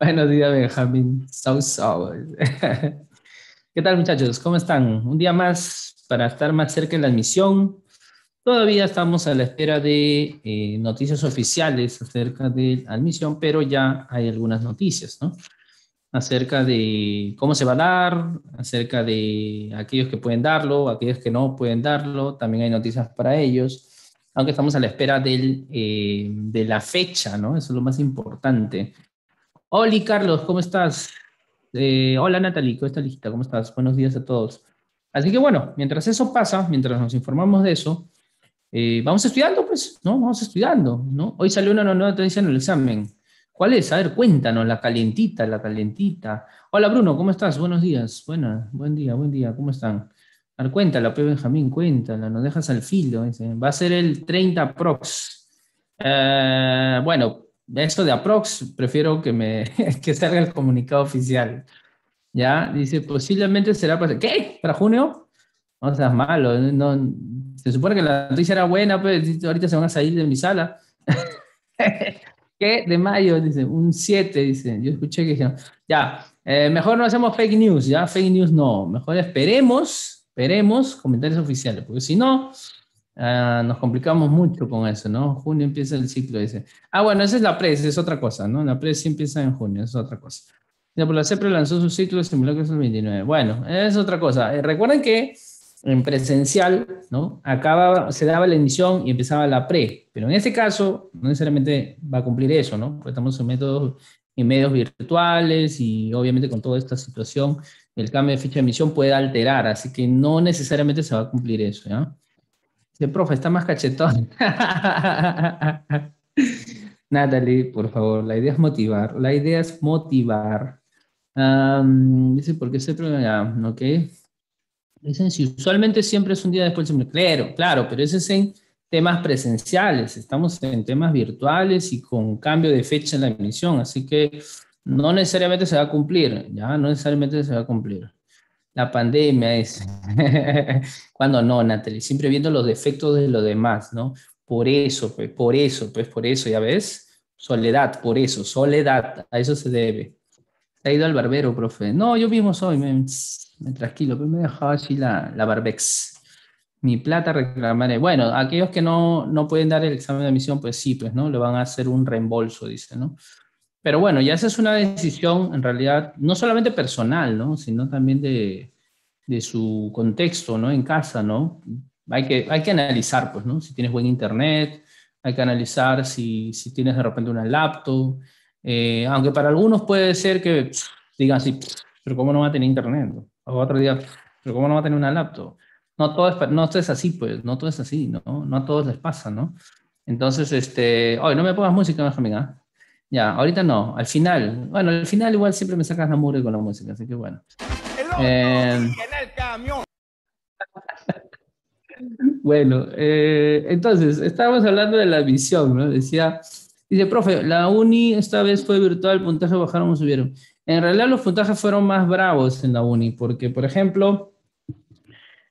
Buenos días, Benjamín. ¿Qué tal, muchachos? ¿Cómo están? Un día más para estar más cerca de la admisión. Todavía estamos a la espera de eh, noticias oficiales acerca de la admisión, pero ya hay algunas noticias, ¿no? Acerca de cómo se va a dar, acerca de aquellos que pueden darlo, aquellos que no pueden darlo. También hay noticias para ellos, aunque estamos a la espera eh, de la fecha, ¿no? Eso es lo más importante Hola Carlos, ¿cómo estás? Eh, hola, Natalie, ¿cómo estás? lista? ¿Cómo estás? Buenos días a todos. Así que bueno, mientras eso pasa, mientras nos informamos de eso, eh, vamos estudiando, pues, ¿no? Vamos estudiando, ¿no? Hoy salió una nueva tendencia en el examen. ¿Cuál es? A ver, cuéntanos, la calentita, la calentita. Hola, Bruno, ¿cómo estás? Buenos días. Buena, buen día, buen día, ¿cómo están? A ver, cuéntala, P. Pues, Benjamín, cuéntala, nos dejas al filo. Va a ser el 30 prox. Eh, bueno, eso de aprox, prefiero que me que salga el comunicado oficial. Ya, dice, posiblemente será para... ¿Qué? ¿Para junio? No seas malo, eh, se supone que la noticia era buena, pero pues, ahorita se van a salir de mi sala. ¿Qué? De mayo, dice, un 7, dice. Yo escuché que ya, eh, mejor no hacemos fake news, ya, fake news no, mejor esperemos, esperemos comentarios oficiales, porque si no, Ah, nos complicamos mucho con eso, ¿no? Junio empieza el ciclo, dice. Ah, bueno, esa es la PRES, es otra cosa, ¿no? La pre sí empieza en junio, es otra cosa. la CEPRE lanzó su ciclo que es el 29. Bueno, es otra cosa. Eh, recuerden que en presencial, ¿no? Acaba, se daba la emisión y empezaba la PRE, pero en este caso no necesariamente va a cumplir eso, ¿no? Porque estamos en métodos y medios virtuales y obviamente con toda esta situación el cambio de fecha de emisión puede alterar, así que no necesariamente se va a cumplir eso, ¿ya? ¿no? De profe, está más cachetón. Natalie, por favor, la idea es motivar. La idea es motivar. dice, ¿por qué se programa? Ah, ok. Dicen, si usualmente siempre es un día después del Claro, claro, pero ese es en temas presenciales. Estamos en temas virtuales y con cambio de fecha en la emisión. Así que no necesariamente se va a cumplir, ¿ya? No necesariamente se va a cumplir la pandemia es. Cuando no, Natalie, siempre viendo los defectos de los demás, ¿no? Por eso, pues, por eso, pues, por eso, ya ves. Soledad, por eso, soledad, a eso se debe. Se ha ido al barbero, profe. No, yo mismo soy, me, tranquilo, pero me dejaba así la, la barbex. Mi plata reclamaré. Bueno, aquellos que no, no pueden dar el examen de admisión, pues sí, pues, ¿no? Le van a hacer un reembolso, dice, ¿no? Pero bueno, ya esa es una decisión en realidad no solamente personal, ¿no? sino también de, su contexto ¿no? en casa. ¿no? Hay, que, hay que analizar pues, ¿no? si tienes buen internet, hay que analizar si, si tienes de repente una laptop, eh, aunque para algunos puede ser que digan así, pero ¿cómo no va a tener internet? O otro día, pero ¿cómo no va a tener una laptop? No todo es, no es así, pues, no todo es así, ¿no? No a todos les pasa, ¿no? Entonces, este, hoy no me pongas música, más amiga. ¿ah? Ya, ahorita no, al final. Bueno, al final igual siempre me sacas la mugre con la música, así que bueno. Em. bueno, eh, entonces, estábamos hablando de la visión, ¿no? Decía, dice, profe, la uni esta vez fue virtual, puntaje bajaron o subieron. En realidad los puntajes fueron más bravos en la uni, porque, por ejemplo,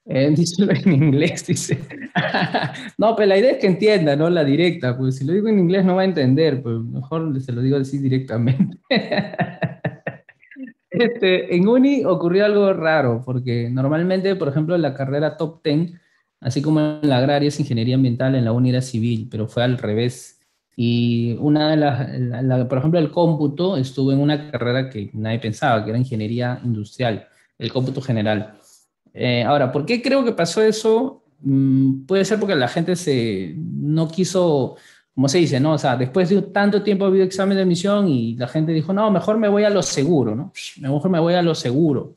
eh, díselo en inglés, dice. no, pero la idea es que entienda, ¿no? La directa, pues si lo digo en inglés no va a entender, pues mejor se lo digo así directamente. este, en Uni ocurrió algo raro, porque normalmente, por ejemplo, la carrera top 10, así como en la agraria es ingeniería ambiental, en la Uni era civil, pero fue al revés. Y una de las, por ejemplo, el cómputo estuvo en una carrera que nadie pensaba, que era ingeniería industrial, el cómputo general. Eh, ahora, ¿por qué creo que pasó eso? Mm, puede ser porque la gente se no quiso, como se dice, ¿no? O sea, después de tanto tiempo ha habido examen de admisión y la gente dijo, no, mejor me voy a lo seguro, ¿no? Mejor me voy a lo seguro.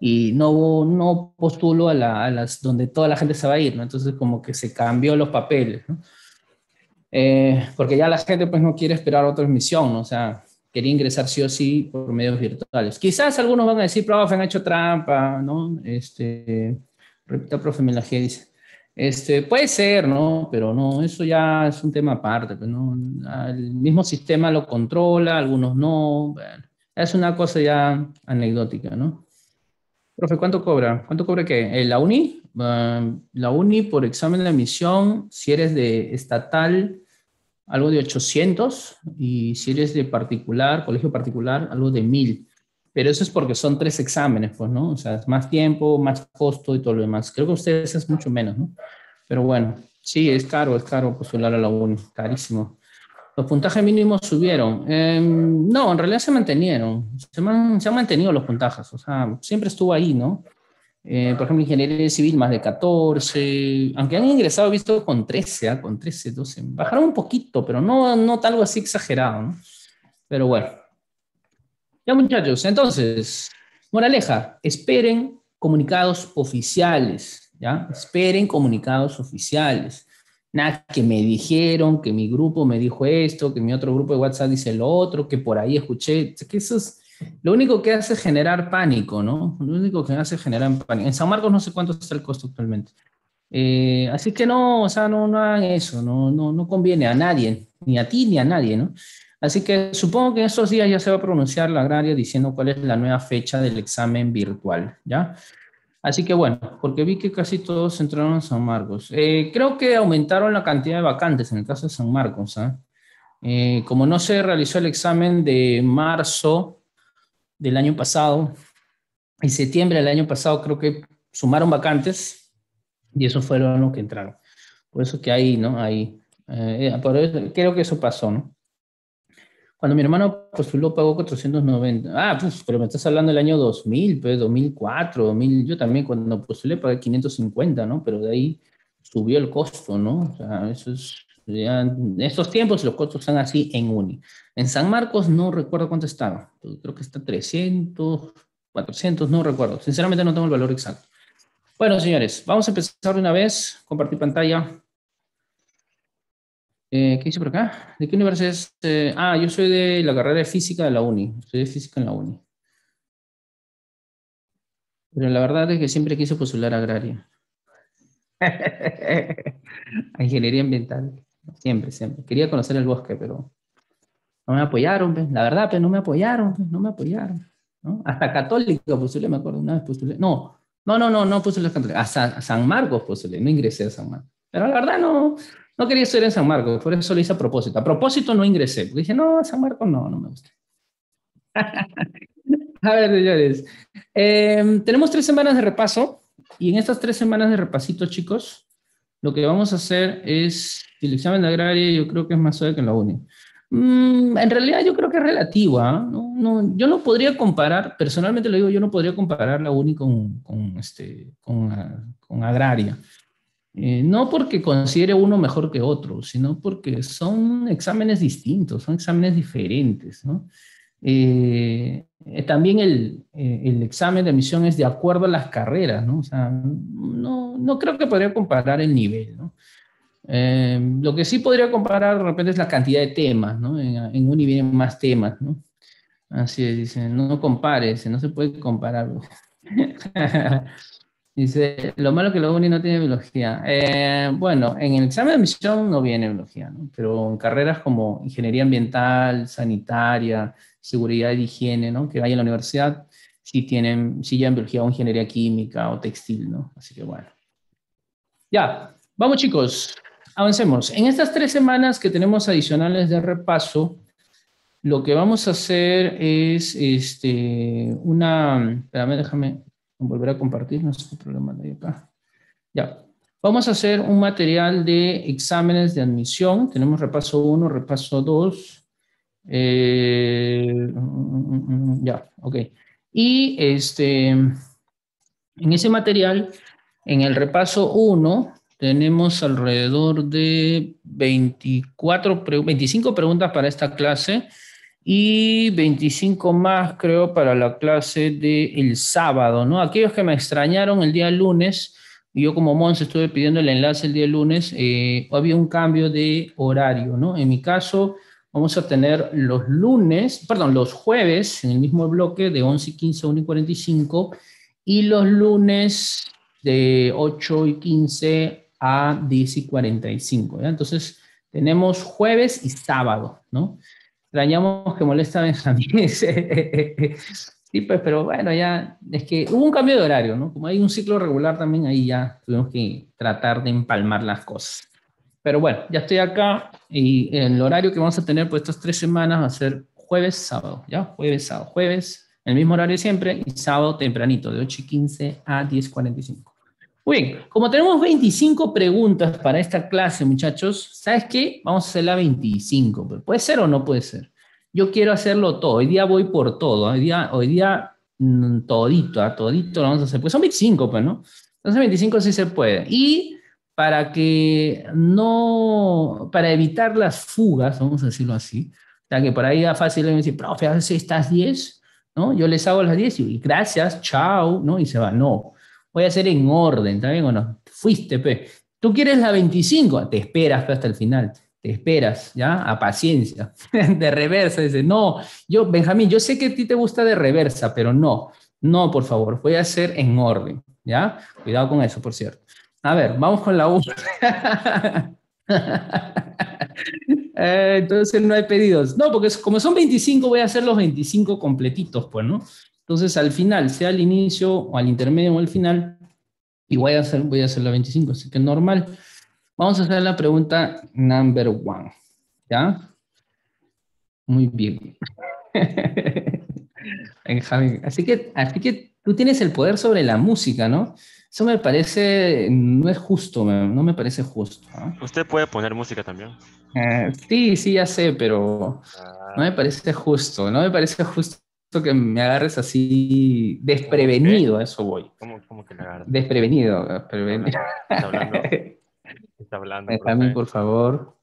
Y no, no postulo a, las donde toda la gente se va a ir, ¿no? Entonces como que se cambió los papeles, ¿no? Eh, porque ya la gente pues no quiere esperar otra admisión, O sea, quería ingresar sí o sí por medios virtuales. Quizás algunos van a decir, profe, han hecho trampa, ¿no? Este, repita, profe, me la dice. Este, puede ser, ¿no? Pero no, eso ya es un tema aparte. El pues, mismo sistema lo controla, algunos no. es una cosa ya anecdótica, ¿no? Profe, ¿cuánto cobra? ¿Cuánto cobra qué? Eh, ¿La uni? Ah, la uni por examen de admisión, si eres de estatal, algo de 800 y si eres de particular, colegio particular, algo de 1000. Pero eso es porque son tres exámenes, pues, ¿no? O sea, es más tiempo, más costo y todo lo demás. Creo que ustedes es mucho menos, ¿no? Pero bueno, sí, es caro, es caro postular a la UNI, carísimo. Los puntajes mínimos subieron. Em, no, en realidad se mantenieron. Se, se han mantenido los puntajes, o sea, siempre estuvo ahí, ¿no? Eh, por ejemplo, ingeniería civil más de 14, aunque han ingresado, he visto con 13, ¿ah? con 13, 12. Bajaron un poquito, pero no, no algo así exagerado. ¿no? Pero bueno. Ya muchachos, entonces, moraleja, esperen comunicados oficiales, ¿ya? Esperen comunicados oficiales. Nada que me dijeron, que mi grupo me dijo esto, que mi otro grupo de WhatsApp dice lo otro, que por ahí escuché, que eso es lo único que hace es generar pánico, ¿no? Lo único que hace es generar pánico. En San Marcos no sé cuánto está el costo actualmente. Eh, así que no, o sea, no, no hagan eso, no, no, no conviene a nadie, ni a ti ni a nadie, ¿no? Así que supongo que en estos días ya se va a pronunciar la agraria diciendo cuál es la nueva fecha del examen virtual, ¿ya? Así que bueno, porque vi que casi todos entraron a San Marcos. Eh, creo que aumentaron la cantidad de vacantes en el caso de San Marcos. ¿eh? Eh, como no se realizó el examen de marzo, del año pasado en septiembre del año pasado creo que sumaron vacantes y esos fueron los que entraron. Por eso que ahí, ¿no? Ahí, eh, creo que eso pasó, ¿no? Cuando mi hermano postuló pagó 490. Ah, pues, pero me estás hablando del año 2000, pues 2004, 2000. Yo también cuando postulé pagué 550, ¿no? Pero de ahí subió el costo, ¿no? O sea, eso es en estos tiempos los costos están así en UNI. En San Marcos no recuerdo cuánto estaba. Pues creo que está 300, 400, no recuerdo. Sinceramente no tengo el valor exacto. Bueno, señores, vamos a empezar de una vez. Compartir pantalla. Eh, ¿Qué hice por acá? ¿De qué universidad es? Eh? ah, yo soy de la carrera de física de la UNI. de física en la UNI. Pero la verdad es que siempre quise postular agraria. Ingeniería ambiental. Siempre, siempre. Quería conocer el bosque, pero no me apoyaron, pues. la verdad, pues, no me apoyaron, pues, no me apoyaron. Hasta católico posible, pues, me acuerdo, una vez posible, No, no, no, no, no puse a San, a San Marcos posible, no ingresé a San Marcos. Pero la verdad no, no quería ser en San Marcos, por eso lo hice a propósito. A propósito no ingresé, porque dije, no, San Marcos no, no me gusta. a ver, señores, eh, tenemos tres semanas de repaso y en estas tres semanas de repasito, chicos, lo que vamos a hacer es si el examen agraria yo creo que es más suave que la uni. Mm, en realidad yo creo que es relativa. ¿eh? No, no, yo no podría comparar, personalmente lo digo, yo no podría comparar la uni con, con este, con, con agraria. Eh, no porque considere uno mejor que otro, sino porque son exámenes distintos, son exámenes diferentes. ¿no? Eh, también el, el, examen de admisión es de acuerdo a las carreras, ¿no? O sea, no, no creo que podría comparar el nivel, ¿no? Em, lo que sí podría comparar de repente es la cantidad de temas, ¿no? En, Uni vienen más temas, ¿no? Así es, dice, no compares, no se puede comparar. dice, lo malo que la Uni no tiene biología. Eh, bueno, en el examen de admisión no viene biología, ¿no? Pero en carreras como ingeniería ambiental, sanitaria, seguridad y higiene, ¿no? Que hay en la universidad, sí tienen, sí llevan biología o ingeniería química o textil, ¿no? Así que bueno. Ya, vamos chicos avancemos. En estas tres semanas que tenemos adicionales de repaso, lo que vamos a hacer es este, una... Espérame, déjame volver a compartir nuestro problema de acá. Ya. Vamos a hacer un material de exámenes de admisión. Tenemos repaso 1, repaso 2. Eh, mm, mm, mm, ya, ok. Y este, en ese material, en el repaso 1, tenemos alrededor de 24, 25 preguntas para esta clase y 25 más, creo, para la clase del sábado, ¿no? Aquellos que me extrañaron el día lunes, yo como Mons estuve pidiendo el enlace el día lunes, eh, había un cambio de horario, ¿no? En mi caso, vamos a tener los lunes, perdón, los jueves en el mismo bloque de 11 y 15 a 1 y 45 y los lunes de 8 y 15 a 10 y 45. ¿ya? Entonces, tenemos jueves y sábado, ¿no? Extrañamos que molesta a Benjamín. sí, pues, pero bueno, ya es que hubo un cambio de horario, ¿no? Como hay un ciclo regular también, ahí ya tuvimos que tratar de empalmar las cosas. Pero bueno, ya estoy acá y el horario que vamos a tener por estas tres semanas va a ser jueves, sábado, ¿ya? Jueves, sábado, jueves, el mismo horario siempre y sábado tempranito, de 8 y 15 a 10 y 45. Muy bien, como tenemos 25 preguntas para esta clase, muchachos, ¿sabes qué? Vamos a hacer la 25. ¿Puede ser o no puede ser? Yo quiero hacerlo todo. Hoy día voy por todo. Hoy día, hoy día mm, todito, a ah, todito lo vamos a hacer. Pues son 25, pues, ¿no? Entonces 25 sí se puede. Y para que no, para evitar las fugas, vamos a decirlo así, sea que por ahí ya fácil decir, profe, haces estas 10, ¿no? Yo les hago las 10 y gracias, chao, ¿no? Y se va. No voy a hacer en orden, ¿está bien o no? Fuiste, pe. Tú quieres la 25, te esperas hasta el final, te esperas, ¿ya? A paciencia, de reversa, dice, no, yo, Benjamín, yo sé que a ti te gusta de reversa, pero no, no, por favor, voy a hacer en orden, ¿ya? Cuidado con eso, por cierto. A ver, vamos con la U. Eh, entonces no hay pedidos. No, porque como son 25, voy a hacer los 25 completitos, pues, ¿no? Entonces, al final, sea al inicio o al intermedio o al final, y voy a hacer, voy a hacer la 25, así que normal. Vamos a hacer la pregunta number one, ¿ya? Muy bien. así que, así que tú tienes el poder sobre la música, ¿no? Eso me parece, no es justo, no me parece justo. ¿ah? Usted puede poner música también. Eh, sí, sí, ya sé, pero ah. no me parece justo, no me parece justo que me agarres así desprevenido, a eso voy. ¿Cómo, cómo que agarras? Desprevenido. desprevenido. Está hablando. Está hablando. Benjamín, por favor.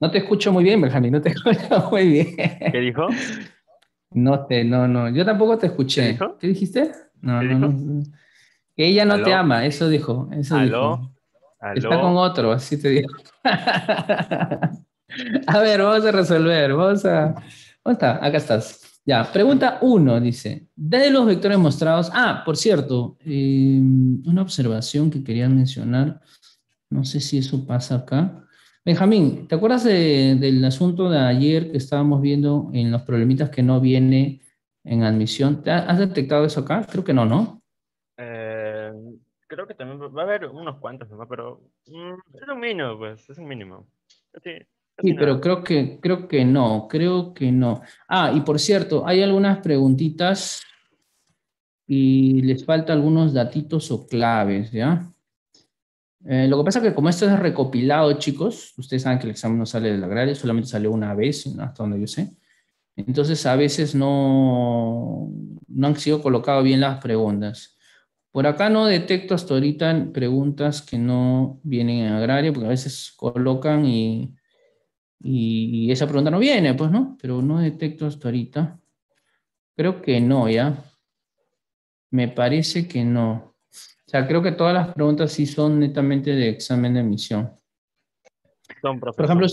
No te escucho muy bien, Benjamín, no te escucho muy bien. ¿Qué dijo? No te, no, no, yo tampoco te escuché. ¿Qué, dijiste? No, no, Que ella no te ama, eso dijo. Eso ¿Aló? Dijo. ¿Aló? Está con otro, así te digo. a ver, vamos a resolver, vamos a... ¿Dónde está? Acá estás. Ya, pregunta uno dice, de los vectores mostrados, ah, por cierto, em, una observación que quería mencionar, no sé si eso pasa acá. Benjamín, ¿te acuerdas del asunto de ayer que estábamos viendo en los problemitas que no viene en admisión? ¿Has detectado eso acá? Creo que no, ¿no? Eh, creo que también va a haber unos cuantos, pero mm, es un mínimo, pues, es un mínimo. Sí. Sí, pero creo que, creo que no, creo que no. Ah, y por cierto, hay algunas preguntitas y les falta algunos datitos o claves, ¿ya? Eh, lo que pasa es que como esto es recopilado, chicos, ustedes saben que el examen no sale del agrario, solamente salió una vez, hasta donde yo sé. Entonces, a veces no, no han sido colocadas bien las preguntas. Por acá no detecto hasta ahorita preguntas que no vienen en agrario, porque a veces colocan y y, esa pregunta no viene, pues, ¿no? Pero no detecto hasta ahorita. Creo que no, ¿ya? Me parece que no. O sea, creo que todas las preguntas sí son netamente de examen de emisión. Son, Por ejemplo,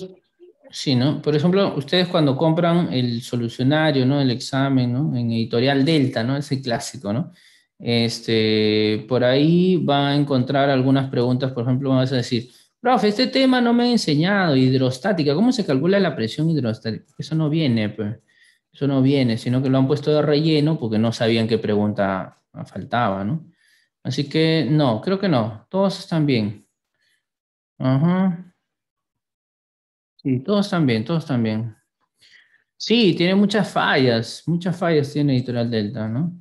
sí, ¿no? Por ejemplo, ustedes cuando compran el solucionario, ¿no? El examen, ¿no? En Editorial Delta, ¿no? Ese clásico, ¿no? Este, por ahí va a encontrar algunas preguntas, por ejemplo, vas a decir, Profe, este tema no me ha enseñado, hidrostática, ¿cómo se calcula la presión hidrostática? Eso no viene, pues. Eso no viene, sino que lo han puesto de relleno porque no sabían qué pregunta faltaba, ¿no? Así que no, creo que no, todos están bien. Ajá. Sí, todos están bien, todos están bien. Sí, tiene muchas fallas, muchas fallas tiene Editorial Delta, ¿no?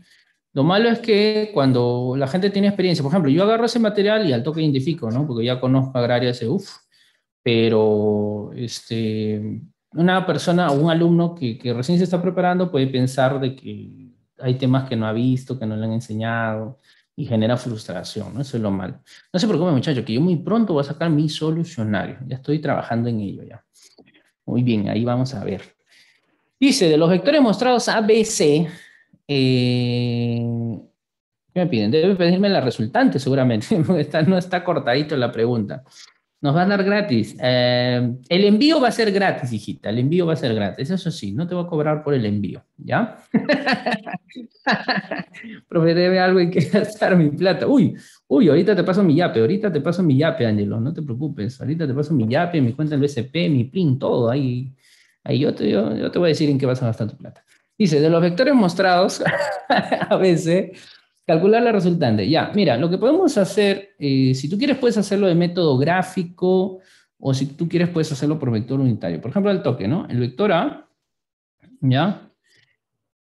Lo malo es que cuando la gente tiene experiencia, por ejemplo, yo agarro ese material y al toque identifico, ¿no? Porque ya conozco agraria uf. uff, pero este, una persona o un alumno que, recién se está preparando puede pensar de que hay temas que no ha visto, que no le han enseñado y genera frustración, ¿no? Eso es lo malo. No se preocupe, muchachos, que yo muy pronto voy a sacar mi solucionario. Ya estoy trabajando en ello ya. Muy bien, ahí vamos a ver. Dice, de los vectores mostrados ABC, eh, ¿Qué me piden? Debe pedirme la resultante, seguramente, no está cortadito la pregunta. Nos va a dar gratis. Eh, el envío va a ser gratis, hijita. El envío va a ser gratis. Eso sí, no te voy a cobrar por el envío, ¿ya? Profe, algo en que gastar mi plata. Uy, uy, ahorita te paso mi yape, ahorita te paso mi yape, Ángelo, no te preocupes. Ahorita te paso mi yape, mi cuenta del BCP, mi PIN, todo. Ahí, ahí yo, yo te voy a decir en qué vas a gastar tu plata. Dice, de los vectores mostrados, a veces, calcular la resultante. Ya, mira, lo que podemos hacer, eh, si tú quieres, puedes hacerlo de método gráfico, o si tú quieres, puedes hacerlo por vector unitario. Por ejemplo, el toque, ¿no? El vector A, ¿ya?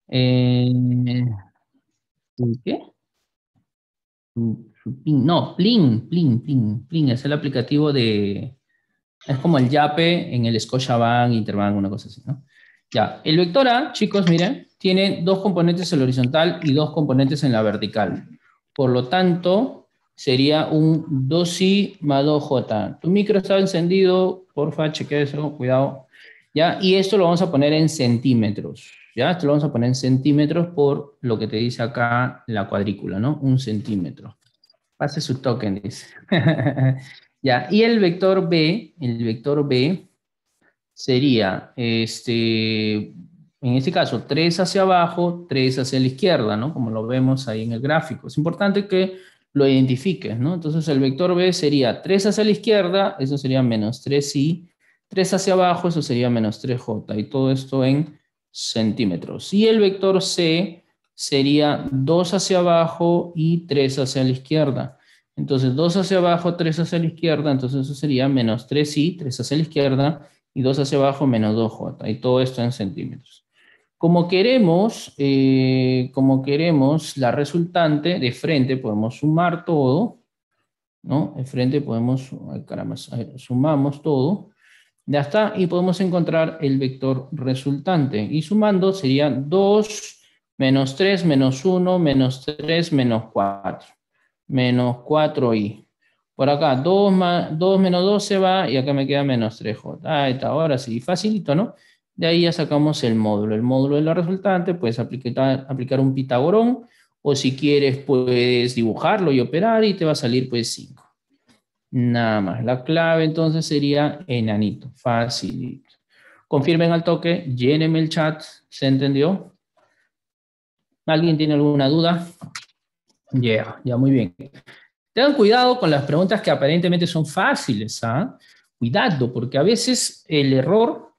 Eh, ¿Qué? No, Plin, Plin, Plin, Plin, es el aplicativo de... Es como el YAPE en el Scotiabank, Interbank, una cosa así, ¿no? Ya, el vector A, chicos, miren, tiene dos componentes en la horizontal y dos componentes en la vertical. Por lo tanto, sería un 2i más 2j. Tu micro está encendido, porfa, chequea eso, cuidado. ¿Ya? Y esto lo vamos a poner en centímetros. ¿Ya? Esto lo vamos a poner en centímetros por lo que te dice acá la cuadrícula, ¿no? Un centímetro. Pase su token, dice. ya, y el vector B, el vector B sería, este, en este caso, 3 hacia abajo, 3 hacia la izquierda, ¿no? Como lo vemos ahí en el gráfico. Es importante que lo identifiques, ¿no? Entonces el vector B sería 3 hacia la izquierda, eso sería menos 3i, 3 hacia abajo, eso sería menos 3j, y todo esto en centímetros. Y el vector C sería 2 hacia abajo y 3 hacia la izquierda. Entonces 2 hacia abajo, 3 hacia la izquierda, entonces eso sería menos 3i, 3 hacia la izquierda, y 2 hacia abajo menos 2j, y todo esto en centímetros. Como queremos, eh, como queremos la resultante, de frente podemos sumar todo, ¿no? De frente podemos, caramba, sumamos todo, ya está, y podemos encontrar el vector resultante. Y sumando sería 2 menos 3 menos 1 menos 3 menos 4, menos 4i. Por acá, 2, menos 2 se va y acá me queda menos 3j. Ah, ahí está, ahora sí, facilito, ¿no? De ahí ya sacamos el módulo. El módulo de la resultante, puedes aplicar, aplicar un pitagorón o si quieres puedes dibujarlo y operar y te va a salir pues 5. Nada más. La clave entonces sería enanito. Facilito. Confirmen al toque, llénenme el chat. ¿Se entendió? ¿Alguien tiene alguna duda? Ya, ya muy bien. Tengan cuidado con las preguntas que aparentemente son fáciles, ¿ah? Cuidado, porque a veces el error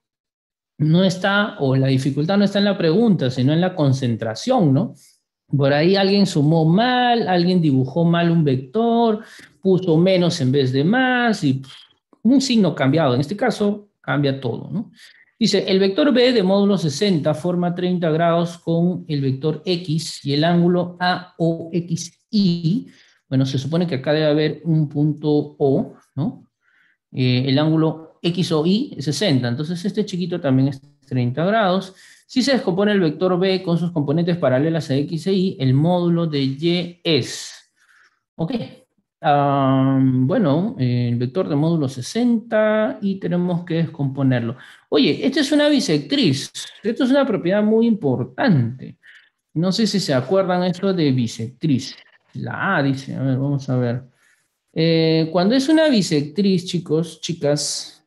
no está, o la dificultad no está en la pregunta, sino en la concentración, ¿no? Por ahí alguien sumó mal, alguien dibujó mal un vector, puso menos en vez de más, y un signo cambiado. En este caso, cambia todo, ¿no? Dice, el vector B de módulo 60 forma 30 grados con el vector X y el ángulo Y... Bueno, se supone que acá debe haber un punto O, ¿no? Eh, el ángulo X o Y es 60, entonces este chiquito también es 30 grados. Si se descompone el vector B con sus componentes paralelas a X e Y, el módulo de Y es... Ok, bueno, el vector de módulo 60 y tenemos que descomponerlo. Oye, esta es una bisectriz. Esto es una propiedad muy importante. No sé si se acuerdan eso de bisectriz. La A dice, a ver, vamos a ver. Eh, cuando es una bisectriz, chicos, chicas,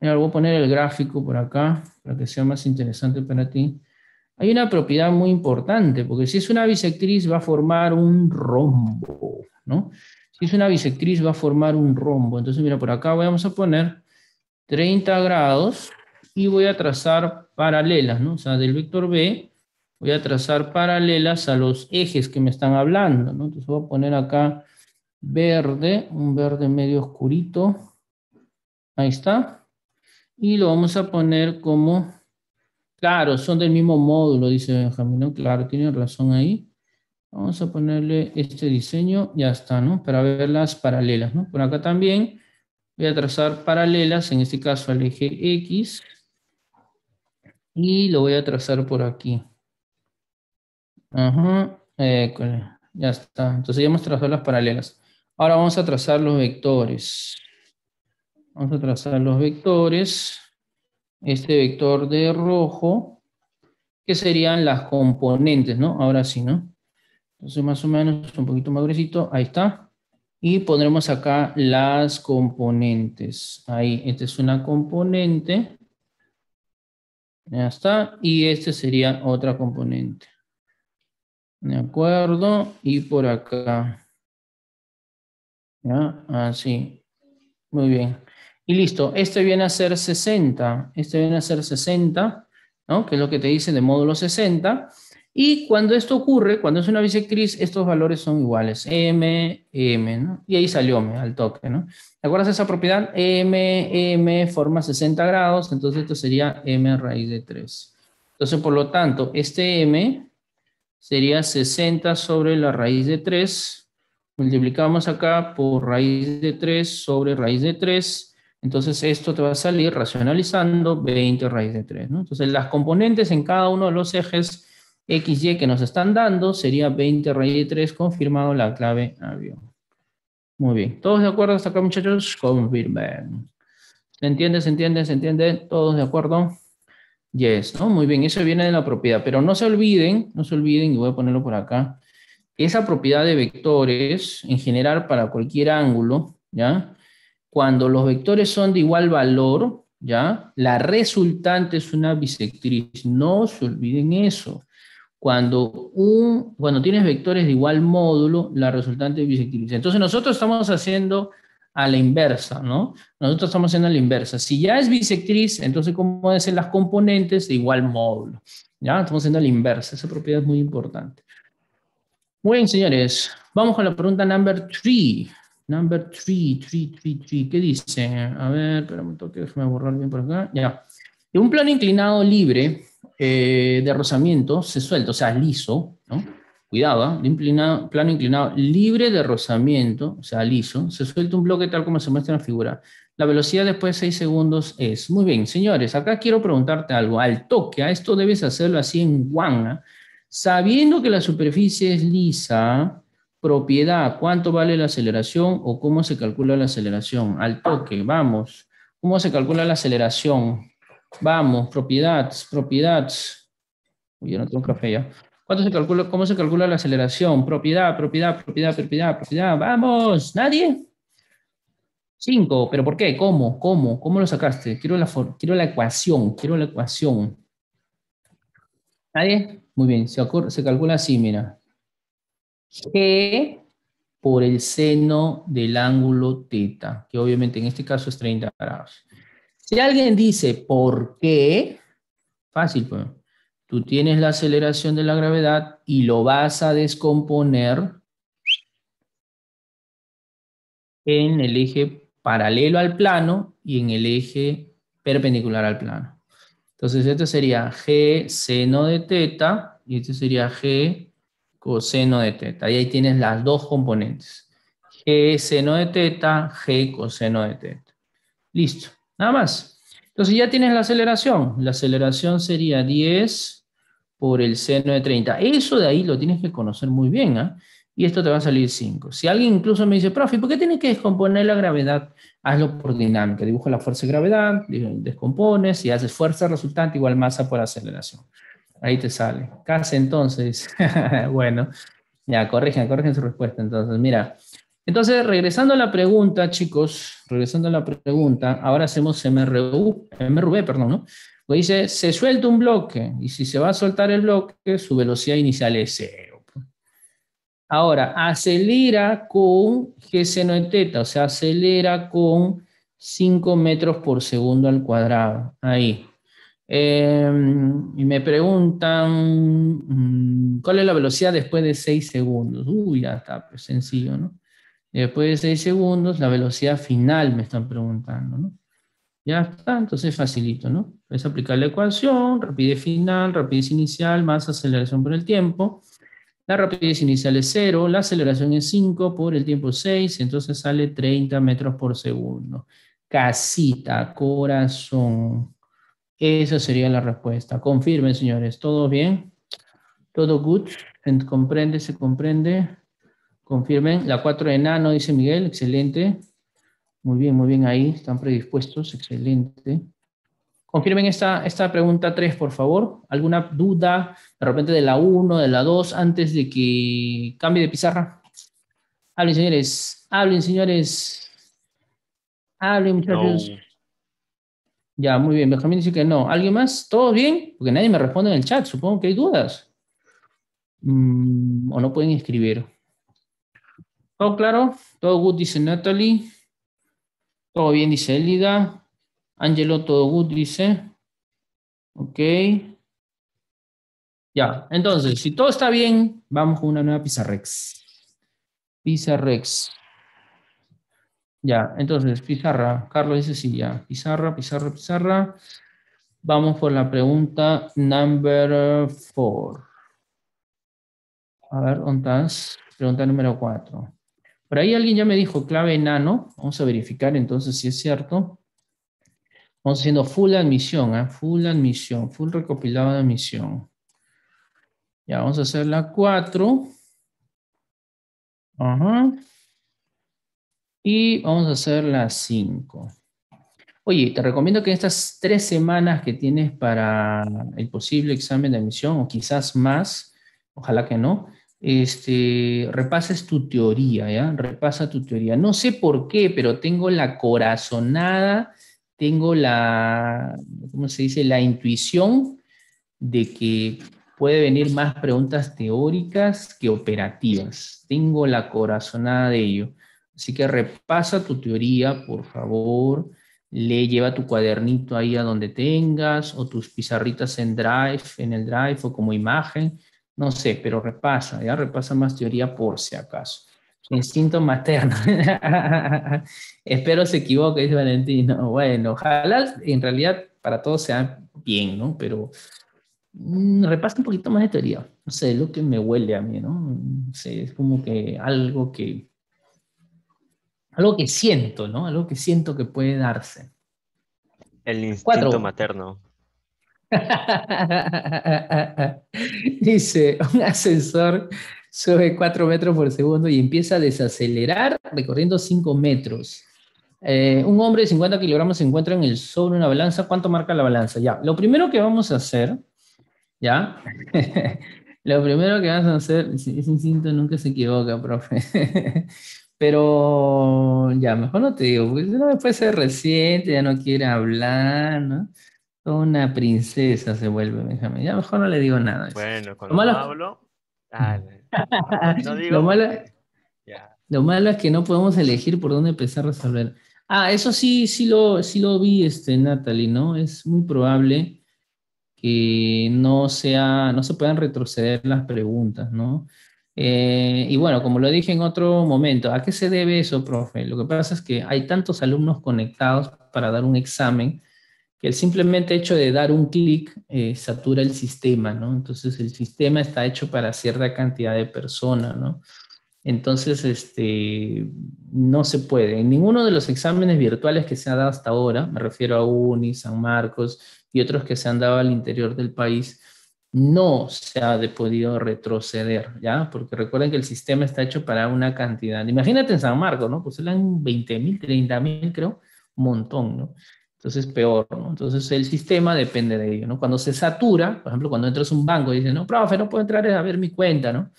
voy a poner el gráfico por acá para que sea más interesante para ti. Hay una propiedad muy importante, porque si es una bisectriz va a formar un rombo, ¿no? Si es una bisectriz va a formar un rombo. Entonces, mira, por acá vamos a poner 30 grados y voy a trazar paralelas, ¿no? O sea, del vector B voy a trazar paralelas a los ejes que me están hablando, ¿no? Entonces voy a poner acá verde, un verde medio oscurito, ahí está, y lo vamos a poner como, claro, son del mismo módulo, dice Benjamín, Claro, tiene razón ahí. Vamos a ponerle este diseño, ya está, ¿no? Para ver las paralelas, ¿no? Por acá también voy a trazar paralelas, en este caso al eje X, y lo voy a trazar por aquí. Ajá, eh, ya está. Entonces ya hemos trazado las paralelas. Ahora vamos a trazar los vectores. Vamos a trazar los vectores. Este vector de rojo, que serían las componentes, ¿no? Ahora sí, ¿no? Entonces más o menos un poquito más gruesito. Ahí está. Y pondremos acá las componentes. Ahí, esta es una componente. Ya está. Y este sería otra componente. De acuerdo. Y por acá. ¿Ya? Así. Ah, Muy bien. Y listo. Este viene a ser 60. Este viene a ser 60, ¿no? Que es lo que te dice de módulo 60. Y cuando esto ocurre, cuando es una bisectriz, estos valores son iguales. M, M, ¿no? Y ahí salió al toque, ¿no? ¿Te acuerdas de esa propiedad? M, M forma 60 grados, entonces esto sería M raíz de 3. Entonces, por lo tanto, este M sería 60 sobre la raíz de 3. Multiplicamos acá por raíz de 3 sobre raíz de 3. Entonces esto te va a salir racionalizando 20 raíz de 3. Entonces las componentes en cada uno de los ejes XY que nos están dando sería 20 raíz de 3 confirmado la clave avión. Muy bien. ¿Todos de acuerdo hasta acá muchachos? Confirmen. ¿Se entiende? ¿Se entiende? ¿Se entiende? ¿Todos de acuerdo? Yes, ¿no? Muy bien, eso viene de la propiedad, pero no se olviden, no se olviden, y voy a ponerlo por acá, esa propiedad de vectores, en general para cualquier ángulo, ¿ya? Cuando los vectores son de igual valor, ¿ya? La resultante es una bisectriz, no se olviden eso. Cuando, un, cuando tienes vectores de igual módulo, la resultante es bisectriz. Entonces nosotros estamos haciendo a la inversa, ¿no? Nosotros estamos haciendo la inversa. Si ya es bisectriz, entonces ¿cómo pueden ser las componentes de igual módulo? Ya, estamos haciendo la inversa. Esa propiedad es muy importante. Muy bien, señores. Vamos con la pregunta number three. Number three, three, three, three. ¿Qué dice? A ver, pero me toque, déjame borrar bien por acá. Ya. De un plano inclinado libre eh, de rozamiento se suelta, o sea, liso, ¿no? cuidado, plano inclinado, libre de rozamiento, o sea, liso, se suelta un bloque tal como se muestra en la figura. La velocidad después de 6 segundos es. Muy bien, señores, acá quiero preguntarte algo. Al toque, a esto debes hacerlo así en guana, sabiendo que la superficie es lisa, propiedad, cuánto vale la aceleración o cómo se calcula la aceleración. Al toque, vamos. ¿Cómo se calcula la aceleración? Vamos, propiedades, propiedades. Uy, ya no tengo café ya. ¿Cómo se calcula la aceleración? Propiedad, propiedad, propiedad, propiedad, propiedad. ¡Vamos! ¿Nadie? Cinco. pero ¿por qué? ¿Cómo? ¿Cómo? ¿Cómo lo sacaste? Quiero la, quiero la ecuación, quiero la ecuación. ¿Nadie? Muy bien, se, se calcula así, mira. G por el seno del ángulo teta, que obviamente en este caso es 30 grados. Si alguien dice, ¿por qué? Fácil, pues. Tú tienes la aceleración de la gravedad y lo vas a descomponer en el eje paralelo al plano y en el eje perpendicular al plano. Entonces, este sería g seno de teta y este sería g coseno de teta. Y ahí tienes las dos componentes. g seno de teta, g coseno de teta. Listo, nada más. Entonces ya tienes la aceleración. La aceleración sería 10 por el seno de 30. Eso de ahí lo tienes que conocer muy bien, ¿ah? Y esto te va a salir 5. Si alguien incluso me dice, profe, ¿por qué tienes que descomponer la gravedad? Hazlo por dinámica. Dibuja la fuerza de gravedad, descompones y haces fuerza resultante igual masa por aceleración. Ahí te sale. Casi entonces. bueno, ya, corrigen, corrigen su respuesta. Entonces, mira. Entonces, regresando a la pregunta, chicos, regresando a la pregunta, ahora hacemos MRU, MRV, perdón, ¿no? Pues dice, se suelta un bloque y si se va a soltar el bloque, su velocidad inicial es cero. Ahora, acelera con G teta, o sea, acelera con 5 metros por segundo al cuadrado. Ahí. Em, y me preguntan, mm, ¿cuál es la velocidad después de 6 segundos? Uy, ya está, pues sencillo, ¿no? Después de 6 segundos, la velocidad final me están preguntando, ¿no? Ya está, entonces facilito, ¿no? Puedes aplicar la ecuación, rapidez final, rapidez inicial, más aceleración por el tiempo. La rapidez inicial es 0, la aceleración es 5 por el tiempo 6, entonces sale 30 metros por segundo. Casita, corazón. Esa sería la respuesta. Confirmen, señores. ¿Todo bien? ¿Todo good? comprende? ¿Se comprende? Confirmen. La 4 enano, dice Miguel. Excelente. Muy bien, muy bien ahí, están predispuestos, excelente. Confirmen esta, esta pregunta 3, por favor. ¿Alguna duda de repente de la 1, de la 2, antes de que cambie de pizarra? Hablen, señores, hablen, señores. Hablen, muchachos. Ya, muy bien. Benjamín dice que no. ¿Alguien más? ¿Todo bien? Porque nadie me responde en el chat. Supongo que hay dudas. Mm, o no pueden escribir. ¿Todo claro? Todo good, dice Natalie. Todo bien, dice Elida. Angelo, todo good, dice. Ok. Ya, entonces, si todo está bien, vamos con una nueva Pizarrex. Pizarrex. Ya, entonces, pizarra. Carlos dice sí, ya. Pizarra, pizarra, pizarra. Vamos por la pregunta number four. A ver, ¿dónde estás? Pregunta número cuatro. Por ahí alguien ya me dijo clave enano. Vamos a verificar entonces si es cierto. Vamos haciendo full admisión, ¿eh? full admisión, full recopilado de admisión. Ya vamos a hacer la 4. Ajá. Y vamos a hacer la 5. Oye, te recomiendo que estas tres semanas que tienes para el posible examen de admisión, o quizás más, ojalá que no, este, repases tu teoría, ¿ya? Repasa tu teoría. No sé por qué, pero tengo la corazonada, tengo la, ¿cómo se dice? La intuición de que puede venir más preguntas teóricas que operativas. Tengo la corazonada de ello. Así que repasa tu teoría, por favor. Le lleva tu cuadernito ahí a donde tengas o tus pizarritas en Drive, en el Drive o como imagen no sé, pero repasa, ya repasa más teoría por si acaso. Instinto materno. Espero se equivoque, dice Valentino. Bueno, ojalá en realidad para todos sea bien, ¿no? Pero mm, repasa un poquito más de teoría. No sé, lo que me huele a mí, ¿no? no sé, es como que algo que... Algo que siento, ¿no? Algo que siento que puede darse. El instinto materno. Dice, un ascensor sube 4 metros por segundo y empieza a desacelerar recorriendo 5 metros. Eh, un hombre de 50 kilogramos se encuentra en el sobre una balanza. ¿Cuánto marca la balanza? Ya, lo primero que vamos a hacer, ya, lo primero que vamos a hacer, ese instinto nunca se equivoca, profe. Pero ya, mejor no te digo, porque después es reciente, ya no quiere hablar, ¿no? Una princesa se vuelve Benjamín. Ya mejor no le digo nada. Bueno, cuando lo malo... No digo... lo, malo... es que no podemos elegir por dónde empezar a resolver. Ah, eso sí, sí lo, sí lo vi, este, Natalie, ¿no? Es muy probable que no, sea, no se puedan retroceder las preguntas, ¿no? Eh, y bueno, como lo dije en otro momento, ¿a qué se debe eso, profe? Lo que pasa es que hay tantos alumnos conectados para dar un examen que el simplemente hecho de dar un clic eh, satura el sistema, ¿no? Entonces el sistema está hecho para cierta cantidad de personas, ¿no? Entonces, este, no se puede. En ninguno de los exámenes virtuales que se ha dado hasta ahora, me refiero a UNI, San Marcos y otros que se han dado al interior del país, no se ha podido retroceder, ¿ya? Porque recuerden que el sistema está hecho para una cantidad. Imagínate en San Marcos, ¿no? Pues eran 20 mil, 30 mil, creo, un montón, ¿no? Entonces, peor, ¿no? Entonces, el sistema depende de ello, ¿no? Cuando se satura, por ejemplo, cuando entras a un banco y dices, no, profe, no puedo entrar a ver mi cuenta, ¿no?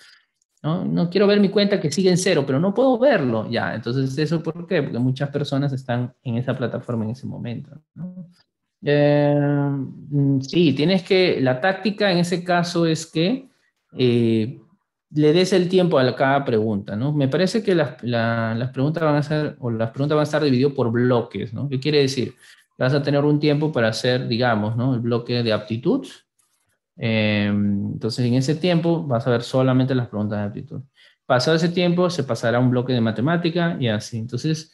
¿no? quiero ver mi cuenta que sigue en cero, pero no puedo verlo, ya. Entonces, ¿eso por qué? Porque muchas personas están en esa plataforma en ese momento, ¿no? Em, sí, tienes que, la táctica en ese caso es que eh, le des el tiempo a cada pregunta, ¿no? Me parece que las, las, preguntas van a ser, o las preguntas van a estar divididas por bloques, ¿no? ¿Qué quiere decir? vas a tener un tiempo para hacer, digamos, ¿no? el bloque de aptitud. Eh, entonces, en ese tiempo vas a ver solamente las preguntas de aptitud. Pasado ese tiempo, se pasará a un bloque de matemática y así. Entonces,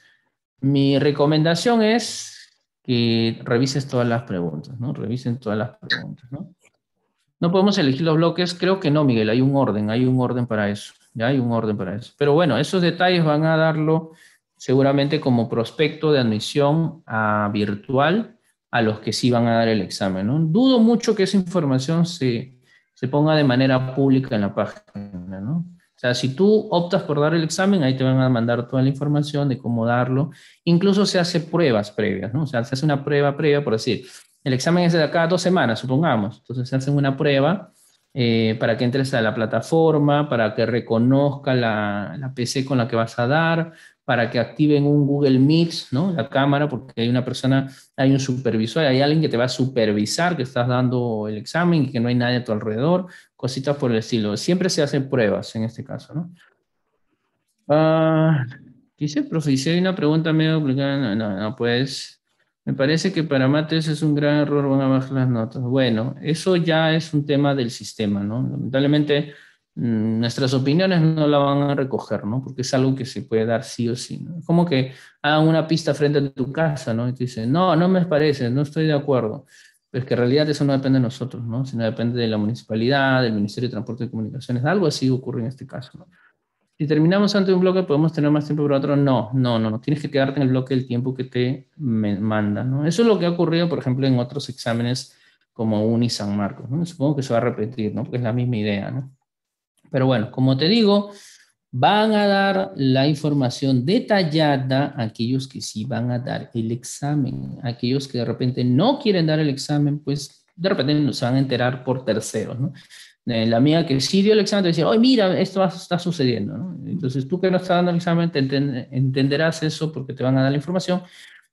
mi recomendación es que revises todas las preguntas, ¿no? Revisen todas las preguntas, ¿no? No podemos elegir los bloques, creo que no, Miguel, hay un orden, hay un orden para eso, ya hay un orden para eso. Pero bueno, esos detalles van a darlo seguramente como prospecto de admisión a ah, virtual a los que sí van a dar el examen. ¿no? Dudo mucho que esa información se, ponga de manera pública en la página. ¿no? O sea, si tú optas por dar el examen, ahí te van a mandar toda la información de cómo darlo. Incluso se hace pruebas previas, ¿no? o sea, se hace una prueba previa, por decir, el examen es de cada dos semanas, supongamos. Entonces se hace una prueba. Eh, para que entres a la plataforma, para que reconozca la, la PC con la que vas a dar, para que activen un Google Meet, ¿no? La cámara, porque hay una persona, hay un supervisor, hay alguien que te va a supervisar que estás dando el examen y que no hay nadie a tu alrededor, cositas por el estilo. Siempre se hacen pruebas en este caso, ¿no? Ah, dice, profe, si hay una pregunta medio complicada, no, no, no, pues... Me parece que para mates es un gran error, van a bajar las notas. Bueno, eso ya es un tema del sistema, ¿no? Lamentablemente, Mm, nuestras opiniones no la van a recoger, ¿no? Porque es algo que se puede dar sí o sí, Como que hagan una pista frente a tu casa, ¿no? Y te dicen, no, no me parece, no estoy de acuerdo. Pero es que en realidad eso no depende de nosotros, ¿no? Sino depende de la municipalidad, del Ministerio de Transporte y Comunicaciones. Algo así ocurre en este caso, ¿no? Si terminamos ante un bloque, podemos tener más tiempo para otro. No, no, no, no. Tienes que quedarte en el bloque el tiempo que te manda, ¿no? Eso es lo que ha ocurrido, por ejemplo, en otros exámenes como UNI San Marcos, ¿no? Supongo que se va a repetir, ¿no? Porque es la misma idea, ¿no? Pero bueno, como te digo, van a dar la información detallada a aquellos que sí van a dar el examen. Aquellos que de repente no quieren dar el examen, pues de repente nos van a enterar por terceros, eh, La amiga que sí dio el examen te decía, oye, mira, esto está sucediendo, ¿no? Entonces tú que no estás dando el examen entenderás eso porque te van a dar la información,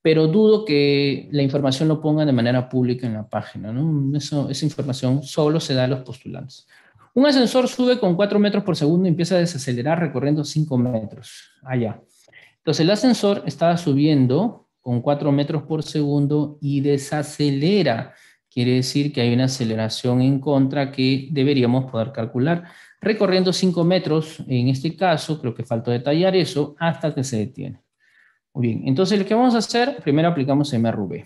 pero dudo que la información lo pongan de manera pública en la página, ¿no? esa información solo se da a los postulantes. Un ascensor sube con 4 metros por segundo y empieza a desacelerar recorriendo 5 metros allá. Entonces el ascensor está subiendo con 4 metros por segundo y desacelera. Quiere decir que hay una aceleración en contra que deberíamos poder calcular recorriendo 5 metros, en este caso, creo que faltó detallar eso, hasta que se detiene. Muy bien, entonces lo que vamos a hacer, primero aplicamos MRV.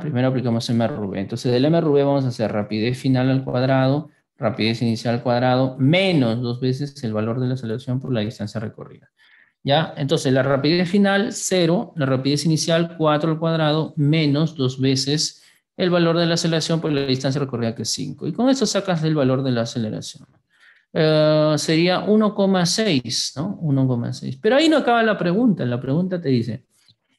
Primero aplicamos MRV. Entonces del MRV vamos a hacer rapidez final al cuadrado rapidez inicial al cuadrado, menos dos veces el valor de la aceleración por la distancia recorrida. ¿Ya? Entonces, la rapidez final, cero. la rapidez inicial, 4 al cuadrado, menos dos veces el valor de la aceleración por la distancia recorrida, que es 5. Y con eso sacas el valor de la aceleración. Eh, sería 1,6, ¿no? 1,6. Pero ahí no acaba la pregunta. La pregunta te dice,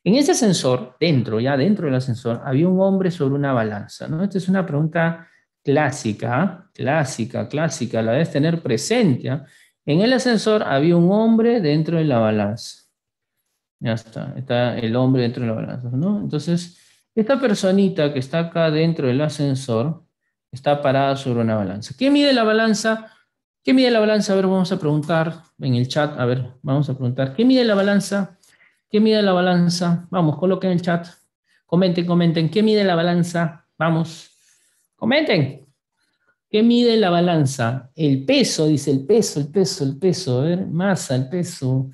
en ese ascensor, dentro, ya dentro del ascensor, había un hombre sobre una balanza, ¿no? Esta es una pregunta clásica, clásica, clásica, la debes tener presente. ¿ah? En el ascensor había un hombre dentro de la balanza. Ya está, está el hombre dentro de la balanza, ¿no? Entonces, esta personita que está acá dentro del ascensor está parada sobre una balanza. ¿Qué mide la balanza? ¿Qué mide la balanza? A ver, vamos a preguntar en el chat. A ver, vamos a preguntar. ¿Qué mide la balanza? ¿Qué mide la balanza? Vamos, coloquen en el chat. Comenten, comenten. ¿Qué mide la balanza? Vamos. Comenten. ¿Qué mide la balanza? El peso, dice el peso, el peso, el peso. A ver, masa, el peso.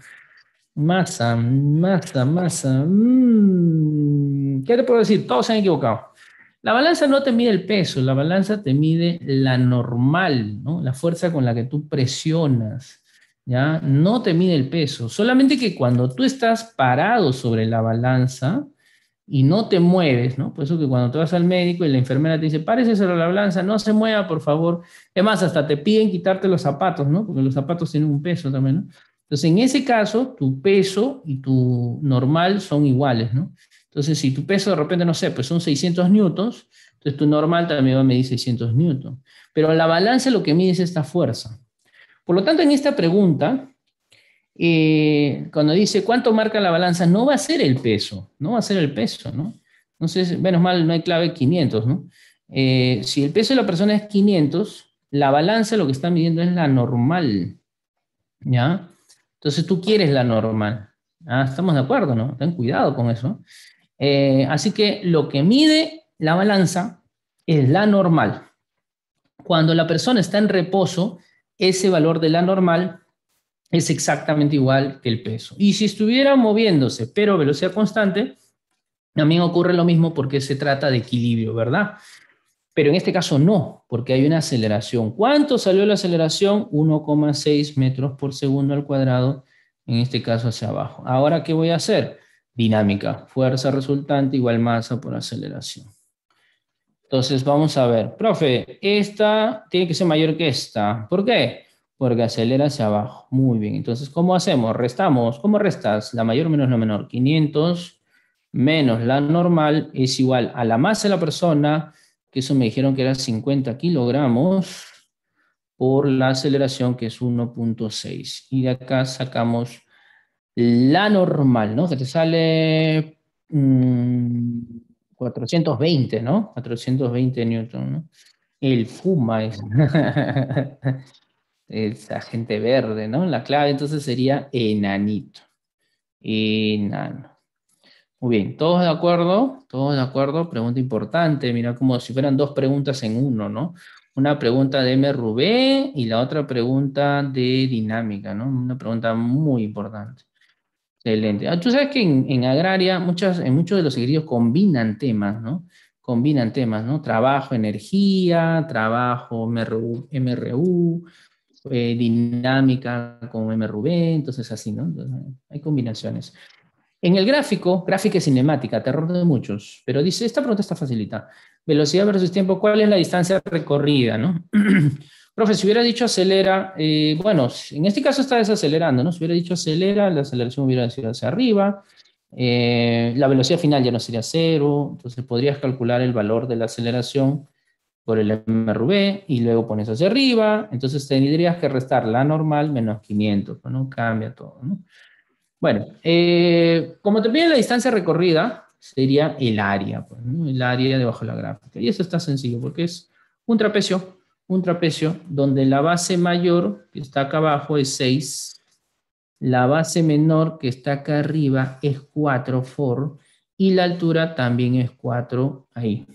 Masa, masa, masa. Mm. ¿Qué te puedo decir? Todos se han equivocado. La balanza no te mide el peso, la balanza te mide la normal, la fuerza con la que tú presionas. ¿ya? No te mide el peso, solamente que cuando tú estás parado sobre la balanza, y no te mueves, ¿no? Por eso que cuando te vas al médico y la enfermera te dice, párese a la balanza, no se mueva, por favor. Es más, hasta te piden quitarte los zapatos, ¿no? Porque los zapatos tienen un peso también, ¿no? Entonces, en ese caso, tu peso y tu normal son iguales, ¿no? Entonces, si tu peso de repente, no sé, pues son 600 newtons, entonces tu normal también va a medir 600 newtons. Pero la balanza lo que mide es esta fuerza. Por lo tanto, en esta pregunta, eh, cuando dice cuánto marca la balanza, no va a ser el peso, no va a ser el peso, ¿no? Entonces, menos mal, no hay clave 500, ¿no? Eh, si el peso de la persona es 500, la balanza lo que está midiendo es la normal, ¿ya? Entonces tú quieres la normal. Ah, Estamos de acuerdo, ¿no? Ten cuidado con eso. Eh, así que lo que mide la balanza es la normal. Cuando la persona está en reposo, ese valor de la normal es exactamente igual que el peso. Y si estuviera moviéndose, pero velocidad constante, también ocurre lo mismo porque se trata de equilibrio, ¿verdad? Pero en este caso no, porque hay una aceleración. ¿Cuánto salió la aceleración? 1,6 metros por segundo al cuadrado, en este caso hacia abajo. Ahora, ¿qué voy a hacer? Dinámica, fuerza resultante igual masa por aceleración. Entonces, vamos a ver. Profe, esta tiene que ser mayor que esta. ¿Por qué? porque acelera hacia abajo. Muy bien, entonces, ¿cómo hacemos? Restamos. ¿Cómo restas? La mayor menos la menor. 500 menos la normal es igual a la masa de la persona, que eso me dijeron que era 50 kilogramos, por la aceleración que es 1.6. Y de acá sacamos la normal, ¿no? Que te sale 420, mm, ¿no? 420 newton, El fuma es. es gente verde, ¿no? La clave entonces sería enanito. Enano. Muy bien, ¿todos de acuerdo? ¿Todos de acuerdo? Pregunta importante, mira como si fueran dos preguntas en uno, ¿no? Una pregunta de MRUB y la otra pregunta de dinámica, ¿no? Una pregunta muy importante. Excelente. Ah, tú sabes que en, agraria muchas, en muchos de los ejercicios combinan temas, ¿no? Combinan temas, ¿no? Trabajo, energía, trabajo, MRU eh, dinámica con M. Rubén, entonces así, ¿no? hay combinaciones. En el gráfico, gráfica y cinemática, terror de muchos, pero dice, esta pregunta está facilita. Velocidad versus tiempo, ¿cuál es la distancia recorrida, no? Profe, si hubiera dicho acelera, eh, bueno, en este caso está desacelerando, ¿no? Si hubiera dicho acelera, la aceleración hubiera sido hacia arriba, eh, la velocidad final ya no sería cero, entonces podrías calcular el valor de la aceleración por el MRV y luego pones hacia arriba, entonces tendrías que restar la normal menos 500, ¿no? Cambia todo, Bueno, eh, como también la distancia recorrida, sería el área, pues, el área debajo de la gráfica. Y eso está sencillo porque es un trapecio, un trapecio donde la base mayor que está acá abajo es 6, la base menor que está acá arriba es 4 for y la altura también es 4 ahí.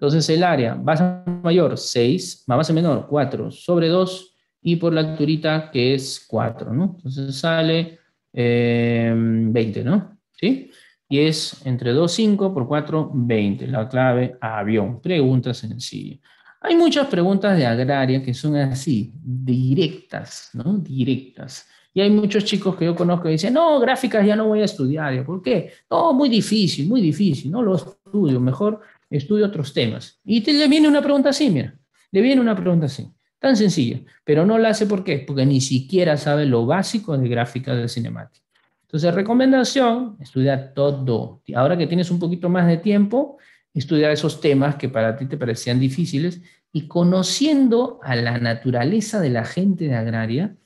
Entonces el área base mayor 6, más base menor 4 sobre 2 y por la altura que es 4, ¿no? Entonces sale 20, eh, ¿no? ¿Sí? Y es entre 2, 5 por 4, 20. La clave avión. Pregunta sencilla. Hay muchas preguntas de agraria que son así, directas, ¿no? Directas. Y hay muchos chicos que yo conozco que dicen, no, gráficas ya no voy a estudiar. ¿Por qué? No, muy difícil, muy difícil, no lo estudio. Mejor estudia otros temas. Y te, le viene una pregunta así, mira, le viene una pregunta así, tan sencilla, pero no la hace ¿por Porque ni siquiera sabe lo básico de gráfica de cinemática. Entonces, recomendación, Estudia todo. Ahora que tienes un poquito más de tiempo, Estudia esos temas que para ti te parecían difíciles y conociendo a la naturaleza de la gente de agraria,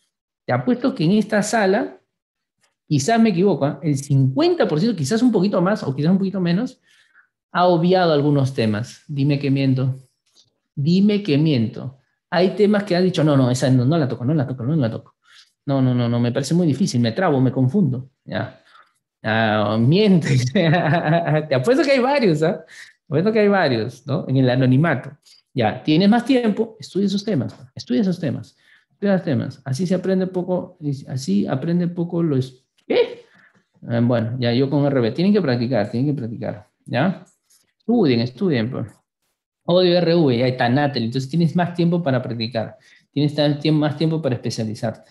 te apuesto que en esta sala, quizás me equivoco, ¿eh? el 50%, quizás un poquito más o quizás un poquito menos, ha obviado algunos temas. Dime que miento. Dime que miento. Hay temas que ha dicho, no, no, esa no, la toco, no la toco, no la toco. No, no, no, no, me parece muy difícil, me trabo, me confundo. Ya. Ah, miente. Te apuesto que hay varios, ¿ah? Apuesto que hay varios, ¿no? En el anonimato. Ya, tienes más tiempo, estudia esos temas, estudia esos temas, estudia esos temas. Así se aprende poco, así aprende poco lo... ¿Qué? ¿eh? Ah, bueno, ya yo con RB. Tienen que practicar, tienen que practicar, ¿ya? Estudien, estudien. Pues. Odio RV, ahí está Entonces tienes más tiempo para practicar. Tienes más tiempo para especializarte.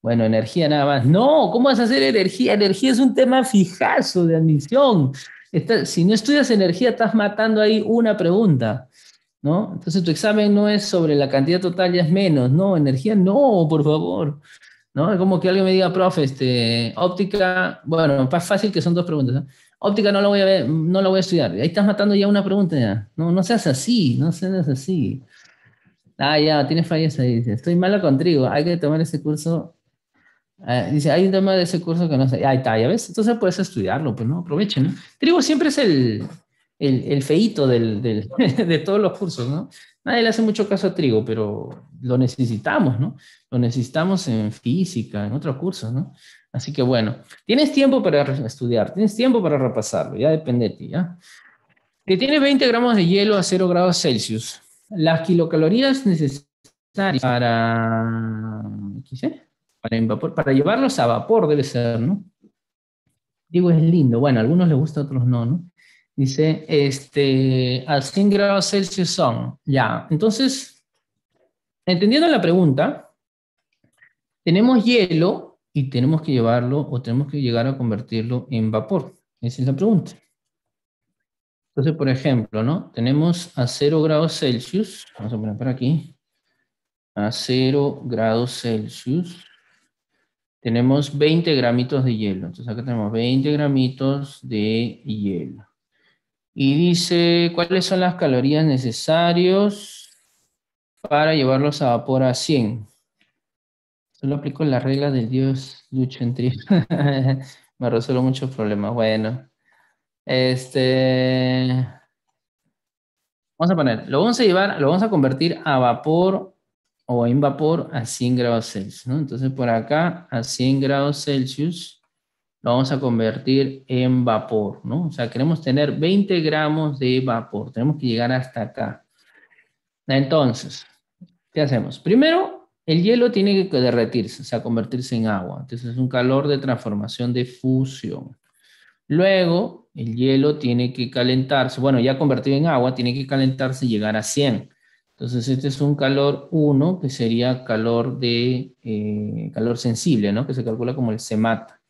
Bueno, energía nada más. No, ¿cómo vas a hacer energía? Energía es un tema fijazo de admisión. si no estudias energía, estás matando ahí una pregunta. ¿No? Entonces tu examen no es sobre la cantidad total, ya es menos. No, energía no, por favor. ¿No? como que alguien me diga, profe, este, óptica, bueno, más fácil que son dos preguntas óptica no lo voy a ver, no lo voy a estudiar. Ahí estás matando ya una pregunta. No, no seas así, no seas así. Ah, ya, tienes fallas ahí. estoy malo con trigo, hay que tomar ese curso. Ah, dice, hay un tema de ese curso que no sé. Ahí está, ya ves. Entonces puedes estudiarlo, pues no, aprovechen. ¿no? Trigo siempre es el, el, feíto de todos los cursos, ¿no? Nadie le hace mucho caso a Trigo, pero lo necesitamos, ¿no? Lo necesitamos en física, en otros cursos, ¿no? Así que bueno, tienes tiempo para estudiar, tienes tiempo para repasarlo, ya depende de ti. ¿ya? Que tiene 20 gramos de hielo a 0 grados Celsius. Las kilocalorías necesarias para, Para, llevarlos a vapor debe ser, ¿no? Digo, es lindo. Bueno, a algunos les gusta, a otros no, ¿no? Dice, este, a 100 grados Celsius son. Ya, entonces, entendiendo la pregunta, tenemos hielo y tenemos que llevarlo o tenemos que llegar a convertirlo en vapor? Esa es la pregunta. Entonces, por ejemplo, ¿no? Tenemos a 0 grados Celsius, vamos a poner por aquí, a 0 grados Celsius, tenemos 20 gramitos de hielo. Entonces acá tenemos 20 gramitos de hielo. Y dice, ¿cuáles son las calorías necesarias para llevarlos a vapor a 100? lo aplico la regla de Dios, lucho en Me resuelvo muchos problemas. Bueno. Este. Vamos a poner, lo vamos a llevar, lo vamos a convertir a vapor o en vapor a 100 grados Celsius, ¿no? Entonces por acá a 100 grados Celsius lo vamos a convertir en vapor, ¿no? O sea, queremos tener 20 gramos de vapor, tenemos que llegar hasta acá. Entonces, ¿qué hacemos? Primero el hielo tiene que derretirse, o sea, convertirse en agua. Entonces es un calor de transformación de fusión. Luego, el hielo tiene que calentarse, bueno, ya convertido en agua, tiene que calentarse y llegar a 100. Entonces este es un calor 1, que sería calor, de, eh, calor sensible, ¿no? que se calcula como el semata.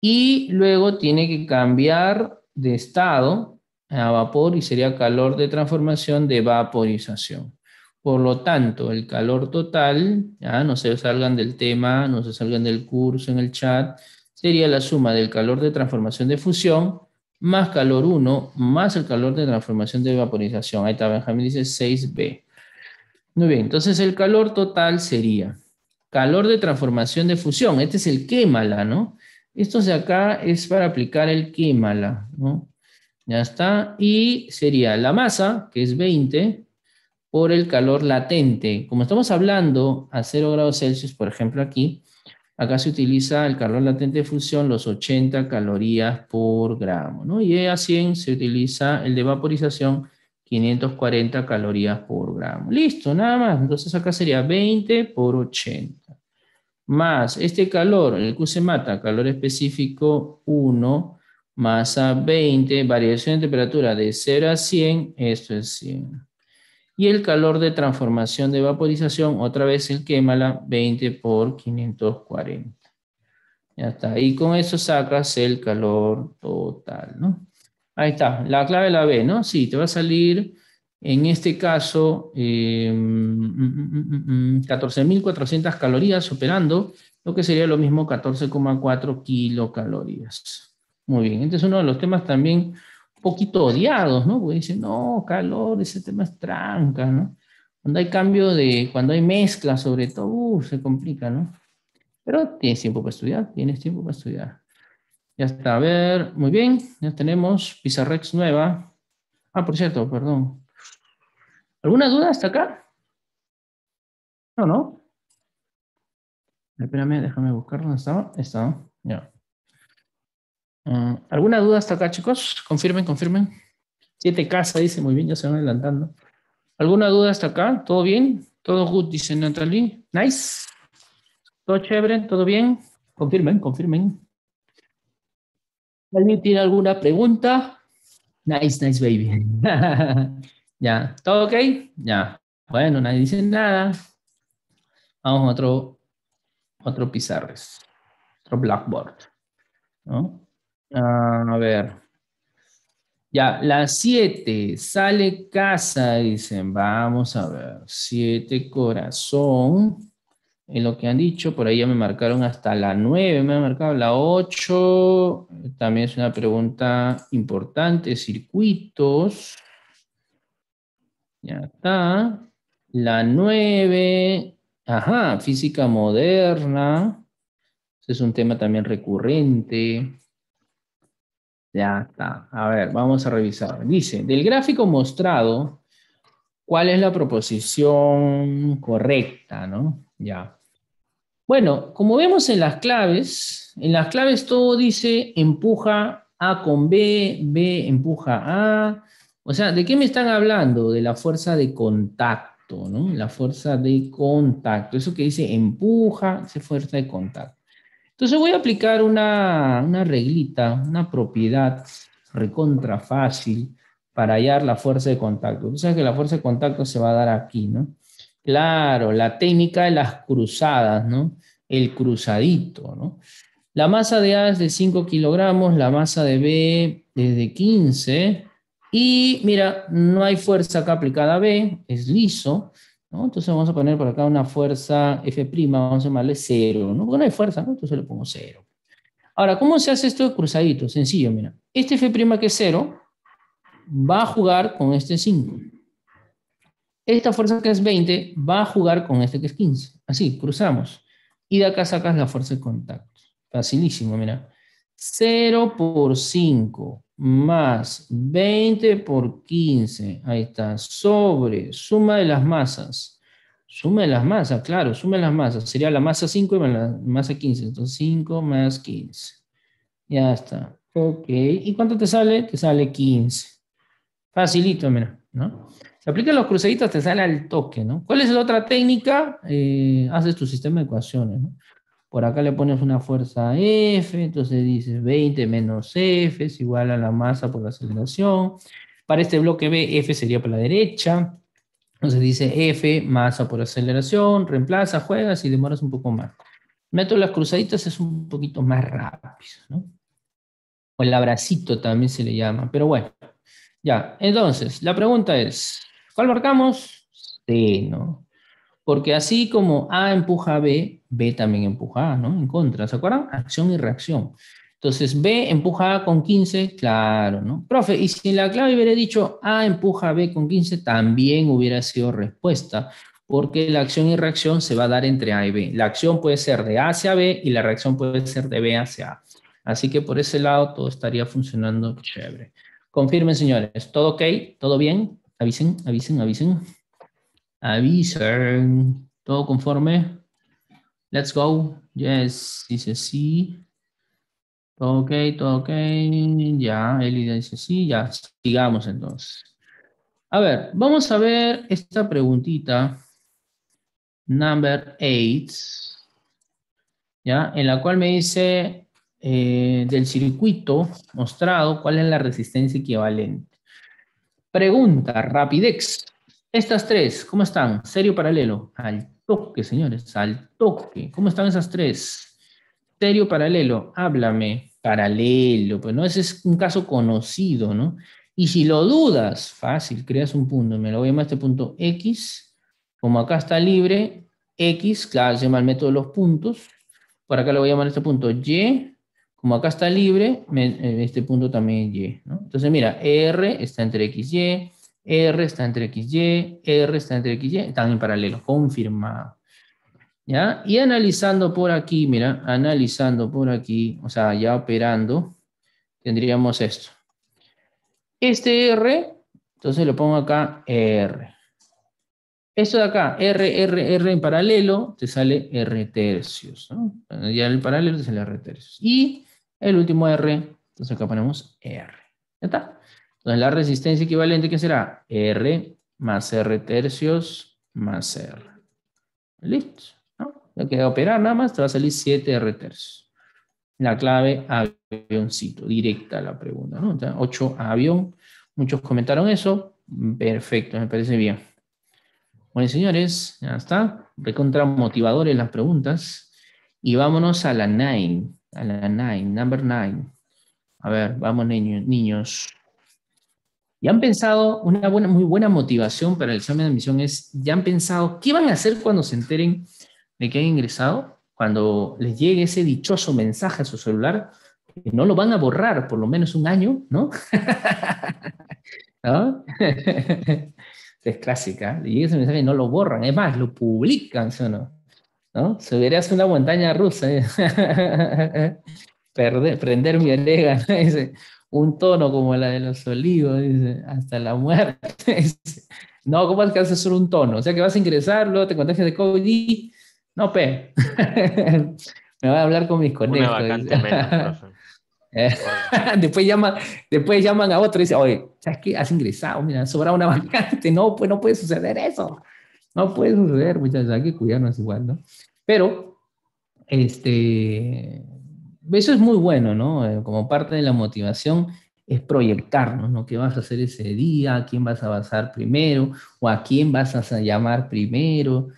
Y luego tiene que cambiar de estado a vapor y sería calor de transformación de vaporización. Por lo tanto, el calor total, ¿ya? no se salgan del tema, no se salgan del curso en el chat, sería la suma del calor de transformación de fusión más calor 1 más el calor de transformación de vaporización. Ahí está, Benjamín dice 6B. Muy bien, entonces el calor total sería calor de transformación de fusión. Este es el quémala, ¿no? Esto de acá es para aplicar el quémala, ¿no? Ya está. Y sería la masa, que es 20, por el calor latente. Como estamos hablando a 0 grados Celsius, por ejemplo aquí, acá se utiliza el calor latente de fusión, los 80 calorías por gramo, ¿no? Y a 100 se utiliza el de vaporización, 540 calorías por gramo. Listo, nada más. Entonces acá sería 20 por 80. Más este calor, el que se mata, calor específico 1, masa 20, variación de temperatura de 0 a 100, esto es 100 y el calor de transformación de vaporización, otra vez el quémala, 20 por 540. Ya está. Y con eso sacas el calor total, ¿no? Ahí está, la clave la B, ¿no? Sí, te va a salir, en este caso, 14.400 eh, calorías superando, lo que sería lo mismo 14,4 kilocalorías. Muy bien, este es uno de los temas también poquito odiados, ¿no? Porque dicen, no, calor, ese tema es tranca, ¿no? Cuando hay cambio de, cuando hay mezcla sobre todo, uh, se complica, ¿no? Pero tienes tiempo para estudiar, tienes tiempo para estudiar. Ya está, a ver, muy bien, ya tenemos Pizarrex nueva. Ah, por cierto, perdón. ¿Alguna duda hasta acá? No, no. Espérame, déjame buscar dónde estaba. Está, ya. Mm, ¿Alguna duda hasta acá, chicos? Confirmen, confirmen. siete casas, dice, muy bien, ya se van adelantando. ¿Alguna duda hasta acá? ¿Todo bien? ¿Todo good? Dice Natalie. Nice. ¿Todo chévere? ¿Todo bien? Confirmen, confirmen. ¿Alguien tiene alguna pregunta? Nice, nice, baby. ya, ¿todo ok? Ya. Bueno, nadie dice nada. Vamos a otro, otro pizarres, otro blackboard. ¿no? Ah, a ver. Ya, las 7, Sale casa, dicen. Vamos a ver. 7 corazón. En lo que han dicho, por ahí ya me marcaron hasta la 9, me han marcado la 8, También es una pregunta importante. Circuitos. Ya está. La 9, ajá, física moderna. Ese es un tema también recurrente. Ya está. A ver, vamos a revisar. Dice, del gráfico mostrado, ¿cuál es la proposición correcta? ¿no? Ya. Bueno, como vemos en las claves, en las claves todo dice empuja A con B, B empuja A. O sea, ¿de qué me están hablando? De la fuerza de contacto, ¿no? La fuerza de contacto. Eso que dice empuja, es fuerza de contacto. Entonces voy a aplicar una, reglita, una propiedad recontra fácil para hallar la fuerza de contacto. Tú sabes que la fuerza de contacto se va a dar aquí, ¿no? Claro, la técnica de las cruzadas, ¿no? El cruzadito, ¿no? La masa de A es de 5 kilogramos, la masa de B es de 15. Y mira, no hay fuerza acá aplicada a B, es liso. Entonces vamos a poner por acá una fuerza F', vamos a llamarle 0, ¿no? Porque no hay fuerza, Entonces le pongo 0. Ahora, ¿cómo se hace esto de cruzadito? Sencillo, mira. Este F' que es 0 va a jugar con este 5. Esta fuerza que es 20 va a jugar con este que es 15. Así, cruzamos. Y de acá sacas la fuerza de contacto. Facilísimo, mira. 0 por 5 más 20 por 15, ahí está, sobre suma de las masas. Suma de las masas, claro, suma de las masas. Sería la masa 5 y la masa 15. Entonces 5 más 15. Ya está. Ok. ¿Y cuánto te sale? Te sale 15. Facilito, mira, ¿no? Se aplican los cruceitos, te sale al toque, ¿no? ¿Cuál es la otra técnica? Eh, haces tu sistema de ecuaciones, ¿no? Por acá le pones una fuerza F, entonces dices 20 menos F es igual a la masa por aceleración. Para este bloque B, F sería para la derecha. Entonces dice F, masa por aceleración, reemplaza, juegas y demoras un poco más. Meto las cruzaditas, es un poquito más rápido, ¿no? O el abracito también se le llama, pero bueno. Ya, entonces, la pregunta es, ¿cuál marcamos? Seno. Porque así como A empuja a B, B también empuja A, ¿no? En contra, ¿se acuerdan? Acción y reacción. Entonces, B empuja A con 15, claro, ¿no? Profe, y si en la clave hubiera dicho A empuja a B con 15, también hubiera sido respuesta, porque la acción y reacción se va a dar entre A y B. La acción puede ser de A hacia B y la reacción puede ser de B hacia A. Así que por ese lado todo estaría funcionando chévere. Confirmen, señores, ¿todo ok? ¿Todo bien? Avisen, avisen, avisen. Avisar. ¿Todo conforme? Let's go. Yes, dice sí. Todo ok, todo ok. Ya, Elida dice sí. Ya, sigamos entonces. A ver, vamos a ver esta preguntita. Number 8. ¿Ya? En la cual me dice eh, del circuito mostrado cuál es la resistencia equivalente. Pregunta, Rapidex. Estas tres, ¿cómo están? Serio paralelo. Al toque, señores, al toque. ¿Cómo están esas tres? Serio paralelo, háblame. Paralelo, pues no, ese es un caso conocido, ¿no? Y si lo dudas, fácil, creas un punto. Me lo voy a llamar este punto X. Como acá está libre, X, claro, se llama el método de los puntos. Por acá lo voy a llamar este punto Y. Como acá está libre, eh, este punto también Y. Entonces, mira, R está entre X, Y. R está entre XY, R está entre XY, están en paralelo, confirmado. ¿Ya? Y analizando por aquí, mira, analizando por aquí, o sea, ya operando, tendríamos esto. Este R, entonces lo pongo acá R. Esto de acá, R, R, R en paralelo, te sale R tercios. Ya en el paralelo te sale R tercios. Y el último R, entonces acá ponemos R. ¿Ya está? Entonces la resistencia equivalente, ¿qué será? R más R tercios más R. Listo. Lo que operar nada más te va a salir 7R tercios. La clave avioncito, directa la pregunta, ¿no? 8 avión. Muchos comentaron eso. Perfecto, me parece bien. Bueno, señores, ya está. Recontramos motivadores las preguntas. Y vámonos a la 9. A la 9, number 9. A ver, vamos niños. niños. Y han pensado, una buena, muy buena motivación para el examen de admisión es, ya han pensado, ¿qué van a hacer cuando se enteren de que han ingresado? Cuando les llegue ese dichoso mensaje a su celular, que no lo van a borrar por lo menos un año, ¿no? es clásica, le llega ese mensaje y no lo borran, es más, lo publican, ¿sí o no? ¿No? hacer una montaña rusa, ¿eh? Perder, prender mi orega, ¿no? un tono como la de los olivos, dice, hasta la muerte. no, ¿cómo alcanzas solo un tono? O sea que vas a ingresar, luego te contagias de COVID No, pe. Me va a hablar con mis conejos. Eh, después, llama después llaman a otro y dicen, oye, ¿sabes qué? Has ingresado, mira, sobra una vacante. No, pues no puede suceder eso. No puede suceder, muchas hay que cuidarnos igual, ¿no? Pero, este, eso es muy bueno, ¿no? Eh, como parte de la motivación es proyectarnos, ¿no? ¿Qué vas a hacer ese día? ¿A quién vas a avanzar primero? ¿O a quién vas a llamar primero?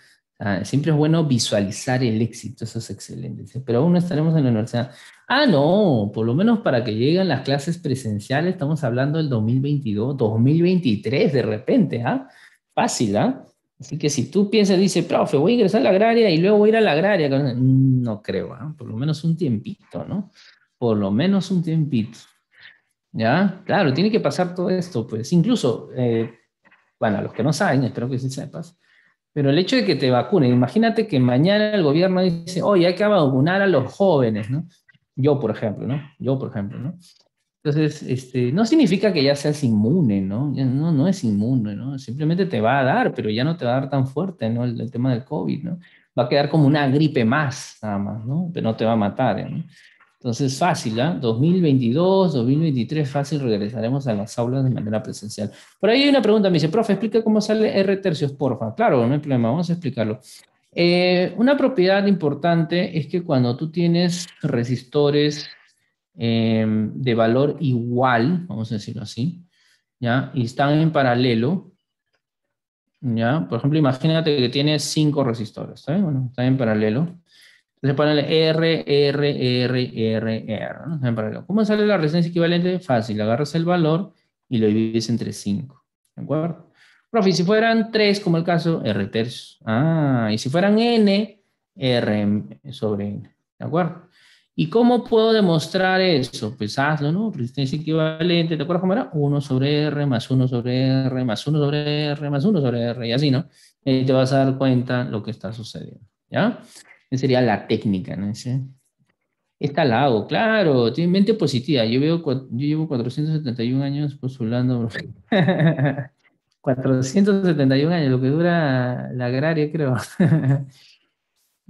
siempre es bueno visualizar el éxito, eso es excelente. Pero aún no estaremos en la universidad. Ah, no, por lo menos para que lleguen las clases presenciales, estamos hablando del 2022, 2023 de repente, ¿ah? Fácil, ¿ah? Así que si tú piensas, dice, profe, voy a ingresar a la agraria y luego voy a ir a la agraria, no creo, ¿ah? por lo menos un tiempito, ¿no? Por lo menos un tiempito. ¿Ya? Claro, tiene que pasar todo esto, pues. Incluso, eh, bueno, a los que no saben, espero que sí sepas, pero el hecho de que te vacunen, imagínate que mañana el gobierno dice, hoy hay que vacunar a los jóvenes, ¿no? Yo, por ejemplo, ¿no? Yo, por ejemplo, ¿no? Entonces, este, no significa que ya seas inmune, ¿no? No, no es inmune, ¿no? Simplemente te va a dar, pero ya no te va a dar tan fuerte, ¿no? El, tema del COVID, ¿no? Va a quedar como una gripe más, nada más, ¿no? Pero no te va a matar, ¿no? ¿eh? Entonces, fácil, ¿ah? 2022, 2023, fácil, regresaremos a las aulas de manera presencial. Por ahí hay una pregunta, me dice, profe, explica cómo sale R tercios, porfa. Claro, no hay problema, vamos a explicarlo. Eh, una propiedad importante es que cuando tú tienes resistores eh, de valor igual, vamos a decirlo así, ¿ya? y están en paralelo, ¿ya? por ejemplo, imagínate que tiene cinco resistores, ¿está están en paralelo. Entonces ponele R, R, R, R, R. ¿no? ¿Cómo sale la resistencia equivalente? Fácil, agarras el valor y lo divides entre 5. ¿De acuerdo? Profe, si fueran 3, como el caso, R tercios. Ah, y si fueran N, R sobre N. ¿De acuerdo? ¿Y cómo puedo demostrar eso? Pues hazlo, ¿no? Resistencia equivalente, ¿te acuerdas cómo era? 1 sobre R más 1 sobre R más 1 sobre R más 1 sobre R y así, ¿no? Y te vas a dar cuenta lo que está sucediendo, ¿ya? Esa sería la técnica, ¿no? Está Está lado, claro, tiene mente positiva. Yo, veo, yo llevo 471 años postulando. 471 años, lo que dura la agraria, creo.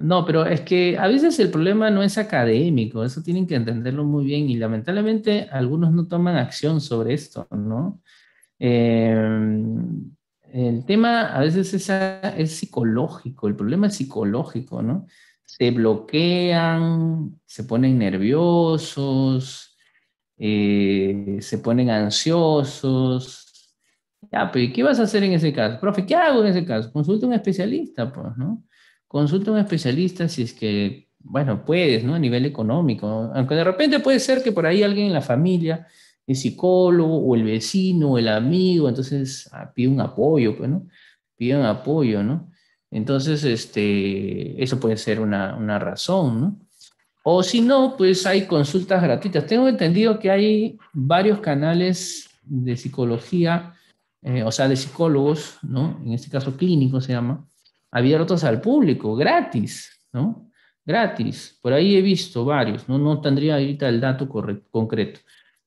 No, pero es que a veces el problema no es académico, eso tienen que entenderlo muy bien y lamentablemente algunos no toman acción sobre esto, ¿no? Em, el tema a veces es, psicológico, el problema es psicológico, ¿no? Se bloquean, se ponen nerviosos, eh, se ponen ansiosos. Ya, pero pues, ¿qué vas a hacer en ese caso? Profe, ¿qué hago en ese caso? Consulta a un especialista, pues, ¿no? consulta un especialista si es que, bueno, puedes, ¿no? A nivel económico, aunque de repente puede ser que por ahí alguien en la familia el psicólogo o el vecino o el amigo, entonces ah, pide un apoyo, pues, ¿no? Pide un apoyo, ¿no? Entonces, este, eso puede ser una, razón, ¿no? O si no, pues hay consultas gratuitas. Tengo entendido que hay varios canales de psicología, eh, o sea, de psicólogos, ¿no? En este caso clínico se llama, abiertos al público, gratis, ¿no? Gratis. Por ahí he visto varios, no, no tendría ahorita el dato concreto.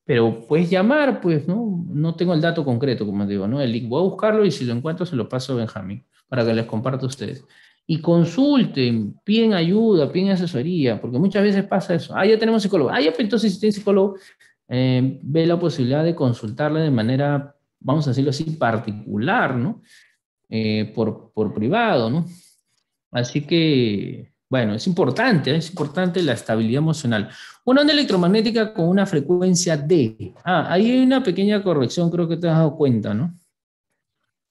Pero puedes llamar, pues, ¿no? No tengo el dato concreto, como digo, ¿no? El link, voy a buscarlo y si lo encuentro se lo paso a Benjamín para que les comparta a ustedes. Y consulten, piden ayuda, piden asesoría, porque muchas veces pasa eso. Ah, ya tenemos psicólogo. Ah, ya, pues, entonces si tienes psicólogo, eh, ve la posibilidad de consultarle de manera, vamos a decirlo así, particular, ¿no? Eh, por, privado, ¿no? Así que, bueno, es importante, ¿eh? es importante la estabilidad emocional. Una onda electromagnética con una frecuencia D. Ah, ahí hay una pequeña corrección, creo que te has dado cuenta, ¿no?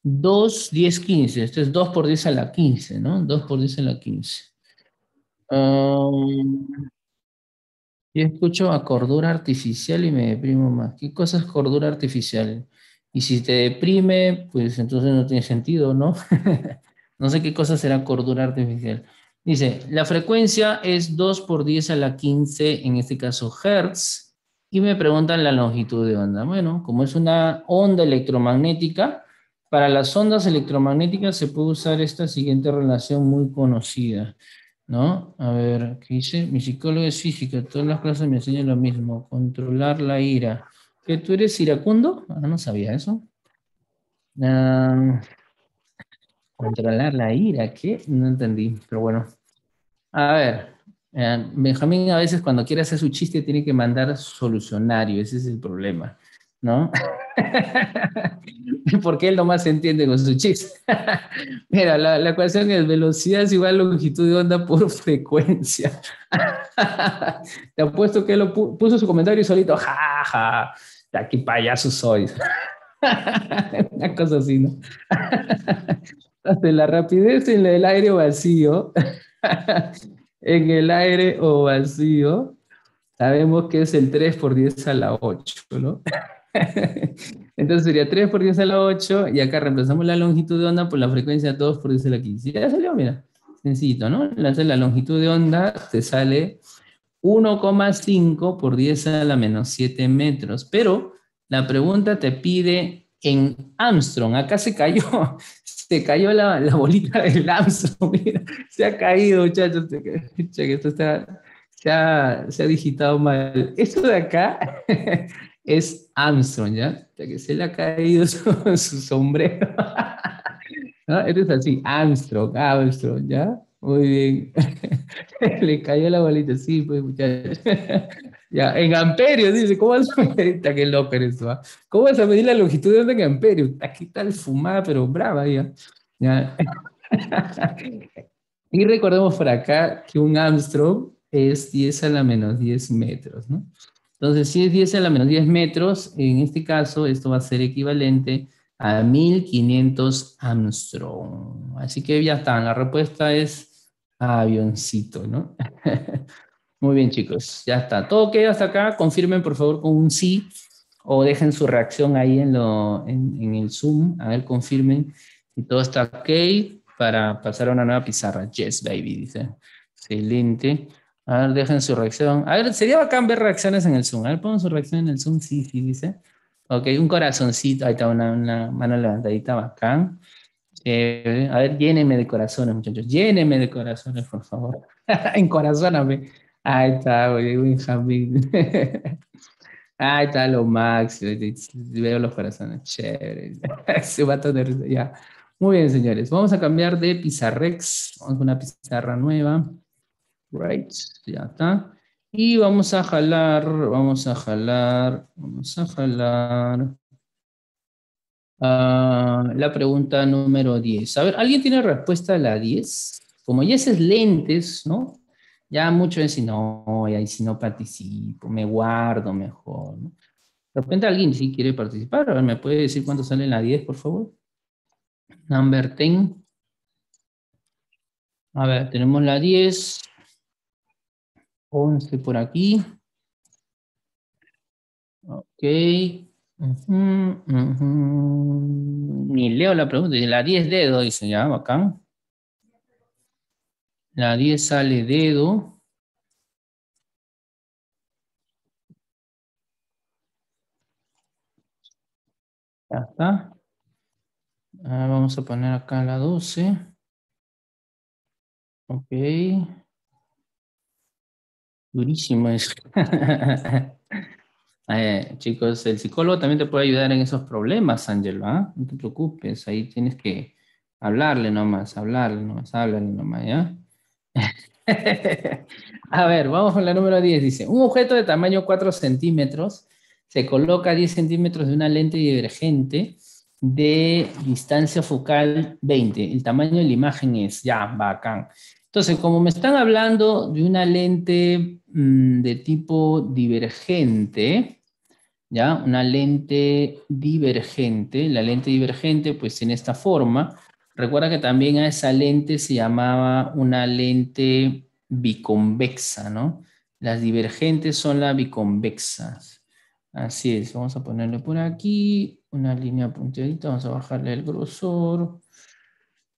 2, 10, 15. Esto es 2 por 10 a la 15, ¿no? 2 por 10 a la 15. Yo y escucho a cordura artificial y me deprimo más. ¿Qué cosa es cordura artificial? Y si te deprime, pues entonces no tiene sentido, ¿no? no sé qué cosa será cordura artificial. Dice, la frecuencia es 2 por 10 a la 15, en este caso Hertz, y me preguntan la longitud de onda. Bueno, como es una onda electromagnética, para las ondas electromagnéticas se puede usar esta siguiente relación muy conocida, ¿no? A ver, ¿qué dice? Mi psicólogo es física, todas las clases me enseñan lo mismo, controlar la ira. ¿Que tú eres iracundo? Ah, no, sabía eso. controlar la ira, ¿qué? No entendí, pero bueno. A ver, eh, Benjamín a veces cuando quiere hacer su chiste tiene que mandar solucionario, ese es el problema, ¿no? Porque él nomás se entiende con su chiste. Mira, la, la ecuación es velocidad es igual a longitud de onda por frecuencia. Te apuesto que él lo puso su comentario solito, jaja. ¿Qué payaso sois? Una cosa así, ¿no? de la rapidez en el aire vacío, en el aire o vacío, sabemos que es el 3 por 10 a la 8, ¿no? Entonces sería 3 por 10 a la 8 y acá reemplazamos la longitud de onda por la frecuencia 2 por 10 a la 15. Ya salió, mira, sencillito, ¿no? Lanzas la longitud de onda, te sale 1,5 por 10 a la menos 7 metros. Pero la pregunta te pide en Armstrong. Acá se cayó, se cayó la, bolita del Armstrong. se ha caído, muchachos. Esto está, se, ha, digitado mal. Esto de acá es Armstrong, ¿ya? que se le ha caído su, sombrero. ¿No? Esto es así, Armstrong, Armstrong, ¿ya? Muy bien. Le cayó la bolita, sí, pues muchachos. ya, en amperios, dice, ¿cómo vas a medir? loco eres ¿Cómo vas a medir la longitud de onda en amperios? Aquí tal fumada, pero brava ya. y recordemos por acá que un Armstrong es 10 a la menos 10 metros, ¿no? Entonces, si es 10 a la menos 10 metros, en este caso, esto va a ser equivalente a 1500 Armstrong. Así que ya está, la respuesta es avioncito, ¿no? Muy bien, chicos, ya está. Todo queda hasta acá. Confirmen, por favor, con un sí o dejen su reacción ahí en, lo, en, el Zoom. A ver, confirmen si todo está ok para pasar a una nueva pizarra. Yes, baby, dice. Excelente. A ver, dejen su reacción. A ver, sería bacán ver reacciones en el Zoom. A ver, pongan su reacción en el Zoom. Sí, sí, dice. Ok, un corazoncito. Ahí está una, una mano levantadita bacán. Eh, a ver, llénenme de corazones, muchachos. Llénenme de corazones, por favor. Encorazóname. Ahí está, güey, Ahí está lo máximo, Veo los corazones. Chévere. Se va a tener ya. Muy bien, señores. Vamos a cambiar de pizarrex. Vamos a una pizarra nueva. Right. Ya está. Y vamos a jalar, vamos a jalar, vamos a jalar. Ah, la pregunta número 10. A ver, ¿alguien tiene respuesta a la 10? Como ya es lentes, ¿no? Ya muchos dicen, no, y ahí si no participo, me guardo mejor. ¿no? De repente alguien sí quiere participar. A ver, ¿me puede decir cuánto sale en la 10, por favor? Number 10. A ver, tenemos la 10. 11 por aquí. Ok. -huh, Ni leo la pregunta, la 10 dedo, dice ya, bacán. La 10 sale dedo. Ya está. Ahora vamos a poner acá la 12. Ok. Durísimo es. Eh, chicos, el psicólogo también te puede ayudar en esos problemas, Ángelo, No te preocupes, ahí tienes que hablarle nomás, hablarle nomás, hablarle nomás, ¿ya? a ver, vamos con la número 10. Dice, un objeto de tamaño 4 centímetros se coloca a 10 centímetros de una lente divergente de distancia focal 20. El tamaño de la imagen es, ya, bacán. Entonces, como me están hablando de una lente mm, de tipo divergente, ¿ya? Una lente divergente, la lente divergente pues tiene esta forma. Recuerda que también a esa lente se llamaba una lente biconvexa, ¿no? Las divergentes son las biconvexas. Así es, vamos a ponerle por aquí una línea punteadita, vamos a bajarle el grosor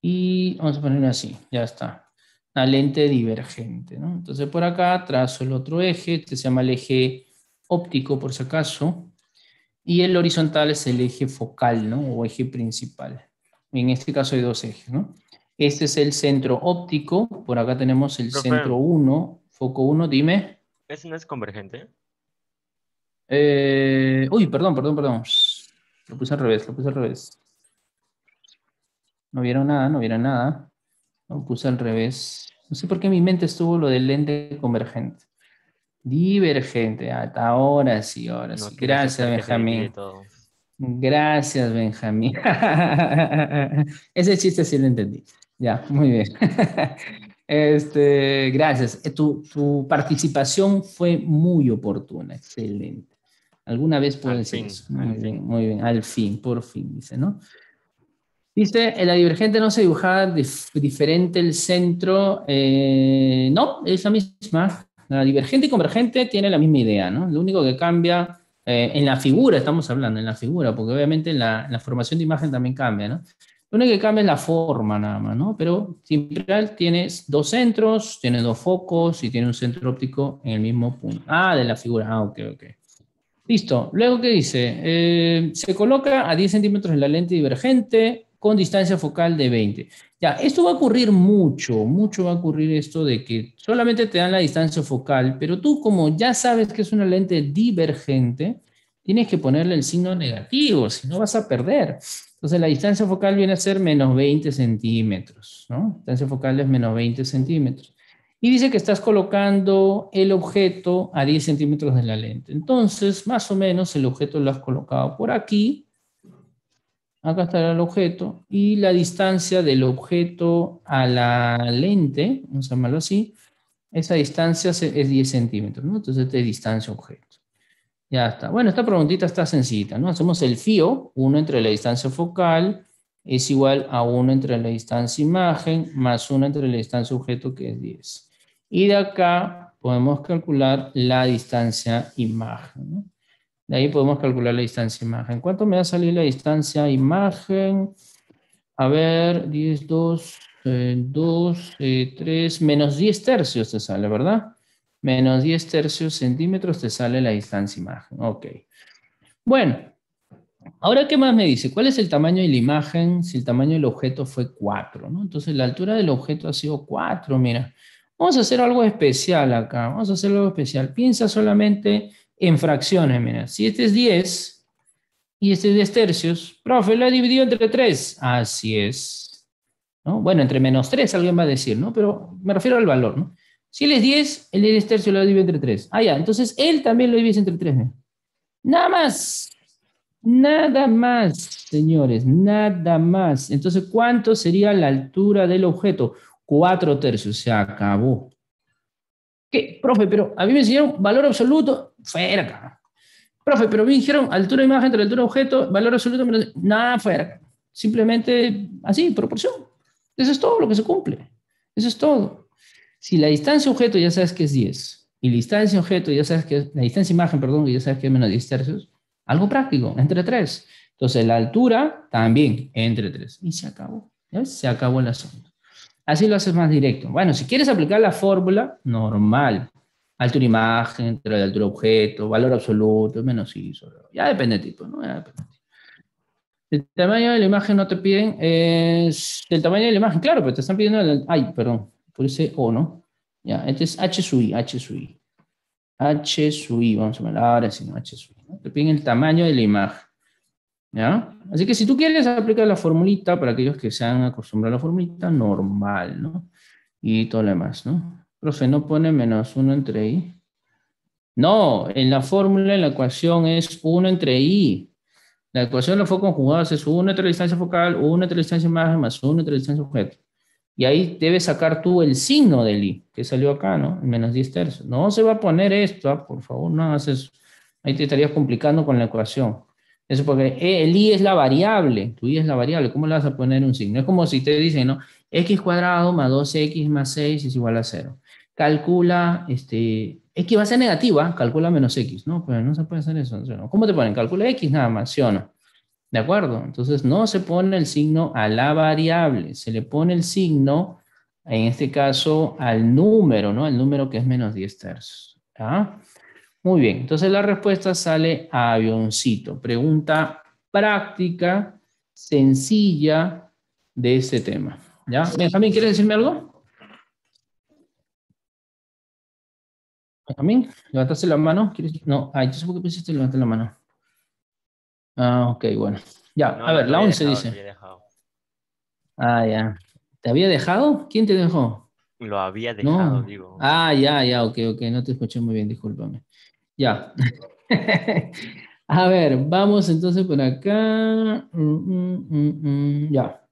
y vamos a ponerlo así, ya está lente divergente. Entonces por acá trazo el otro eje, este se llama el eje óptico por si acaso, y el horizontal es el eje focal ¿no? o eje principal. En este caso hay dos ejes. ¿no? Este es el centro óptico, por acá tenemos el centro 1, foco 1, dime. ¿Ese no es convergente? Eh, uy, perdón, perdón, perdón. Lo puse al revés, lo puse al revés. No vieron nada, no vieron nada. Lo Puse al revés. No sé por qué mi mente estuvo lo del lente convergente. Divergente, hasta ahora sí, ahora sí. Gracias, Benjamín. Gracias, Benjamín. Ese chiste sí lo entendí. Ya, muy bien. Este, gracias. Eh, tu, participación fue muy oportuna, excelente. ¿Alguna vez puedo el decir eso? Muy bien, muy bien, al fin, por fin, dice, ¿no? Dice, en la divergente no se dibuja diferente el centro. Eh, no, es la misma. La divergente y convergente tiene la misma idea, ¿no? Lo único que cambia eh, en la figura, estamos hablando, en la figura, porque obviamente en la, formación de imagen también cambia, ¿no? Lo único que cambia es la forma nada más, ¿no? Pero siempre tienes dos centros, tiene dos focos y tiene un centro óptico en el mismo punto. Ah, de la figura. Ah, ok, ok. Listo. Luego, ¿qué dice? Eh, se coloca a 10 centímetros en la lente divergente, con distancia focal de 20. Ya, esto va a ocurrir mucho, mucho va a ocurrir esto de que solamente te dan la distancia focal, pero tú como ya sabes que es una lente divergente, tienes que ponerle el signo negativo, si no vas a perder. Entonces la distancia focal viene a ser menos 20 centímetros, ¿no? Distancia focal es menos 20 centímetros. Y dice que estás colocando el objeto a 10 centímetros de la lente. Entonces, más o menos, el objeto lo has colocado por aquí, Acá estará el objeto y la distancia del objeto a la lente, vamos a llamarlo así, esa distancia es 10 centímetros, ¿no? Entonces esta es distancia objeto. Ya está. Bueno, esta preguntita está sencillita, ¿no? Hacemos el FIO, 1 entre la distancia focal es igual a 1 entre la distancia imagen más 1 entre la distancia objeto que es 10. Y de acá podemos calcular la distancia imagen, ¿no? De ahí podemos calcular la distancia imagen. ¿Cuánto me va a salir la distancia imagen? A ver, 10, 2, 2, 3, menos 10 tercios te sale, ¿verdad? Menos 10 tercios centímetros te sale la distancia imagen. Ok. Bueno, ahora ¿qué más me dice? ¿Cuál es el tamaño de la imagen si el tamaño del objeto fue 4? ¿no? Entonces la altura del objeto ha sido 4, mira. Vamos a hacer algo especial acá, vamos a hacer algo especial. Piensa solamente en fracciones. Mira, si este es 10 y este es 10 tercios, profe, lo he dividido entre 3. Así es. Bueno, entre menos 3 alguien va a decir, ¿no? Pero me refiero al valor, ¿no? Si él es 10, el 10 tercios, lo divide entre 3. Ah, ya, entonces él también lo divide entre 3. Nada más. Nada más, señores, nada más. Entonces, ¿cuánto sería la altura del objeto? 4 tercios, se acabó. ¿Qué, profe? Pero a mí me enseñaron valor absoluto fuera. Profe, pero me dijeron altura de imagen, altura de objeto, valor absoluto, menos, nada fuera. Simplemente así, proporción. Eso es todo lo que se cumple. Eso es todo. Si la distancia objeto ya sabes que es 10 y la distancia objeto ya sabes que la distancia imagen, perdón, ya sabes que es menos 10 tercios, algo práctico, entre 3. Entonces la altura también entre 3. Y se acabó. Se acabó el asunto. Así lo haces más directo. Bueno, si quieres aplicar la fórmula, normal altura imagen, altura de altura objeto, valor absoluto, menos ISO. Ya depende del tipo, ¿no? El tamaño de la imagen no te piden, es el tamaño de la imagen, claro, pero te están pidiendo ay, perdón, por ese O, ¿no? Ya, este es H H sub i, vamos a ver, ahora sí, no, I. ¿no? Te piden el tamaño de la imagen. ¿Ya? Así que si tú quieres aplicar la formulita, para aquellos que se han acostumbrado a la formulita, normal, ¿no? Y todo lo demás, ¿no? Profe, ¿no pone menos 1 entre i? No, en la fórmula, en la ecuación es 1 entre i. La ecuación de fue conjugada, es 1 entre la distancia focal, 1 entre la distancia imagen, más 1 entre distancia objeto. Y ahí debes sacar tú el signo del i, que salió acá, ¿no? menos 10 tercios. No se va a poner esto, ah, por favor, no haces... Ahí te estarías complicando con la ecuación. Eso porque eh, el i es la variable, tu i es la variable, ¿cómo le vas a poner un signo? Es como si te dicen, ¿no? x cuadrado más 2x más 6 es igual a 0. Calcula, este, x va a ser negativa, calcula menos x, ¿no? Pero no se puede hacer eso, ¿Cómo te ponen? Calcula x nada más, ¿sí o no? ¿De acuerdo? Entonces no se pone el signo a la variable, se le pone el signo, en este caso, al número, ¿no? Al número que es menos 10 tercios. Muy bien, entonces la respuesta sale a avioncito. Pregunta práctica, sencilla de este tema. ¿Ya? Benjamín, ¿quieres decirme algo? Benjamín, ¿levantaste la mano? ¿Quieres? No, ay, yo sé que pensaste levantar la mano. Ah, ok, bueno. Ya, a ver, la 11 dice. Ah, ya. ¿Te había dejado? ¿Quién te dejó? Lo había dejado, digo. Ah, ya, ya, ok, ok, no te escuché muy bien, discúlpame. Ya. a ver, vamos entonces por acá. Mm, mm, mm, ya.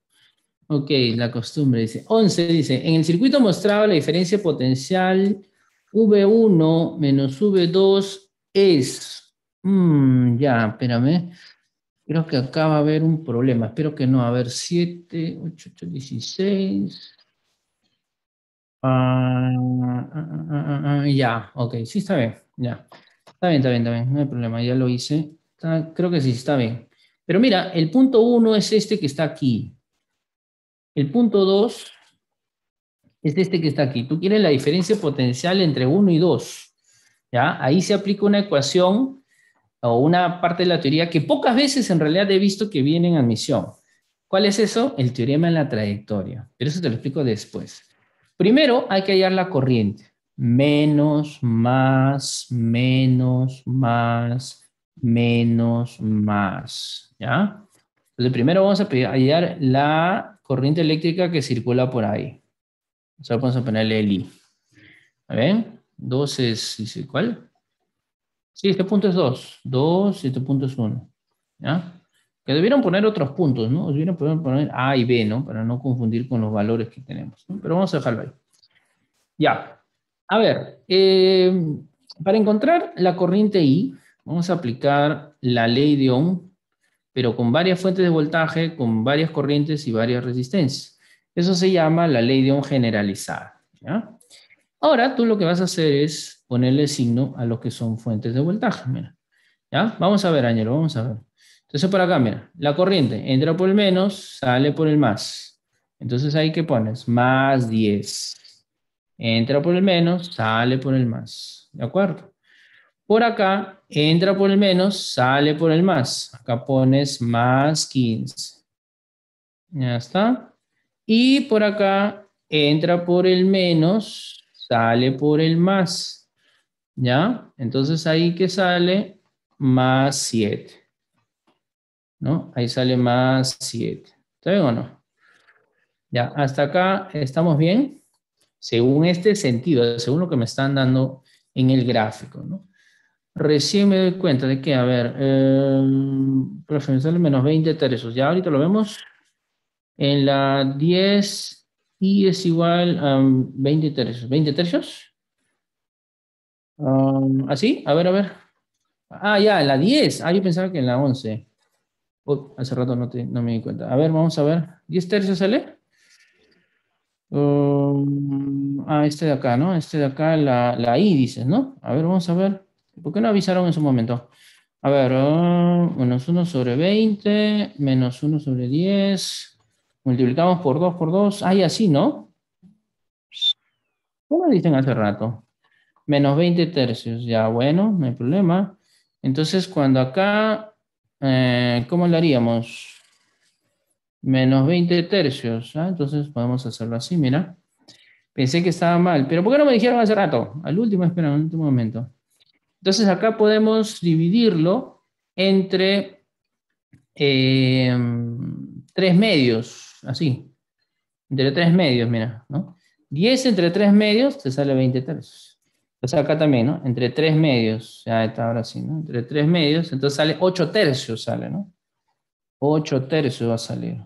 Ok, la costumbre dice. 11 dice, en el circuito mostrado la diferencia potencial V1 menos V2 es... Mm, ya, espérame. Creo que acá va a haber un problema. Espero que no. A ver, 7, 8, 8, 16. ya, ok. Sí, está bien. Ya. Está bien, está bien, está bien. No hay problema. Ya lo hice. creo que sí, está bien. Pero mira, el punto 1 es este que está aquí. El punto 2 es este que está aquí. Tú quieres la diferencia potencial entre 1 y 2. ¿ya? Ahí se aplica una ecuación o una parte de la teoría que pocas veces en realidad he visto que viene en admisión. ¿Cuál es eso? El teorema en la trayectoria. Pero eso te lo explico después. Primero hay que hallar la corriente. Menos, más, menos, más, menos, más. ¿Ya? Entonces primero vamos a hallar la corriente eléctrica que circula por ahí. O sea, vamos a ponerle el I. ¿Ven? Dos 2 es, ¿cuál? Sí, este punto es 2. 2, este punto es 1. ¿Ya? Que debieron poner otros puntos, ¿no? Debieron poner, A y B, ¿no? Para no confundir con los valores que tenemos. Pero vamos a dejarlo ahí. Ya. A ver, eh, para encontrar la corriente I, vamos a aplicar la ley de Ohm pero con varias fuentes de voltaje, con varias corrientes y varias resistencias. Eso se llama la ley de Ohm generalizada. Ahora tú lo que vas a hacer es ponerle signo a lo que son fuentes de voltaje. ¿Ya? Vamos a ver, Ángelo, vamos a ver. Entonces por acá, mira, la corriente entra por el menos, sale por el más. Entonces ahí que pones más 10. Entra por el menos, sale por el más. ¿De acuerdo? Por acá, entra por el menos, sale por el más. Acá pones más 15. Ya está. Y por acá, entra por el menos, sale por el más. ¿Ya? Entonces ahí que sale más 7. ¿No? Ahí sale más 7. ¿Está bien o no? Ya, hasta acá estamos bien. Según este sentido, según lo que me están dando en el gráfico, ¿no? Recién me doy cuenta de que, a ver, eh, me sale menos 20 tercios. Ya ahorita lo vemos. En la 10, y es igual a 20 tercios. ¿20 tercios? ¿Así? A ver, a ver. Ah, ya, en la 10. Ah, yo pensaba que en la 11. hace rato no, me di cuenta. A ver, vamos a ver. ¿10 tercios sale? ah, este de acá, ¿no? Este de acá, la, la I, dices, ¿no? A ver, vamos a ver. ¿Por qué no avisaron en su momento? A ver, oh, menos 1 sobre 20, menos 1 sobre 10, multiplicamos por 2 por 2. Ah, así, ¿no? ¿Cómo dicen hace rato? Menos 20 tercios. Ya, bueno, no hay problema. Entonces, cuando acá, eh, ¿cómo lo haríamos? Menos 20 tercios. ¿ah? Entonces, podemos hacerlo así, mira. Pensé que estaba mal, pero ¿por qué no me dijeron hace rato? Al último, espera, un último momento. Entonces acá podemos dividirlo entre eh, tres medios, así. Entre tres medios, mira, ¿no? 10 entre tres medios te sale tercios. Entonces acá también, ¿no? Entre tres medios, ya está ahora sí, ¿no? Entre tres medios, entonces sale 8 tercios, sale, ¿no? 8 tercios va a salir.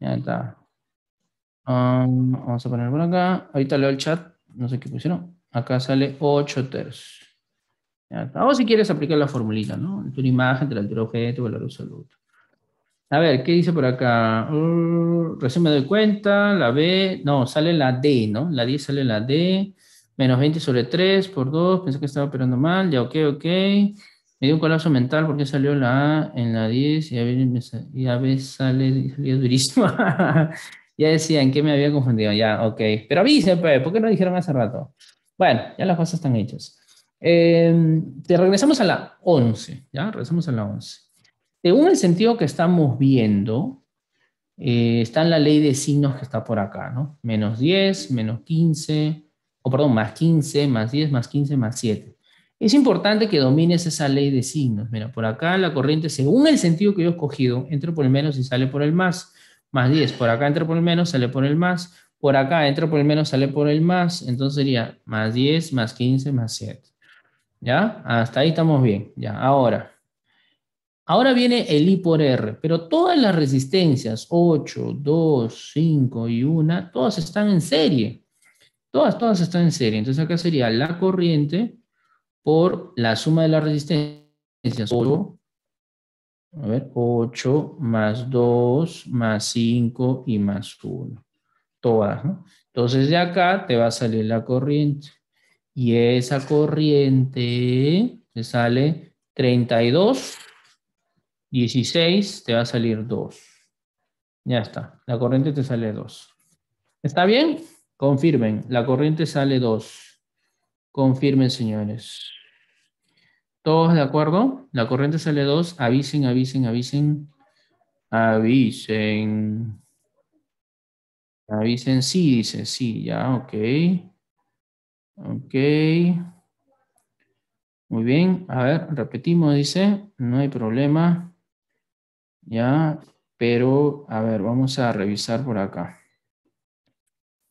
Ya está. Um, vamos a poner por acá. Ahorita leo el chat, no sé qué pusieron. Acá sale 8 tercios. O si quieres aplicar la formulita, ¿no? Altura imagen, la altura objeto, valor absoluto. A ver, ¿qué dice por acá? Uh, recién me doy cuenta, la B, no, sale la D, ¿no? La 10 sale la D, menos 20 sobre 3 por 2, pensé que estaba operando mal, ya ok, ok. Me dio un colapso mental porque salió la A en la 10 y a veces sale, salió durísimo. ya decían que me había confundido, ya, ok. Pero avíseme, pues, ¿por qué no dijeron hace rato? Bueno, ya las cosas están hechas. Em, te regresamos a la 11, ¿ya? Regresamos a la 11. Según el sentido que estamos viendo, eh, está en la ley de signos que está por acá, ¿no? Menos 10, menos 15, o perdón, más 15, más 10, más 15, más 7. Es importante que domines esa ley de signos. Mira, por acá la corriente, según el sentido que yo he escogido, entra por el menos y sale por el más. Más 10, por acá entra por el menos, sale por el más. Por acá entra por el menos, sale por el más. Entonces sería más 10, más 15, más 7. ¿Ya? Hasta ahí estamos bien. Ya, ahora. Ahora viene el I por R, pero todas las resistencias, 8, 2, 5 y 1, todas están en serie. Todas, todas están en serie. Entonces acá sería la corriente por la suma de las resistencias, 8, a ver, 8 más 2 más 5 y más 1. Todas, ¿no? Entonces de acá te va a salir la corriente. Y esa corriente te sale 32, 16, te va a salir 2. Ya está, la corriente te sale 2. ¿Está bien? Confirmen, la corriente sale 2. Confirmen, señores. ¿Todos de acuerdo? La corriente sale 2. Avisen, avisen, avisen. Avisen. Avisen, sí, dice, sí, ya, ok. Ok. Muy bien. A ver, repetimos, dice. No hay problema. Ya, pero a ver, vamos a revisar por acá.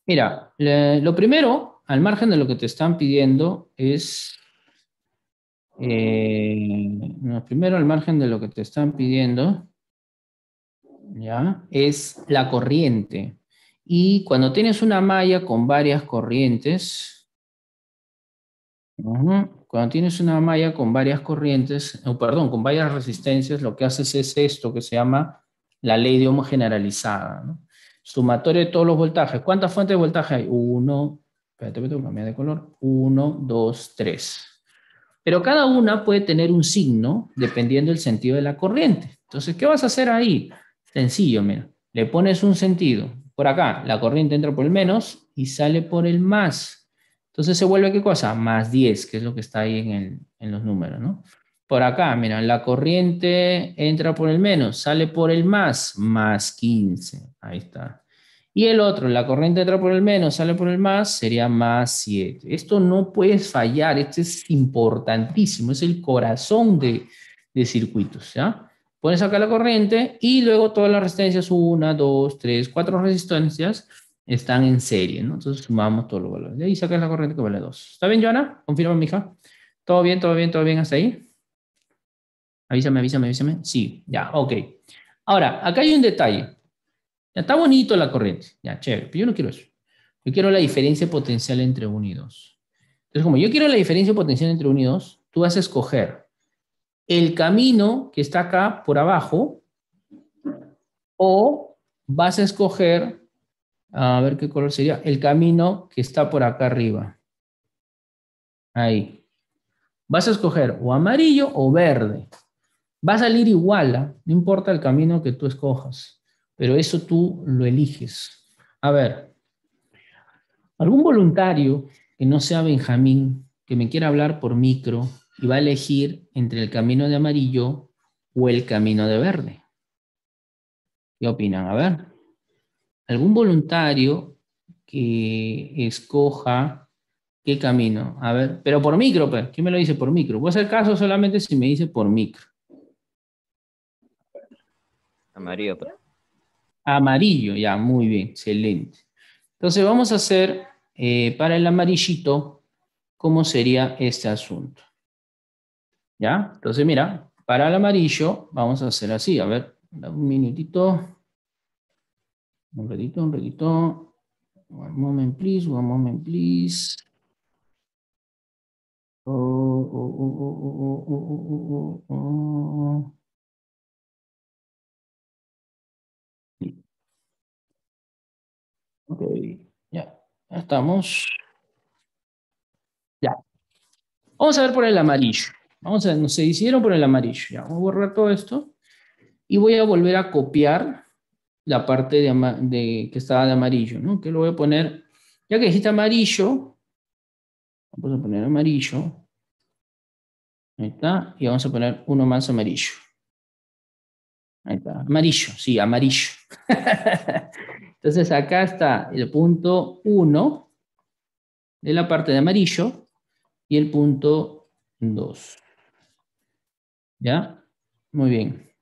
Mira, lo primero, al margen de lo que te están pidiendo, es... Eh, primero, al margen de lo que te están pidiendo, ¿ya? Es la corriente. Y cuando tienes una malla con varias corrientes, cuando tienes una malla con varias corrientes, o perdón, con varias resistencias, lo que haces es esto que se llama la ley de ohm generalizada. ¿no? Sumatorio de todos los voltajes. ¿Cuántas fuentes de voltaje hay? Uno, espérate, me tengo de color. Uno, dos, tres. Pero cada una puede tener un signo dependiendo del sentido de la corriente. Entonces, ¿qué vas a hacer ahí? Sencillo, mira. Le pones un sentido. Por acá, la corriente entra por el menos y sale por el más. Entonces se vuelve, ¿qué cosa? Más 10, que es lo que está ahí en, los números, ¿no? Por acá, mira, la corriente entra por el menos, sale por el más, más 15. Ahí está. Y el otro, la corriente entra por el menos, sale por el más, sería más 7. Esto no puedes fallar, esto es importantísimo, es el corazón de, de circuitos, ¿ya? Pones acá la corriente y luego todas las resistencias, una, dos, tres, cuatro resistencias, están en serie, ¿no? Entonces sumamos todos los valores. y ahí sacas la corriente que vale 2. ¿Está bien, Joana? Confirma, mija. ¿Todo bien, todo bien, todo bien hasta ahí? Avísame, avísame, avísame. Sí, ya, ok. Ahora, acá hay un detalle. Ya está bonito la corriente. Ya, chévere. Pero yo no quiero eso. Yo quiero la diferencia potencial entre 1 y 2. Entonces, como yo quiero la diferencia potencial entre 1 y 2, tú vas a escoger el camino que está acá por abajo o vas a escoger a ver qué color sería, el camino que está por acá arriba. Ahí. Vas a escoger o amarillo o verde. Va a salir igual, ¿ah? no importa el camino que tú escojas, pero eso tú lo eliges. A ver, algún voluntario que no sea Benjamín, que me quiera hablar por micro y va a elegir entre el camino de amarillo o el camino de verde. ¿Qué opinan? A ver algún voluntario que escoja qué camino. A ver, pero por micro, ¿qué pues, ¿quién me lo dice por micro? Voy a hacer caso solamente si me dice por micro. Amarillo. Pero... Pues. Amarillo, ya, muy bien, excelente. Entonces vamos a hacer eh, para el amarillito cómo sería este asunto. ¿Ya? Entonces mira, para el amarillo vamos a hacer así, a ver, un minutito. Un ratito, un ratito. One moment, please. One moment, please. Ok, ya. ya estamos. Ya. Vamos a ver por el amarillo. Vamos a ver, nos hicieron por el amarillo. Ya, voy a borrar todo esto y voy a volver a copiar la parte de, que estaba de amarillo, ¿no? Que lo voy a poner, ya que dijiste amarillo, vamos a poner amarillo. Ahí está, y vamos a poner uno más amarillo. Ahí está, amarillo, sí, amarillo. Entonces acá está el punto 1 de la parte de amarillo y el punto 2. ¿Ya? Muy bien.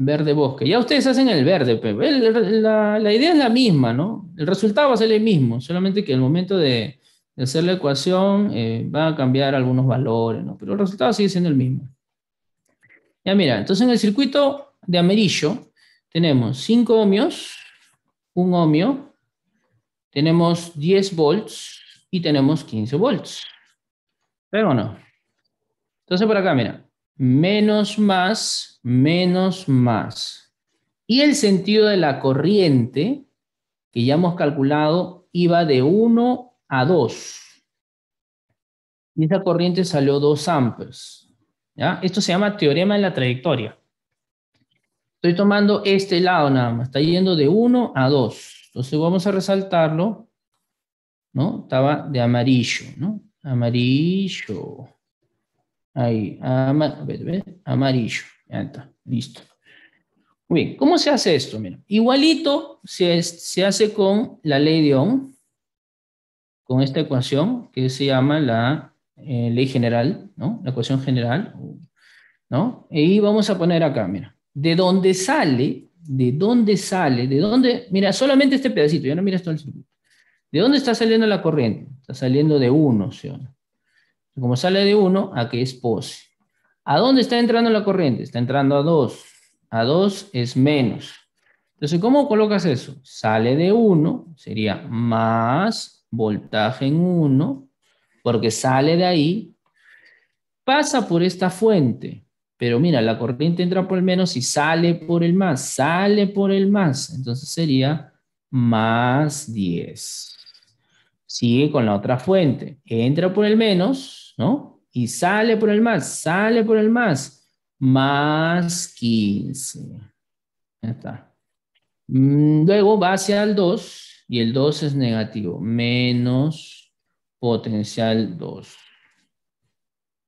Verde bosque. Ya ustedes hacen el verde, pero la, idea es la misma, ¿no? El resultado va a ser el mismo, solamente que el momento de, hacer la ecuación eh, va a cambiar algunos valores, ¿no? Pero el resultado sigue siendo el mismo. Ya mira, entonces en el circuito de amarillo tenemos 5 ohmios, 1 ohmio, tenemos 10 volts y tenemos 15 volts. ¿Pero no? Entonces por acá, mira, menos más, menos más. Y el sentido de la corriente, que ya hemos calculado, iba de 1 a 2. Y esa corriente salió 2 amperes. Esto se llama teorema de la trayectoria. Estoy tomando este lado nada más, está yendo de 1 a 2. Entonces vamos a resaltarlo, Estaba de amarillo, ¿no? Amarillo. Ahí, amarillo. Ya está, listo. Muy bien, ¿cómo se hace esto? Mira, igualito se, se hace con la ley de Ohm, con esta ecuación que se llama la eh, ley general, ¿no? La ecuación general, ¿no? Y vamos a poner acá, mira, de dónde sale, de dónde sale, de dónde, mira, solamente este pedacito, ya no mira todo el circuito. ¿De dónde está saliendo la corriente? Está saliendo de uno, ¿sí o como sale de 1, aquí es pose. ¿A dónde está entrando la corriente? Está entrando a 2. A 2 es menos. Entonces, ¿cómo colocas eso? Sale de 1, sería más voltaje en 1, porque sale de ahí, pasa por esta fuente, pero mira, la corriente entra por el menos y sale por el más, sale por el más, entonces sería más 10. Sigue con la otra fuente, entra por el menos, ¿no? Y sale por el más, sale por el más, más 15. Ya está. Mm, luego va hacia el 2 y el 2 es negativo, menos potencial 2.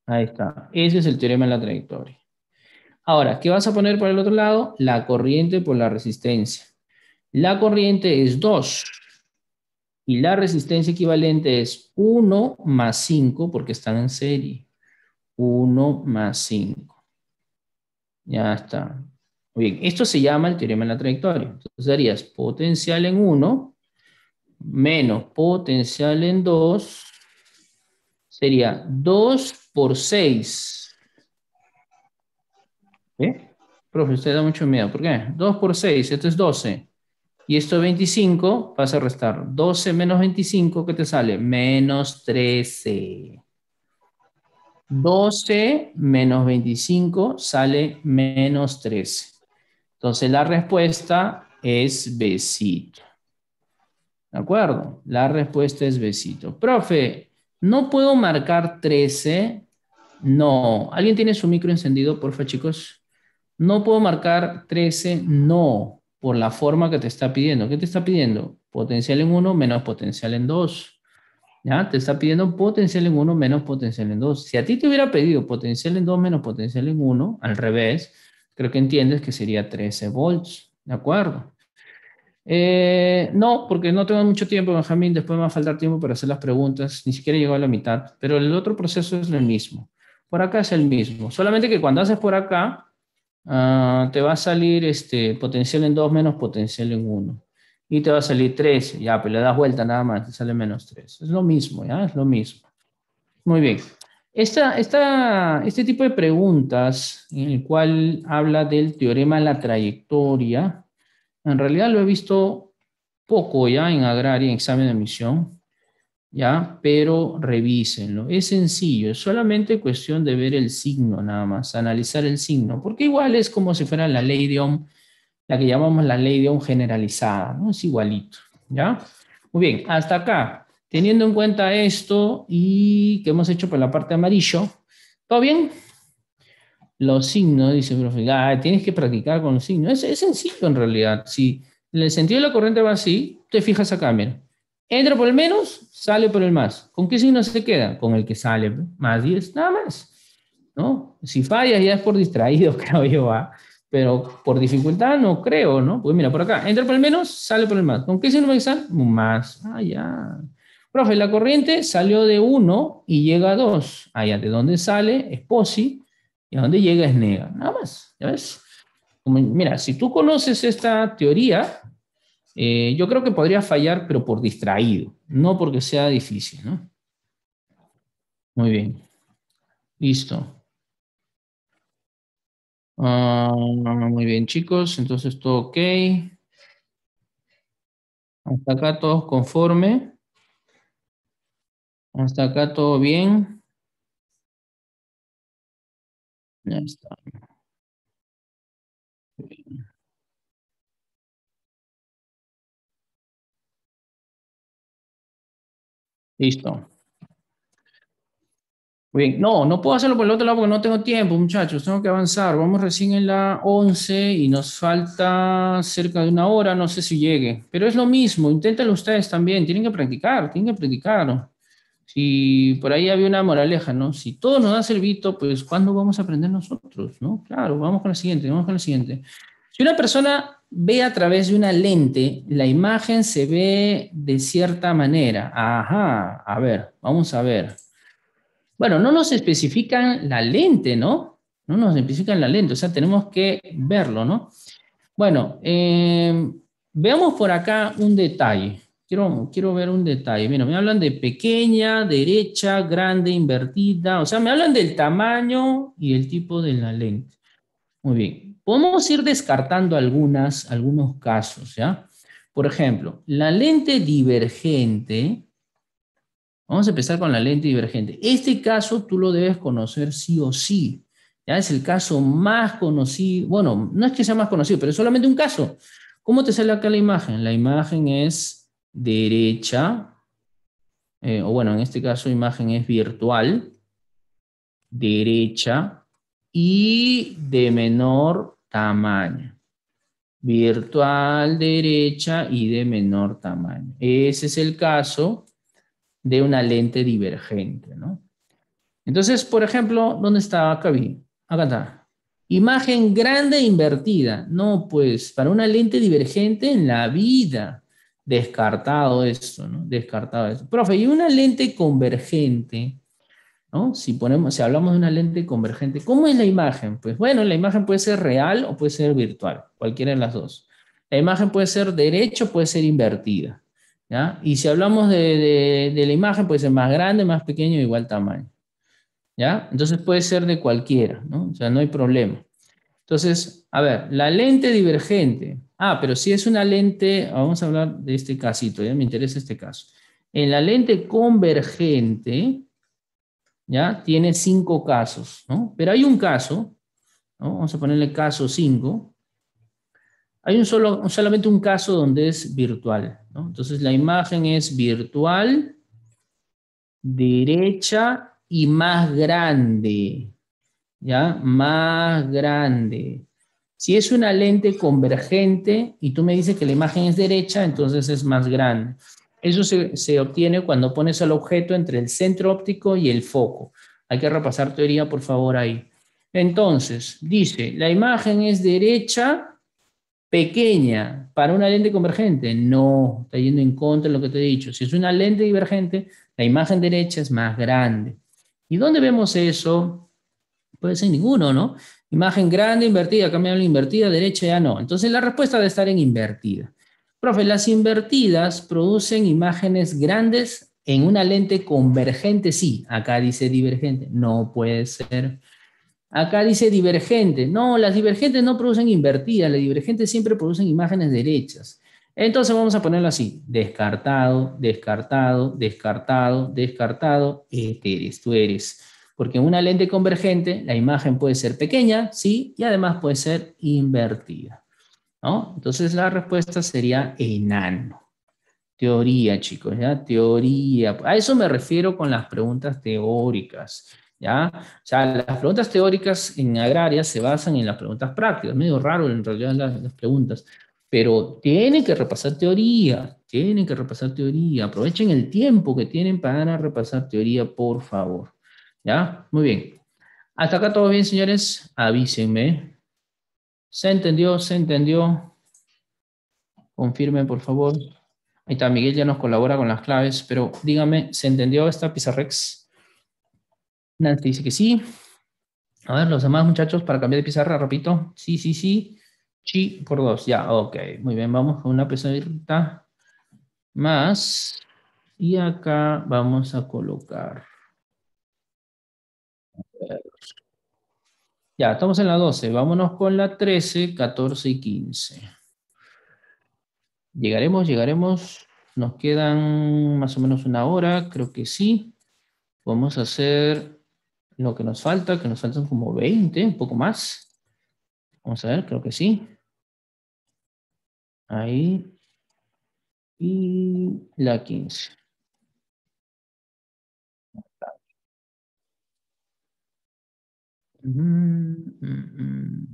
Ahí está. Ese es el teorema de la trayectoria. Ahora, ¿qué vas a poner por el otro lado? La corriente por la resistencia. La corriente es 2 y la resistencia equivalente es 1 más 5 porque están en serie. 1 más 5. Ya está. Muy bien, esto se llama el teorema de la trayectoria. Entonces darías potencial en 1 menos potencial en 2 sería 2 por 6. ¿Eh? Profe, usted da mucho miedo. ¿Por qué? 2 por 6, esto es 12. Y esto 25 vas a restar 12 menos 25, ¿qué te sale? Menos 13. 12 menos 25 sale menos 13. Entonces la respuesta es besito. ¿De acuerdo? La respuesta es besito. Profe, ¿no puedo marcar 13? No. ¿Alguien tiene su micro encendido, porfa, chicos? ¿No puedo marcar 13? No por la forma que te está pidiendo. ¿Qué te está pidiendo? Potencial en 1 menos potencial en 2. ¿Ya? Te está pidiendo potencial en 1 menos potencial en 2. Si a ti te hubiera pedido potencial en 2 menos potencial en 1, al revés, creo que entiendes que sería 13 volts. ¿De acuerdo? Eh, no, porque no tengo mucho tiempo, Benjamín. Después me va a faltar tiempo para hacer las preguntas. Ni siquiera llegó a la mitad. Pero el otro proceso es el mismo. Por acá es el mismo. Solamente que cuando haces por acá, Ah, te va a salir este, potencial en 2 menos potencial en 1. Y te va a salir 3. Ya, pero le das vuelta nada más, te sale menos 3. Es lo mismo, ¿ya? Es lo mismo. Muy bien. Esta, esta, este tipo de preguntas, en el cual habla del teorema de la trayectoria, en realidad lo he visto poco ya en agraria, en examen de emisión ¿ya? Pero revísenlo. Es sencillo, es solamente cuestión de ver el signo nada más, analizar el signo, porque igual es como si fuera la ley de Ohm, la que llamamos la ley de Ohm generalizada, ¿no? Es igualito, ¿ya? Muy bien, hasta acá. Teniendo en cuenta esto y que hemos hecho por la parte amarillo, ¿todo bien? Los signos, dice el profe, tienes que practicar con los signos. Es, sencillo en realidad. Si el sentido de la corriente va así, te fijas acá, mira. Entra por el menos, sale por el más. ¿Con qué signo se queda? Con el que sale más 10, nada más. ¿No? Si fallas ya es por distraído, creo yo, ¿ah? pero por dificultad no creo, ¿no? Pues mira, por acá, entra por el menos, sale por el más. ¿Con qué signo va a Un Más. Ah, ya. Profe, la corriente salió de 1 y llega a 2. allá ah, de dónde sale es posi y a donde llega es nega. Nada más, ¿ya ves? mira, si tú conoces esta teoría, eh, yo creo que podría fallar, pero por distraído, no porque sea difícil, ¿no? Muy bien. Listo. no, ah, muy bien, chicos. Entonces, todo ok. Hasta acá todos conforme. Hasta acá todo bien. Ya está. Listo. bien, no, no puedo hacerlo por el otro lado porque no tengo tiempo, muchachos, tengo que avanzar. Vamos recién en la 11 y nos falta cerca de una hora, no sé si llegue, pero es lo mismo, Inténtenlo ustedes también, tienen que practicar, tienen que practicar. Si por ahí había una moraleja, ¿no? Si todo nos da servito, pues ¿cuándo vamos a aprender nosotros, no? Claro, vamos con la siguiente, vamos con la siguiente. Si una persona ve a través de una lente, la imagen se ve de cierta manera. Ajá, a ver, vamos a ver. Bueno, no nos especifican la lente, ¿no? No nos especifican la lente, o sea, tenemos que verlo, ¿no? Bueno, em, veamos por acá un detalle. Quiero, quiero ver un detalle. Mira, me hablan de pequeña, derecha, grande, invertida. O sea, me hablan del tamaño y el tipo de la lente. Muy bien a ir descartando algunas, algunos casos, ¿ya? Por ejemplo, la lente divergente, vamos a empezar con la lente divergente. Este caso tú lo debes conocer sí o sí, ¿ya? Es el caso más conocido, bueno, no es que sea más conocido, pero es solamente un caso. ¿Cómo te sale acá la imagen? La imagen es derecha, eh, o bueno, en este caso la imagen es virtual, derecha, y de menor tamaño. Virtual derecha y de menor tamaño. Ese es el caso de una lente divergente, ¿no? Entonces, por ejemplo, ¿dónde está acá? Acá está. Imagen grande e invertida. No, pues, para una lente divergente en la vida. Descartado esto, ¿no? Descartado esto. Profe, ¿y una lente convergente? Si, ponemos, hablamos de una lente convergente, ¿cómo es la imagen? Pues bueno, la imagen puede ser real o puede ser virtual, cualquiera de las dos. La imagen puede ser derecha o puede ser invertida. ¿ya? Y si hablamos de, la imagen, puede ser más grande, más pequeño, igual tamaño. ¿ya? Entonces puede ser de cualquiera, ¿no? o sea, no hay problema. Entonces, a ver, la lente divergente. Ah, pero si es una lente, vamos a hablar de este casito, ya me interesa este caso. En la lente convergente, ¿ya? Tiene cinco casos, Pero hay un caso, Vamos a ponerle caso cinco. Hay un solo, solamente un caso donde es virtual, Entonces la imagen es virtual, derecha y más grande, ¿ya? Más grande. Si es una lente convergente y tú me dices que la imagen es derecha, entonces es más grande. Eso se, obtiene cuando pones al objeto entre el centro óptico y el foco. Hay que repasar teoría, por favor, ahí. Entonces, dice, la imagen es derecha pequeña para una lente convergente. No, está yendo en contra de lo que te he dicho. Si es una lente divergente, la imagen derecha es más grande. ¿Y dónde vemos eso? Puede ser ninguno, ¿no? Imagen grande, invertida, cambiando la invertida, derecha ya no. Entonces la respuesta debe estar en invertida. Profe, las invertidas producen imágenes grandes en una lente convergente, sí. Acá dice divergente, no puede ser. Acá dice divergente. No, las divergentes no producen invertidas, las divergentes siempre producen imágenes derechas. Entonces vamos a ponerlo así, descartado, descartado, descartado, descartado, eh, eres, tú eres. Porque en una lente convergente la imagen puede ser pequeña, sí, y además puede ser invertida. Entonces la respuesta sería enano. Teoría, chicos, ¿ya? Teoría. A eso me refiero con las preguntas teóricas, ¿ya? O sea, las preguntas teóricas en agraria se basan en las preguntas prácticas. Medio raro en realidad las, preguntas, pero tienen que repasar teoría, tienen que repasar teoría. Aprovechen el tiempo que tienen para repasar teoría, por favor. ¿Ya? Muy bien. Hasta acá todo bien, señores. Avísenme. Se entendió, se entendió. Confirmen, por favor. Ahí está, Miguel ya nos colabora con las claves, pero dígame, ¿se entendió esta pizarra? Nancy dice que sí. A ver, los demás muchachos, para cambiar de pizarra, repito. Sí, sí, sí. Sí, por dos. Ya, ok. Muy bien, vamos con una pizarrita más. Y acá vamos a colocar Ya, estamos en la 12. Vámonos con la 13, 14 y 15. Llegaremos, llegaremos. Nos quedan más o menos una hora, creo que sí. Vamos a hacer lo que nos falta, que nos faltan como 20, un poco más. Vamos a ver, creo que sí. Ahí. Y la 15. Usted mm, mm,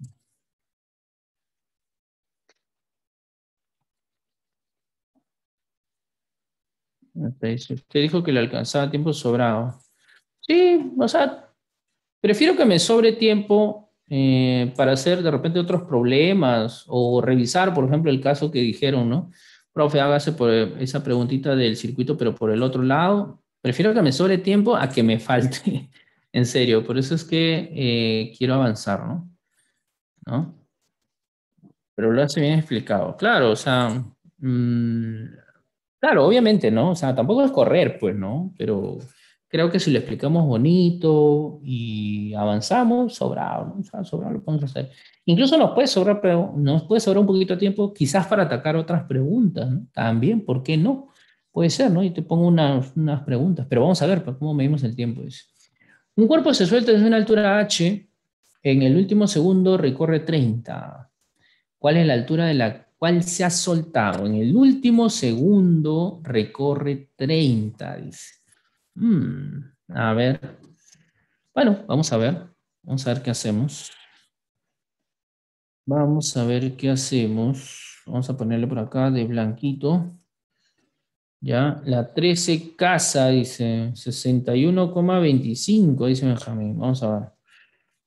mm. dijo que le alcanzaba tiempo sobrado. Sí, o sea, prefiero que me sobre tiempo eh, para hacer de repente otros problemas o revisar, por ejemplo, el caso que dijeron, ¿no? Profe, hágase por esa preguntita del circuito, pero por el otro lado. Prefiero que me sobre tiempo a que me falte. En serio, por eso es que eh, quiero avanzar, ¿no? Pero lo hace bien explicado. Claro, o sea, mm, claro, obviamente, ¿no? O sea, tampoco es correr, pues, ¿no? Pero creo que si lo explicamos bonito y avanzamos, sobrado, ¿no? O sea, sobra lo podemos hacer. Incluso nos puede sobrar, pero nos puede sobrar un poquito de tiempo quizás para atacar otras preguntas, ¿no? También, ¿por qué no? Puede ser, ¿no? Y te pongo unas, preguntas, pero vamos a ver cómo medimos el tiempo. Eso? Un cuerpo se suelta desde una altura h, en el último segundo recorre 30. ¿Cuál es la altura de la cual se ha soltado? En el último segundo recorre 30, dice. Hmm, a ver. Bueno, vamos a ver. Vamos a ver qué hacemos. Vamos a ver qué hacemos. Vamos a ponerle por acá de blanquito. Ya, la 13 casa, dice, 61,25, dice Benjamín. Vamos a ver.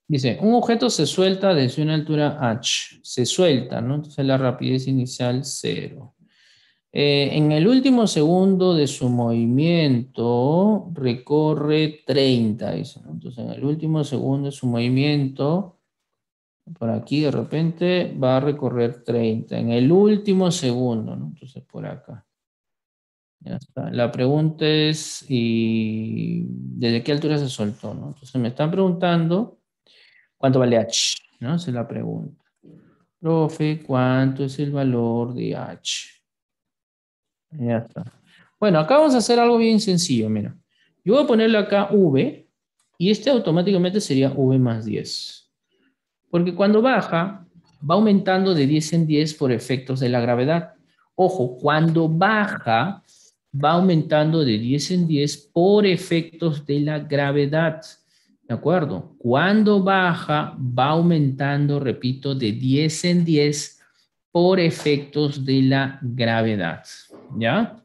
Dice, un objeto se suelta desde una altura h, se suelta, ¿no? Entonces la rapidez inicial cero. Eh, en el último segundo de su movimiento recorre 30, dice, ¿no? Entonces en el último segundo de su movimiento, por aquí de repente va a recorrer 30, en el último segundo, ¿no? Entonces por acá. Ya está. La pregunta es, ¿y desde qué altura se soltó? Entonces me están preguntando, ¿cuánto vale H? ¿no? Esa es la pregunta. Profe, ¿cuánto es el valor de H? Ya está. Bueno, acá vamos a hacer algo bien sencillo, mira. Yo voy a ponerle acá V, y este automáticamente sería V más 10. Porque cuando baja, va aumentando de 10 en 10 por efectos de la gravedad. Ojo, cuando baja, va aumentando de 10 en 10 por efectos de la gravedad. ¿De acuerdo? Cuando baja, va aumentando, repito, de 10 en 10 por efectos de la gravedad. ¿Ya?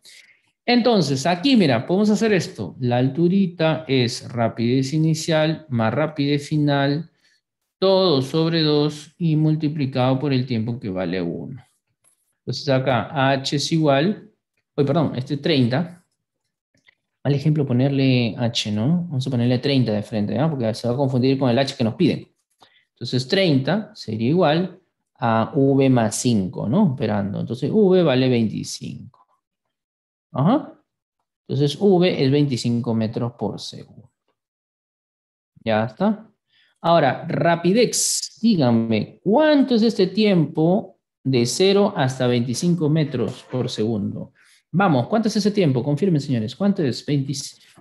Entonces, aquí, mira, podemos hacer esto. La alturita es rapidez inicial más rapidez final, todo sobre 2 y multiplicado por el tiempo que vale 1. Entonces acá H es igual Uy, perdón, este 30. Al ejemplo ponerle H, ¿no? Vamos a ponerle 30 de frente, ¿no? Porque se va a confundir con el H que nos piden. Entonces 30 sería igual a V más 5, ¿no? Operando. Entonces V vale 25. Ajá. Entonces V es 25 metros por segundo. Ya está. Ahora, Rapidex, díganme, ¿cuánto es este tiempo de 0 hasta 25 metros por segundo? Vamos, ¿cuánto es ese tiempo? Confirmen, señores. ¿Cuánto es?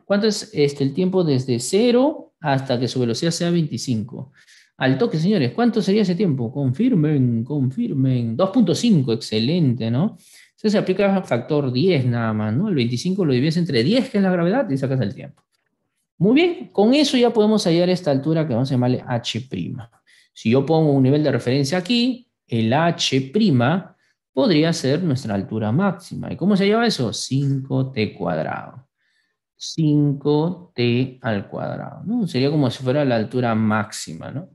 ¿Cuánto es este, el tiempo desde 0 hasta que su velocidad sea 25? Al toque, señores, ¿cuánto sería ese tiempo? Confirmen, confirmen. 2.5, excelente, ¿no? Entonces se aplica factor 10 nada más, ¿no? El 25 lo divides entre 10, que es la gravedad, y sacas el tiempo. Muy bien, con eso ya podemos hallar esta altura que vamos a llamarle h'. Si yo pongo un nivel de referencia aquí, el h' podría ser nuestra altura máxima. ¿Y cómo se lleva eso? 5t cuadrado. 5t al cuadrado. Sería como si fuera la altura máxima. ¿no?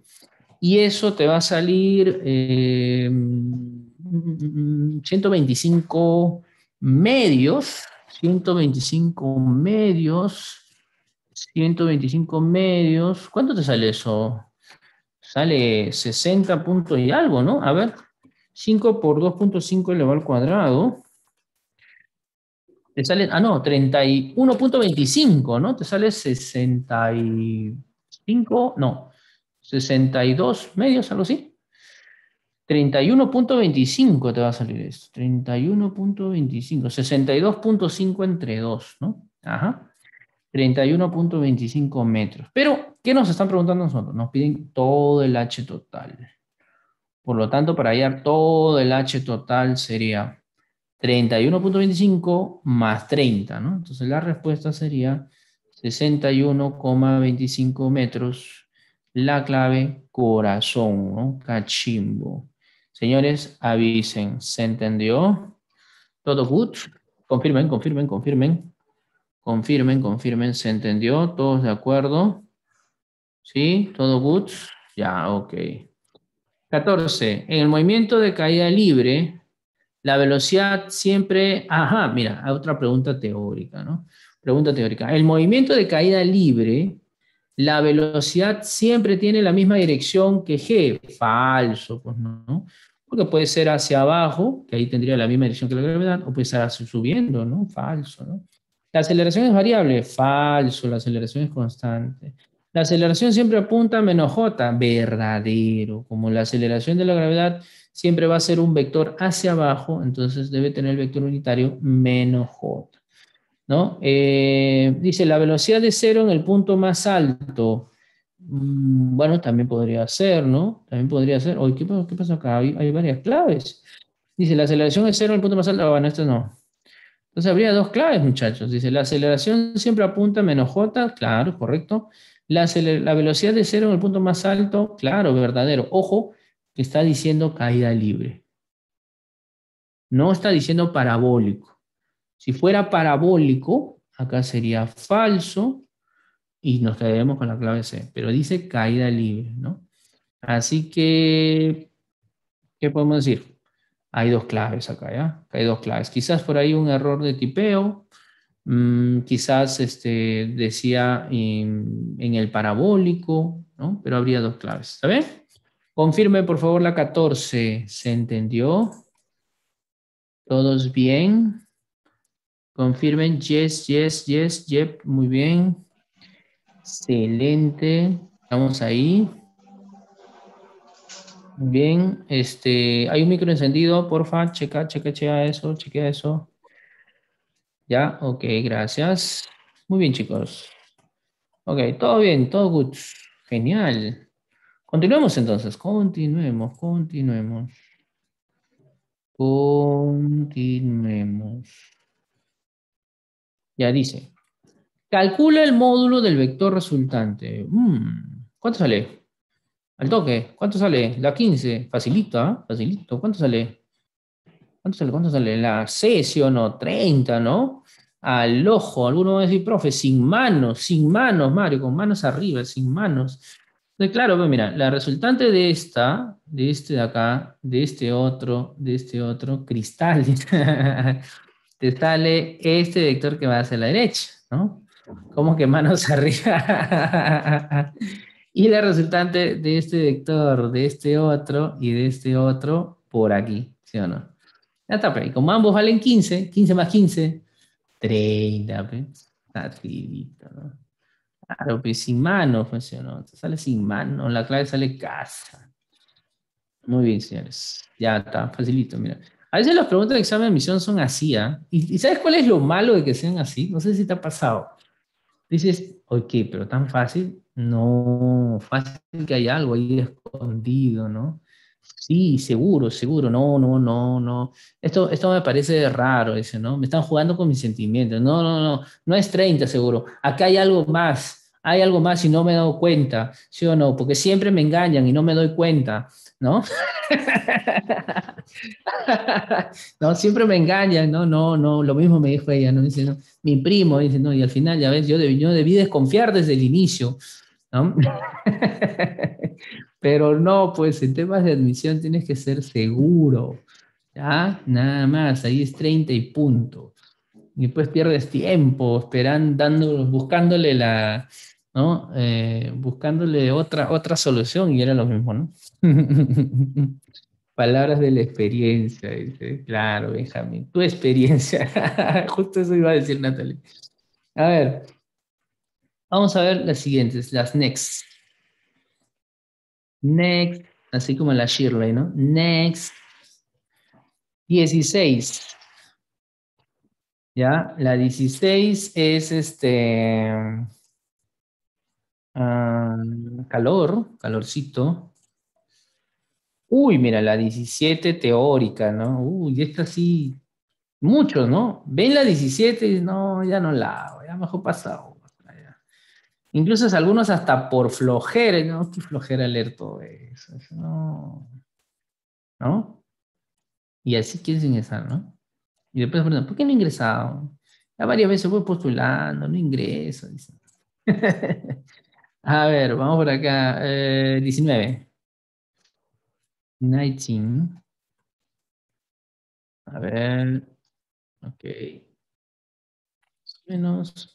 Y eso te va a salir 125 eh, medios. 125 medios. 125 medios. ¿Cuánto te sale eso? Sale 60 puntos y algo, ¿no? A ver, 5 por 2.5 elevado al cuadrado, te sale, ah no, 31.25, ¿no? Te sale 65, no, 62 medios, algo así. 31.25 te va a salir esto. 31.25. 62.5 entre 2, ¿no? Ajá. 31.25 metros. Pero, ¿qué nos están preguntando nosotros? Nos piden todo el H total. Por lo tanto, para hallar todo el H total sería 31.25 más 30, ¿no? Entonces la respuesta sería 61,25 metros. La clave, corazón, ¿no? Cachimbo. Señores, avisen. ¿Se entendió? ¿Todo good? Confirmen, confirmen, confirmen. Confirmen, confirmen. ¿Se entendió? ¿Todos de acuerdo? ¿Sí? ¿Todo good? Ya, ok. 14. En el movimiento de caída libre, la velocidad siempre... Ajá, mira, otra pregunta teórica, ¿no? Pregunta teórica. El movimiento de caída libre, la velocidad siempre tiene la misma dirección que g. Falso, pues no. Porque puede ser hacia abajo, que ahí tendría la misma dirección que la gravedad, o puede estar subiendo, ¿no? Falso, ¿no? La aceleración es variable, falso, la aceleración es constante. La aceleración siempre apunta menos j, verdadero. Como la aceleración de la gravedad siempre va a ser un vector hacia abajo, entonces debe tener el vector unitario menos j. ¿no? Eh, dice, la velocidad de cero en el punto más alto. Mm, bueno, también podría ser, ¿no? También podría ser. ¿qué, pasa acá? Hay, hay, varias claves. Dice, la aceleración es cero en el punto más alto. Ah, bueno, esto no. Entonces habría dos claves, muchachos. Dice, la aceleración siempre apunta menos j, claro, correcto. La, velocidad de cero en el punto más alto, claro, verdadero. Ojo, que está diciendo caída libre. No está diciendo parabólico. Si fuera parabólico, acá sería falso y nos quedaremos con la clave C, pero dice caída libre, ¿no? Así que, ¿qué podemos decir? Hay dos claves acá, ¿ya? Hay dos claves. Quizás por ahí un error de tipeo, Mm, quizás este, decía en, el parabólico, ¿no? Pero habría dos claves. ¿Está bien? Confirme, por favor, la 14. ¿Se entendió? ¿Todos bien? Confirmen, yes, yes, yes, yep, muy bien. Excelente. Estamos ahí. Bien, este, hay un micro encendido, porfa, checa, checa, checa eso, chequea eso. Ya, ok, gracias. Muy bien, chicos. Ok, todo bien, todo good. Genial. Continuemos entonces, continuemos, continuemos. Continuemos. Ya dice, calcula el módulo del vector resultante. Mm, ¿Cuánto sale? Al toque, ¿cuánto sale? La 15, facilito, facilito. ¿Cuánto sale? No sale? ¿Cuánto sale? La sesión o 30, ¿no? Al ojo. Alguno va a decir, profe, sin manos, sin manos, Mario, con manos arriba, sin manos. Entonces, claro, pues mira, la resultante de esta, de este de acá, de este otro, de este otro, cristal, te sale este vector que va hacia la derecha, ¿no? Como que manos arriba. y la resultante de este vector, de este otro y de este otro, por aquí, ¿sí o no? Ya está, pero como ambos valen 15, 15 más 15, 30, Está Está ¿no? Claro, pues sin mano funcionó. sale sin mano, la clave sale casa. Muy bien, señores. Ya está, facilito, mira. A veces las preguntas de examen de admisión son así, ¿ah? ¿Y, ¿Y, sabes cuál es lo malo de que sean así? No sé si te ha pasado. Dices, ok, pero tan fácil. No, fácil que hay algo ahí escondido, ¿no? Sí, seguro, seguro, no, no, no, no. Esto, esto me parece raro, ese, ¿no? Me están jugando con mis sentimientos. No, no, no, no es 30 seguro. Acá hay algo más, hay algo más y no me he dado cuenta, ¿sí o no? Porque siempre me engañan y no me doy cuenta, ¿no? no, siempre me engañan, no, no, no, lo mismo me dijo ella, ¿no? Dice, no. mi primo, dice, no, y al final, ya ves, yo debí, yo debí desconfiar desde el inicio, ¿no? Pero no, pues en temas de admisión tienes que ser seguro. ¿Ya? Nada más, ahí es 30 y punto. Y pues pierdes tiempo esperando, buscándole la, ¿no? Eh, buscándole otra, otra solución y era lo mismo, ¿no? Palabras de la experiencia, dice. Claro, Benjamín, tu experiencia. Justo eso iba a decir Natalie. A ver, vamos a ver las siguientes, las next. Next, así como la Shirley, ¿no? Next. 16. ¿Ya? La 16 es este... Ah, calor, calorcito. Uy, mira, la 17 teórica, ¿no? Uy, esta sí, muchos, ¿no? Ven la 17 y no, ya no la hago, ya mejor pasado. Incluso algunos hasta por flojera, no, qué flojera leer todo eso, no. Y así quieres ingresar, ¿no? Y después preguntan, ¿por qué no he ingresado? Ya varias veces voy postulando, no ingreso. A ver, vamos por acá. 19. Eh, 19. A ver. Ok. Menos.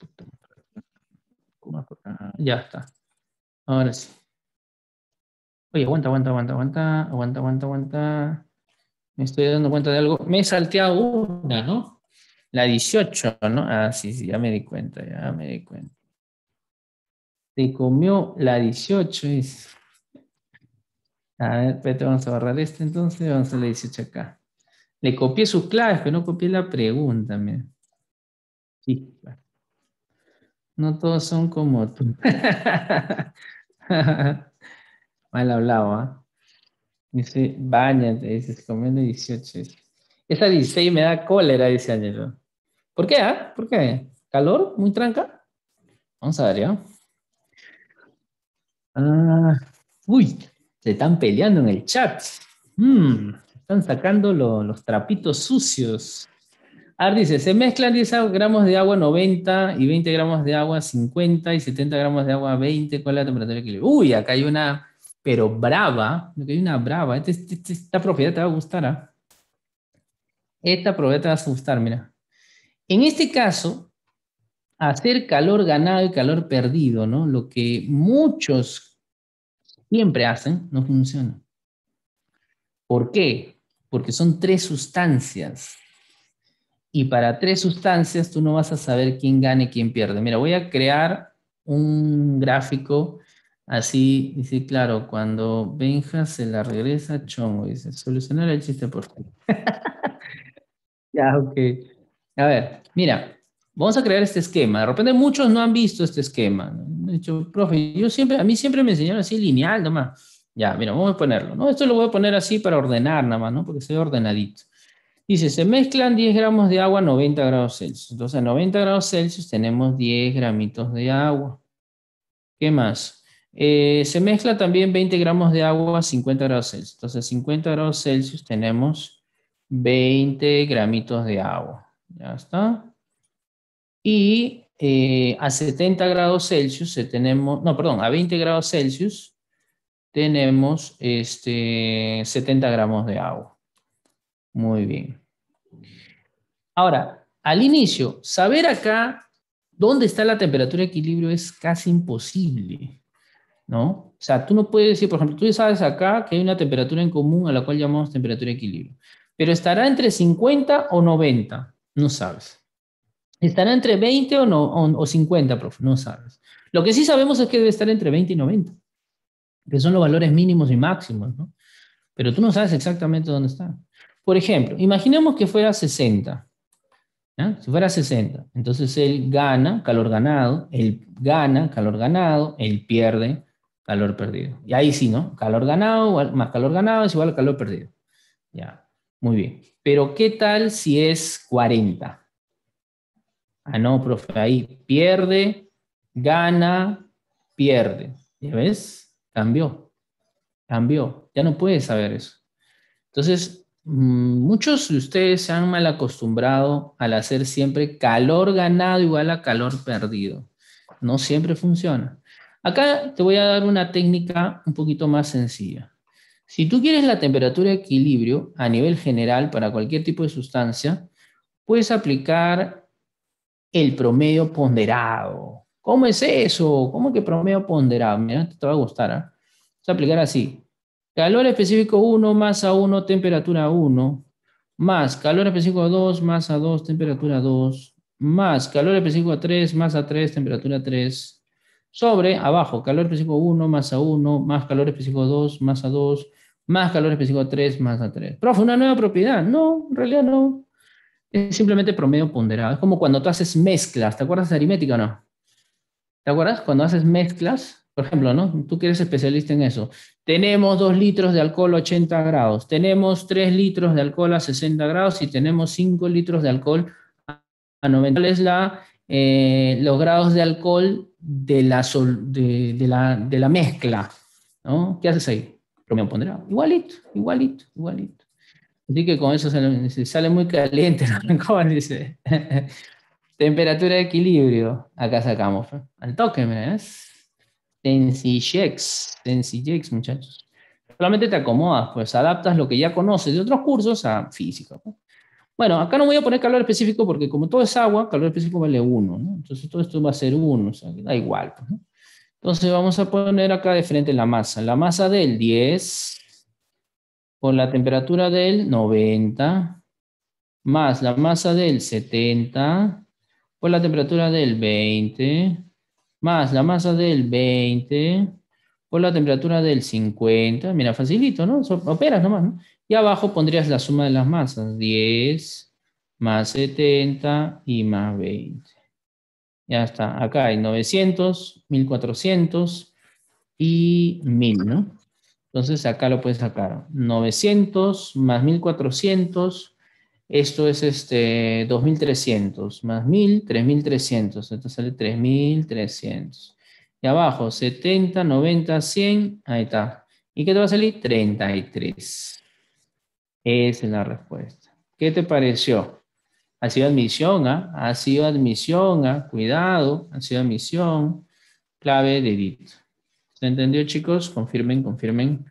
Ya está. Ahora sí. Oye, aguanta, aguanta, aguanta, aguanta, aguanta, aguanta, aguanta. Me estoy dando cuenta de algo. Me he salteado una, ¿no? La 18, ¿no? Ah, sí, sí, ya me di cuenta, ya me di cuenta. Se comió la 18. Es... A ver, espérate, vamos a borrar este entonces, vamos a la 18 acá. Le copié sus claves, pero no copié la pregunta, Sí, claro. No todos son como tú. Mal hablado, ¿ah? Dice, bañate, dices, comiendo 18. Esa 16 me da cólera, dice Angelo. ¿Por qué, ah? ¿Por qué? ¿Calor? ¿Muy tranca? Vamos a ver, ¿ya? Ah, uy, se están peleando en el chat. Hmm, están sacando los trapitos sucios dice, se mezclan 10 gramos de agua 90 y 20 gramos de agua 50 y 70 gramos de agua 20. ¿Cuál es la temperatura le Uy, acá hay una, pero brava. que hay una brava. Este, este, este, esta propiedad te va a gustar. ¿ah? Esta propiedad te va a gustar, mira. En este caso, hacer calor ganado y calor perdido, ¿no? Lo que muchos siempre hacen, no funciona. ¿Por qué? Porque son tres sustancias y para tres sustancias tú no vas a saber quién gane y quién pierde. Mira, voy a crear un gráfico así, dice, claro, cuando Benja se la regresa Chomo dice, solucionar el chiste por ti. ya, ok. A ver, mira, vamos a crear este esquema. De repente muchos no han visto este esquema. Han dicho, profe, yo siempre, a mí siempre me enseñaron así lineal nomás. Ya, mira, vamos a ponerlo, ¿no? Esto lo voy a poner así para ordenar nada más, ¿no? Porque se ordenadito. Dice, se mezclan 10 gramos de agua a 90 grados Celsius. Entonces, a 90 grados Celsius tenemos 10 gramitos de agua. ¿Qué más? Eh, se mezcla también 20 gramos de agua a 50 grados Celsius. Entonces, a 50 grados Celsius tenemos 20 gramitos de agua. Ya está. Y eh, a 70 grados Celsius se tenemos, no, perdón, a 20 grados Celsius tenemos este, 70 gramos de agua. Muy bien. Ahora, al inicio, saber acá dónde está la temperatura de equilibrio es casi imposible, ¿no? O sea, tú no puedes decir, por ejemplo, tú sabes acá que hay una temperatura en común a la cual llamamos temperatura de equilibrio, pero estará entre 50 o 90, no sabes. Estará entre 20 o, 50, profe? no sabes. Lo que sí sabemos es que debe estar entre 20 y 90, que son los valores mínimos y máximos, ¿no? Pero tú no sabes exactamente dónde está. Por ejemplo, imaginemos que fuera 60. Si fuera 60, entonces él gana calor ganado, él gana calor ganado, él pierde calor perdido. Y ahí sí, ¿no? Calor ganado más calor ganado es igual a calor perdido. Ya, muy bien. Pero ¿qué tal si es 40? Ah, no, profe, ahí pierde, gana, pierde. ¿Ya ves? Cambió. Cambió. Ya no puedes saber eso. Entonces, Mm, muchos de ustedes se han mal acostumbrado al hacer siempre calor ganado igual a calor perdido. No siempre funciona. Acá te voy a dar una técnica un poquito más sencilla. Si tú quieres la temperatura de equilibrio a nivel general para cualquier tipo de sustancia, puedes aplicar el promedio ponderado. ¿Cómo es eso? ¿Cómo que promedio ponderado? Mira, te va a gustar. a ¿ah? aplicar así. Calor específico 1, masa 1, temperatura 1, más calor específico 2, masa 2, temperatura 2, más calor específico 3, masa 3, temperatura 3, sobre, abajo, calor específico 1, masa 1, más calor específico 2, masa 2, más calor específico 3, masa 3. Profe, ¿una nueva propiedad? No, en realidad no. Es simplemente promedio ponderado. Es como cuando tú haces mezclas, ¿te acuerdas de aritmética o no? ¿Te acuerdas? Cuando haces mezclas, por ejemplo, ¿no? Tú que eres especialista en eso. Tenemos 2 litros de alcohol a 80 grados, tenemos 3 litros de alcohol a 60 grados y tenemos 5 litros de alcohol a 90. ¿Cuál es la, eh, los grados de alcohol de la, sol, de, la, de la mezcla? ¿no? ¿Qué haces ahí? Romeo pondrá Igualito, igualito, igualito. Así que con eso se, sale muy caliente, ¿no? dice? Temperatura de equilibrio. Acá sacamos. Al toque, ¿me ves? Tensilex, Tensilex, muchachos. Solamente te acomodas, pues adaptas lo que ya conoces de otros cursos a física. Bueno, acá no voy a poner calor específico porque como todo es agua, calor específico vale 1, Entonces todo esto va a ser 1, o sea, da igual. Pues, Entonces vamos a poner acá de frente la masa. La masa del 10 con la temperatura del 90 más la masa del 70 por la temperatura del 20 más la masa del 20 por la temperatura del 50. Mira, facilito, ¿no? operas nomás, ¿no? Y abajo pondrías la suma de las masas, 10 más 70 y más 20. Ya está, acá hay 900, 1400 y 1000, ¿no? Entonces acá lo puedes sacar, 900 más 1400 esto es este 2300 más 1000, 3300. Esto sale 3300. Y abajo 70, 90, 100. Ahí está. ¿Y qué te va a salir? 33. Esa es la respuesta. ¿Qué te pareció? Ha sido admisión, ¿ah? Ha sido admisión, ¿ah? Cuidado, ha sido admisión. Clave de edit. ¿Se entendió, chicos? Confirmen, confirmen.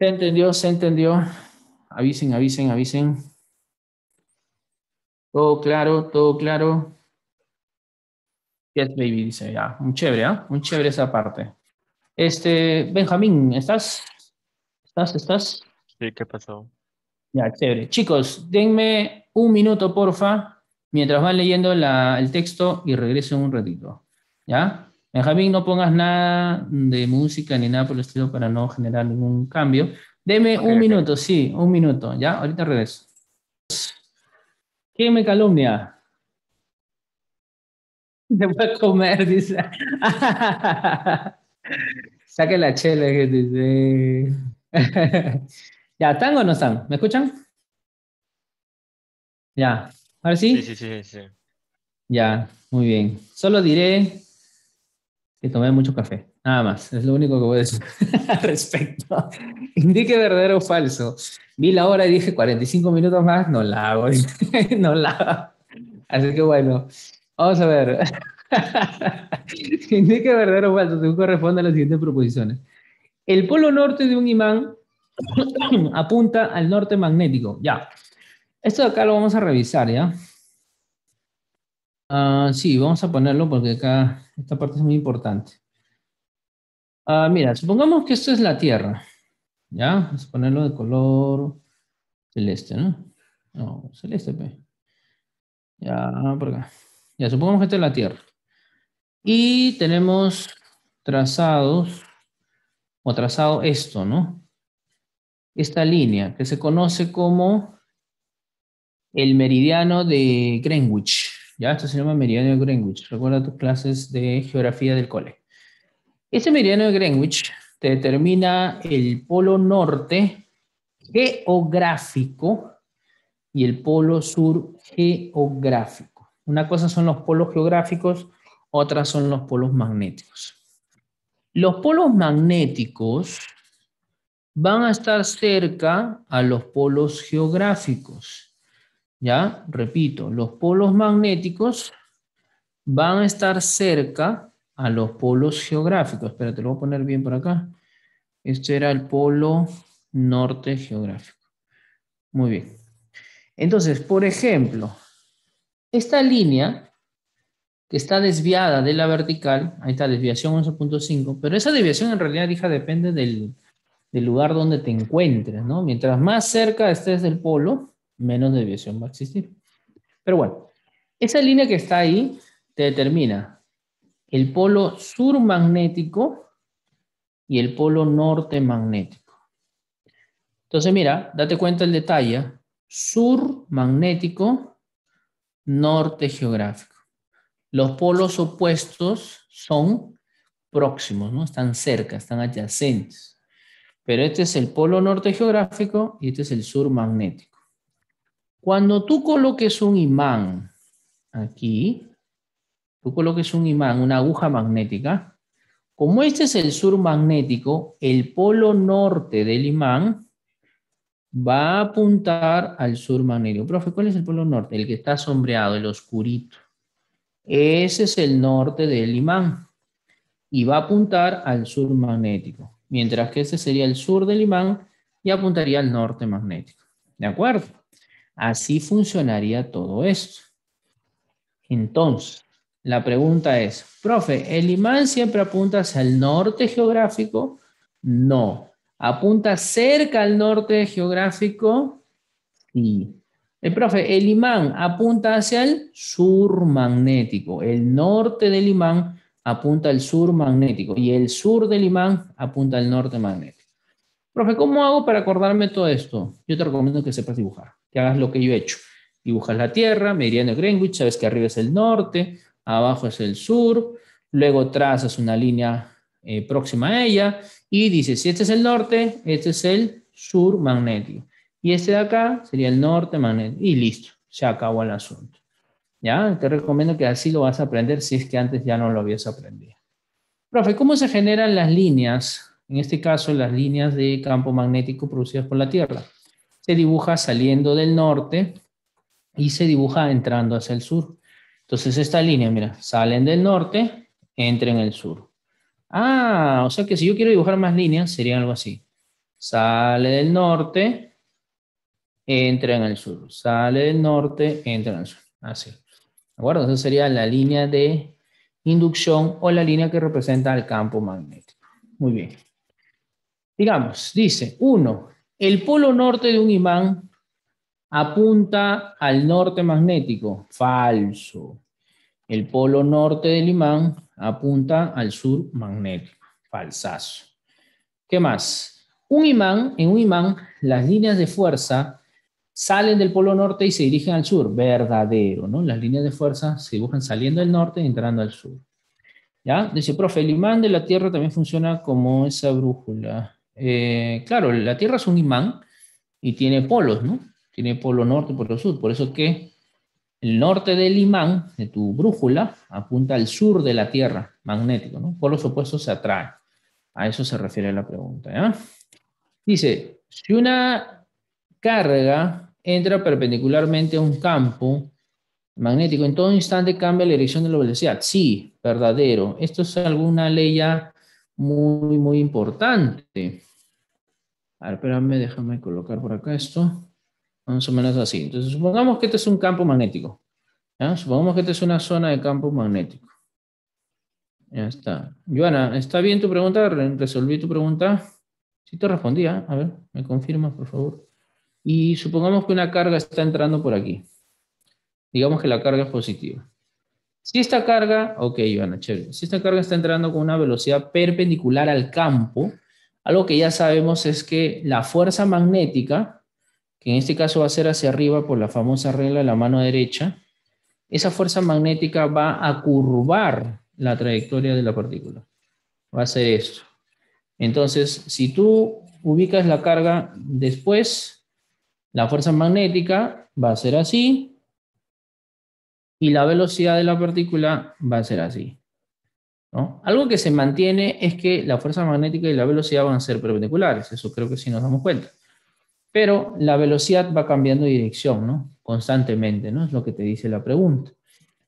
¿Se entendió? ¿Se entendió? Avisen, avisen, avisen. Todo claro, todo claro. Yes, baby, dice ya. Un chévere, ¿ah? ¿eh? chévere esa parte. Este, Benjamín, ¿estás? ¿Estás? ¿Estás? Sí, ¿qué pasó? Ya, chévere. Chicos, denme un minuto, porfa, mientras van leyendo el texto y en un ratito. ¿Ya? Benjamín, no pongas nada de música ni nada por el estilo para no generar ningún cambio. Deme un minuto, sí, un minuto, ¿ya? Ahorita regreso. ¿Qué me calumnia? Te voy a comer, dice. Saque la chela dice. ¿Ya están o no están? ¿Me escuchan? Ya. ¿Ahora sí? Sí, sí, sí, sí. Ya, muy bien. Solo diré que tomé mucho café. Nada más, es lo único que voy a decir al respecto. Indique verdadero o falso. Vi la hora y dije 45 minutos más, no la hago, no la hago. Así que bueno, vamos a ver. Indique verdadero o falso, según corresponde a las siguientes proposiciones. El polo norte de un imán apunta al norte magnético. Ya. Esto de acá lo vamos a revisar, ¿ya? Ah, sí, vamos a ponerlo porque acá esta parte es muy importante. Ah, mira, supongamos que esto es la Tierra. ¿Ya? Vamos a ponerlo de color celeste, ¿no? No, celeste, pues. Ya, por acá. Ya, supongamos que esta es la Tierra. Y tenemos trazados, o trazado esto, ¿no? Esta línea, que se conoce como el meridiano de Greenwich. Ya, esto se llama meridiano de Greenwich. Recuerda tus clases de geografía del cole. Ese meridiano de Greenwich te determina el polo norte geográfico y el polo sur geográfico. Una cosa son los polos geográficos, otra son los polos magnéticos. Los polos magnéticos van a estar cerca a los polos geográficos. Ya, repito, los polos magnéticos van a estar cerca a los polos geográficos. Espérate, te lo voy a poner bien por acá. Este era el polo norte geográfico. Muy bien. Entonces, por ejemplo, esta línea que está desviada de la vertical, ahí está desviación 11.5, pero esa desviación en realidad, hija, depende del, del lugar donde te encuentres, ¿no? Mientras más cerca estés del polo, menos desviación va a existir. Pero bueno, esa línea que está ahí te determina el polo sur magnético y el polo norte magnético. Entonces, mira, date cuenta el detalle. Sur magnético, norte geográfico. Los polos opuestos son próximos, ¿no? Están cerca, están adyacentes. Pero este es el polo norte geográfico y este es el sur magnético. Cuando tú coloques un imán aquí, tú coloques un imán, una aguja magnética, como este es el sur magnético, el polo norte del imán va a apuntar al sur magnético. Profe, ¿cuál es el polo norte? El que está sombreado, el oscurito. Ese es el norte del imán y va a apuntar al sur magnético, mientras que ese sería el sur del imán y apuntaría al norte magnético. ¿De acuerdo? Así funcionaría todo esto. Entonces, la pregunta es, profe, ¿el imán siempre apunta hacia el norte geográfico? No. ¿Apunta cerca al norte geográfico? Y... El eh, profe, el imán apunta hacia el sur magnético. El norte del imán apunta al sur magnético y el sur del imán apunta al norte magnético. Profe, ¿cómo hago para acordarme todo esto? Yo te recomiendo que sepas dibujar, que hagas lo que yo he hecho. Dibujas la Tierra, meridiano el Greenwich, sabes que arriba es el norte, abajo es el sur, luego trazas una línea eh, próxima a ella y dices, si este es el norte, este es el sur magnético. Y este de acá sería el norte magnético. Y listo, se acabó el asunto. ¿Ya? Te recomiendo que así lo vas a aprender si es que antes ya no lo habías aprendido. Profe, ¿cómo se generan las líneas? En este caso, las líneas de campo magnético producidas por la Tierra. Se dibuja saliendo del norte y se dibuja entrando hacia el sur. Entonces esta línea, mira, salen del norte, entran en el sur. Ah, o sea que si yo quiero dibujar más líneas, sería algo así. Sale del norte, entra en el sur. Sale del norte, entra en el sur. Así. ¿De acuerdo? Esa sería la línea de inducción o la línea que representa el campo magnético. Muy bien. Digamos, dice, uno, el polo norte de un imán apunta al norte magnético. Falso. El polo norte del imán apunta al sur magnético. Falsazo. ¿Qué más? Un imán, en un imán, las líneas de fuerza salen del polo norte y se dirigen al sur. Verdadero, ¿no? Las líneas de fuerza se dibujan saliendo del norte y entrando al sur. ¿Ya? Dice, profe, el imán de la Tierra también funciona como esa brújula. Eh, claro, la Tierra es un imán y tiene polos, ¿no? tiene polo norte y polo sur. Por eso que el norte del imán, de tu brújula, apunta al sur de la Tierra, magnético, ¿no? Polos opuestos se atraen. A eso se refiere la pregunta. Dice, si una carga entra perpendicularmente a un campo magnético, en todo instante cambia la dirección de la velocidad. Sí, verdadero. Esto es alguna ley ya muy, muy importante. A ver, espérame, déjame colocar por acá esto. Más o menos así. Entonces, supongamos que este es un campo magnético. Supongamos que este es una zona de campo magnético. Ya está. Joana, ¿está bien tu pregunta? ¿Resolví tu pregunta? Sí te respondía. ¿ah? A ver, me confirma, por favor. Y supongamos que una carga está entrando por aquí. Digamos que la carga es positiva. Si esta carga, ok, Joana, chévere. Si esta carga está entrando con una velocidad perpendicular al campo, algo que ya sabemos es que la fuerza magnética en este caso va a ser hacia arriba por la famosa regla de la mano derecha, esa fuerza magnética va a curvar la trayectoria de la partícula. Va a ser esto. Entonces, si tú ubicas la carga después, la fuerza magnética va a ser así y la velocidad de la partícula va a ser así. Algo que se mantiene es que la fuerza magnética y la velocidad van a ser perpendiculares. Eso creo que sí nos damos cuenta pero la velocidad va cambiando de dirección, ¿no? Constantemente, ¿no? Es lo que te dice la pregunta.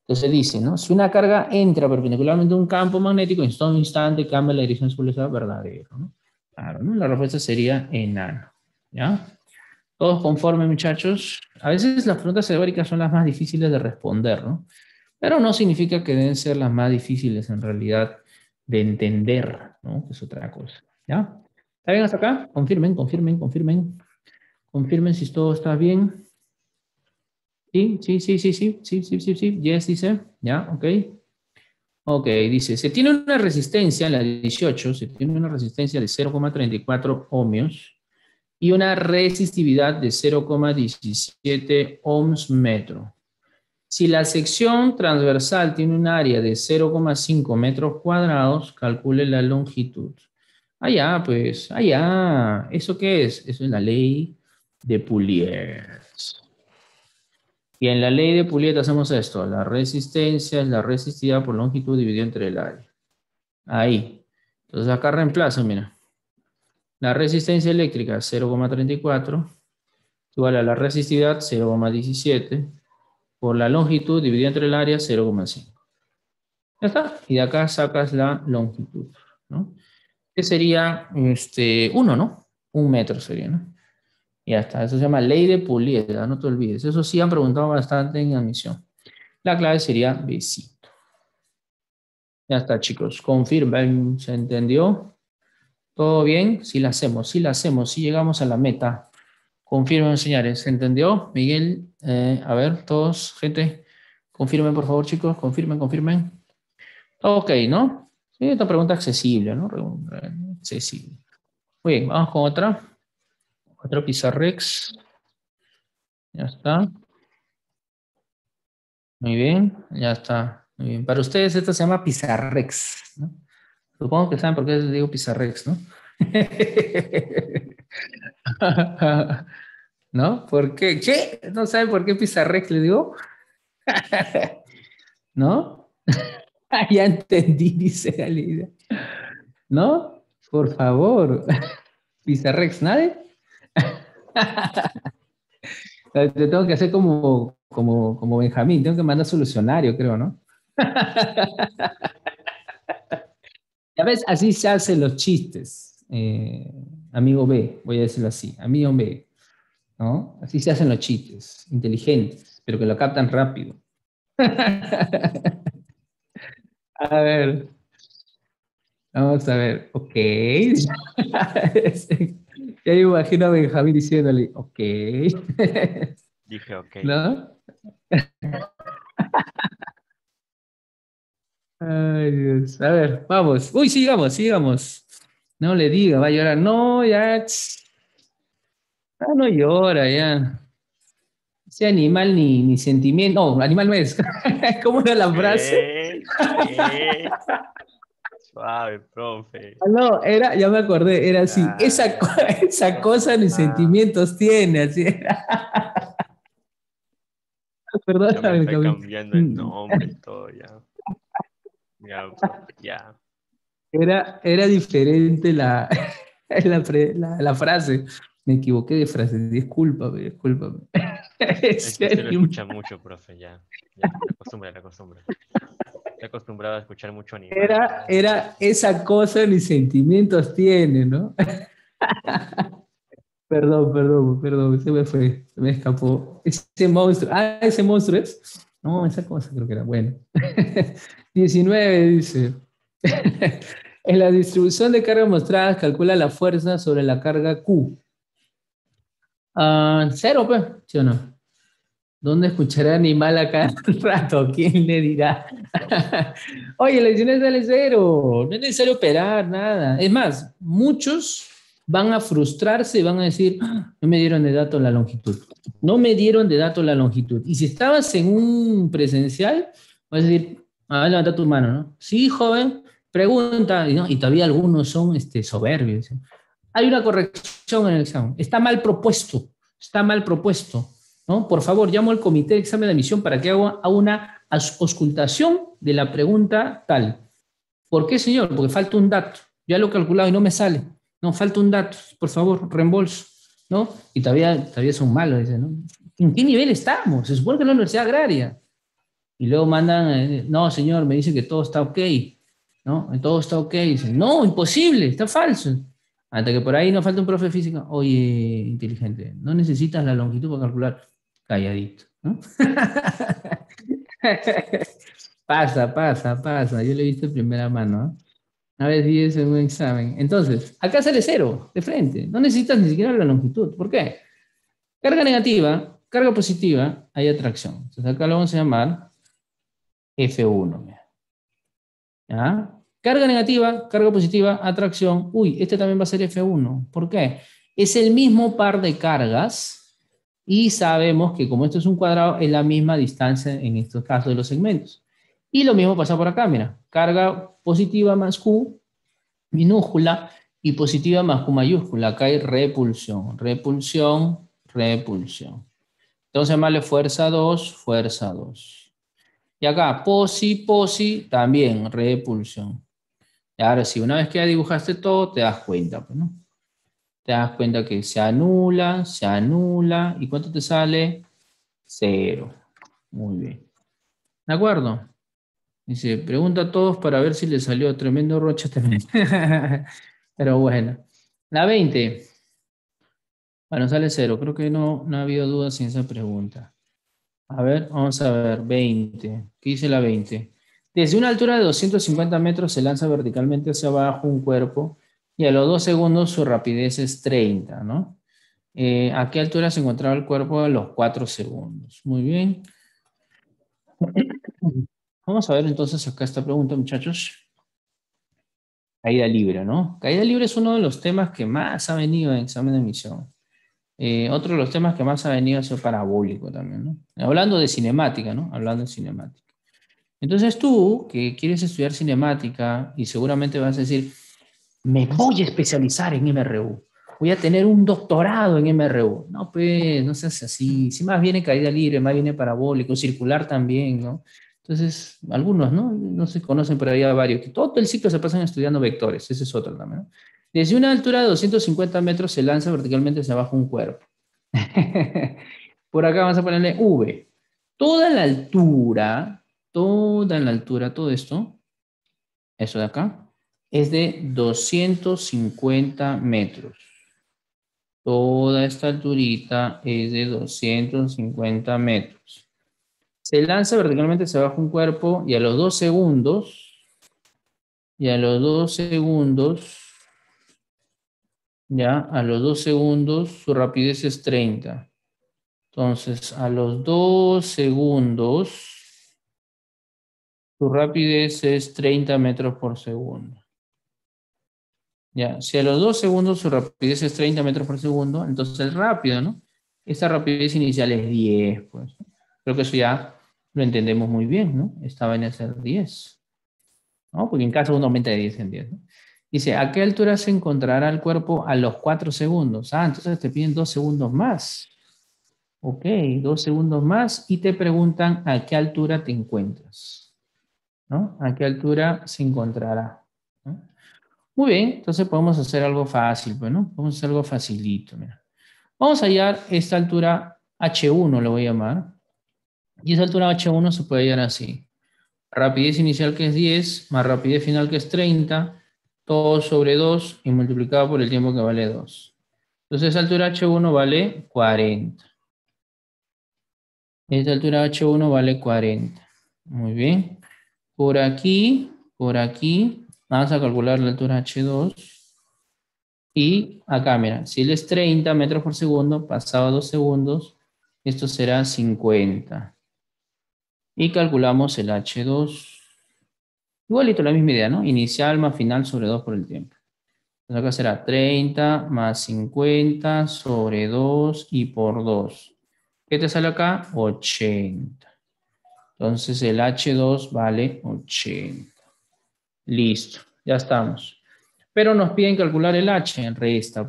Entonces dice, ¿no? Si una carga entra perpendicularmente a un campo magnético, en todo instante cambia la dirección de su velocidad verdadera, ¿no? Claro, ¿no? La respuesta sería enano, ¿ya? Todos conformes, muchachos. A veces las preguntas teóricas son las más difíciles de responder, ¿no? Pero no significa que deben ser las más difíciles en realidad de entender, ¿no? es otra cosa, ¿ya? ¿Está bien hasta acá? Confirmen, confirmen, confirmen. Confirmen si todo está bien. Sí, sí, sí, sí, sí, sí, sí, sí, sí. Yes, dice. Ya, ok. Ok, dice, se tiene una resistencia, la 18, se tiene una resistencia de 0,34 ohmios y una resistividad de 0,17 ohms metro. Si la sección transversal tiene un área de 0,5 metros cuadrados, calcule la longitud. Ah, ya, pues, Ah, ya. ¿Eso qué es? Eso es la ley de pulier. Y en la ley de pulier hacemos esto. La resistencia es la resistividad por longitud dividida entre el área. Ahí. Entonces acá reemplazo, mira. La resistencia eléctrica 0,34 igual a la resistividad 0,17 por la longitud dividida entre el área 0,5. Ya está. Y de acá sacas la longitud, ¿no? Que sería este, 1, ¿no? Un metro sería, ¿no? Ya está, eso se llama ley de puliedad, no te olvides. Eso sí han preguntado bastante en admisión. La clave sería besito. Ya está, chicos, confirmen, ¿se entendió? ¿Todo bien? Si sí la hacemos, si sí la hacemos, si llegamos a la meta. Confirmen, señores, ¿se entendió? Miguel, eh, a ver, todos, gente, confirmen, por favor, chicos, confirmen, confirmen. Ok, ¿no? Sí, esta pregunta accesible, ¿no? Eh, accesible. Muy bien, vamos con otra. Cuatro pizarrex. Ya está. Muy bien, ya está. Muy bien. Para ustedes esto se llama pizarrex. Supongo que saben por qué les digo pizarrex, ¿no? ¿No? ¿Por qué? ¿Qué? ¿No saben por qué pizarrex les digo? ¿No? ya entendí, dice salida ¿No? Por favor. Pizarrex, ¿nadie? Te tengo que hacer como, como, Benjamín, tengo que mandar solucionario, creo, ¿no? ya ves, así se hacen los chistes, eh, amigo B, voy a decirlo así, amigo B, ¿no? Así se hacen los chistes, inteligentes, pero que lo captan rápido. a ver, vamos a ver, ok. Ya ahí imagino a Benjamín diciéndole, ok. Dije, ok. ¿No? Ay, Dios. A ver, vamos. Uy, sigamos, sigamos. No le diga, va a llorar. No, ya. Ah, no llora, ya. Ese animal ni, ni sentimiento. No, animal no es. ¿Cómo era la frase? Suave, profe. Ah, no, era, ya me acordé, era así. esa, esa cosa mis sentimientos tiene, así era. Ya cambiando el mm. nombre y todo, ya. Ya, Era, era diferente la, la, frase. Me equivoqué de frase, discúlpame, discúlpame. Es que se lo escucha mucho, profe, ya. costumbre, la costumbre acostumbrado a escuchar mucho ni Era, era esa cosa mis sentimientos tiene, ¿no? perdón, perdón, perdón, se me fue, se me escapó. Ese monstruo, ah, ese monstruo es. No, esa cosa creo que era. Bueno, 19 dice. en la distribución de cargas mostradas calcula la fuerza sobre la carga Q. Ah, cero, pues, ¿sí o no? ¿Dónde escuchará animal acá un rato? ¿Quién le dirá? Oye, es del cero, no es necesario operar, nada. Es más, muchos van a frustrarse y van a decir, ah, no me dieron de dato la longitud, no me dieron de dato la longitud. Y si estabas en un presencial, vas a decir, a tu mano, ¿no? Sí, joven, pregunta, y, ¿no? y todavía algunos son este, soberbios. Hay una corrección en el examen, está mal propuesto, está mal propuesto por favor, llamo al comité de examen de admisión para que haga una auscultación de la pregunta tal. ¿Por qué, señor? Porque falta un dato. Ya lo he calculado y no me sale. No, falta un dato. Por favor, reembolso. ¿No? Y todavía, todavía son malos. ¿En qué nivel estamos? Se supone que es la universidad agraria. Y luego mandan, eh, no, señor, me dice que todo está ok. ¿No? Todo está ok. Dicen, no, imposible, está falso. Hasta que por ahí nos falta un profe de física. Oye, inteligente, no necesitas la longitud para calcular calladito, pasa, pasa, pasa. Yo lo he visto en primera mano. A ver si es un examen. Entonces, acá sale cero, de frente. No necesitas ni siquiera la longitud. ¿Por qué? Carga negativa, carga positiva, hay atracción. Entonces, acá lo vamos a llamar F1. Carga negativa, carga positiva, atracción. Uy, este también va a ser F1. ¿Por qué? Es el mismo par de cargas y sabemos que como esto es un cuadrado, es la misma distancia en estos casos de los segmentos. Y lo mismo pasa por acá, mira, carga positiva más Q minúscula y positiva más Q mayúscula. Acá hay repulsión, repulsión, repulsión. Entonces más fuerza 2, fuerza 2. Y acá, posi, posi, también repulsión. Y ahora si una vez que ya dibujaste todo, te das cuenta, pues, ¿no? te das cuenta que se anula, se anula, ¿y cuánto te sale? Cero. Muy bien. ¿De acuerdo? Dice, pregunta a todos para ver si le salió tremendo roche también. Pero bueno. La 20. Bueno, sale cero. Creo que no, no ha habido dudas en esa pregunta. A ver, vamos a ver. 20. ¿Qué dice la 20? Desde una altura de 250 metros se lanza verticalmente hacia abajo un cuerpo y a los dos segundos su rapidez es 30, ¿no? Eh, ¿A qué altura se encontraba el cuerpo a los 4 segundos? Muy bien. Vamos a ver entonces acá esta pregunta, muchachos. Caída libre, ¿no? Caída libre es uno de los temas que más ha venido en examen de emisión. Eh, otro de los temas que más ha venido es el parabólico también, ¿no? Hablando de cinemática, ¿no? Hablando de cinemática. Entonces tú, que quieres estudiar cinemática y seguramente vas a decir, me voy a especializar en MRU, voy a tener un doctorado en MRU. No, pues, no hace así. Si más viene caída libre, más viene parabólico, circular también, ¿no? Entonces, algunos, ¿no? No se conocen, pero había varios. Que todo el ciclo se pasan estudiando vectores, ese es otro también, Desde una altura de 250 metros se lanza verticalmente hacia abajo un cuerpo. Por acá vamos a ponerle V. Toda la altura, toda la altura, todo esto, eso de acá, es de 250 metros. Toda esta alturita es de 250 metros. Se lanza verticalmente se abajo un cuerpo y a los dos segundos, y a los dos segundos, ya, a los dos segundos su rapidez es 30. Entonces, a los dos segundos, su rapidez es 30 metros por segundo. Ya, si a los dos segundos su rapidez es 30 metros por segundo, entonces es rápido, ¿no? Esta rapidez inicial es 10, pues. Creo que eso ya lo entendemos muy bien, ¿no? Estaba en es 10. ¿No? Porque en caso uno aumenta de 10 en 10. ¿no? Dice, ¿a qué altura se encontrará el cuerpo a los 4 segundos? Ah, entonces te piden 2 segundos más. Ok, 2 segundos más y te preguntan a qué altura te encuentras. ¿No? ¿A qué altura se encontrará? ¿No? Muy bien, entonces podemos hacer algo fácil, bueno, pues, vamos a hacer algo facilito. Mira. Vamos a hallar esta altura H1, lo voy a llamar. Y esa altura H1 se puede hallar así. Rapidez inicial que es 10, más rapidez final que es 30, todo sobre 2 y multiplicado por el tiempo que vale 2. Entonces esa altura H1 vale 40. Esta altura H1 vale 40. Muy bien. Por aquí, por aquí, Vamos a calcular la altura H2. Y acá, mira, si él es 30 metros por segundo, pasado 2 segundos, esto será 50. Y calculamos el H2. Igualito la misma idea, ¿no? Inicial más final sobre 2 por el tiempo. Entonces acá será 30 más 50 sobre 2 y por 2. ¿Qué te sale acá? 80. Entonces el H2 vale 80. Listo, ya estamos. Pero nos piden calcular el H en resta.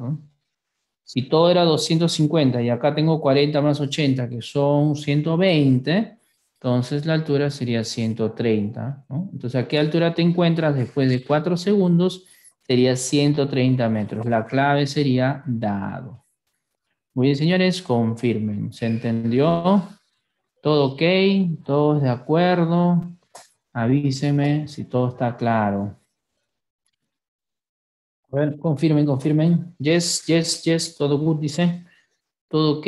Si todo era 250 y acá tengo 40 más 80, que son 120, entonces la altura sería 130. Entonces, ¿a qué altura te encuentras después de 4 segundos? Sería 130 metros. La clave sería dado. Muy bien, señores, confirmen. ¿Se entendió? ¿Todo ok? ¿Todos de acuerdo? Avíseme si todo está claro. A ver, confirmen, confirmen. Yes, yes, yes, todo good, dice. Todo ok,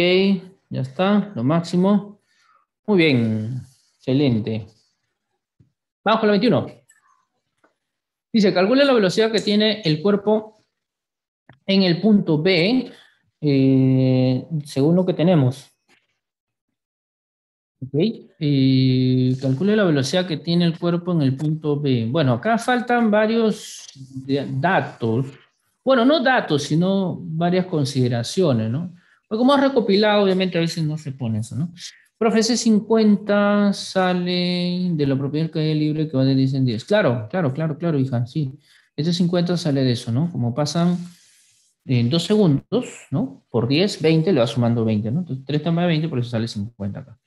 ya está, lo máximo. Muy bien, excelente. Vamos con la 21. Dice, calcule la velocidad que tiene el cuerpo en el punto B, eh, según lo que tenemos. Ok, eh, calcule la velocidad que tiene el cuerpo en el punto B. Bueno, acá faltan varios datos. Bueno, no datos, sino varias consideraciones, ¿no? Pues como ha recopilado, obviamente a veces no se pone eso, ¿no? Profe, ese 50 sale de la propiedad que hay libre que va de 10 en 10. Claro, claro, claro, claro, hija, sí. Ese 50 sale de eso, ¿no? Como pasan en eh, dos segundos, ¿no? Por 10, 20, le va sumando 20, ¿no? Entonces 3 más 20, por eso sale 50 acá.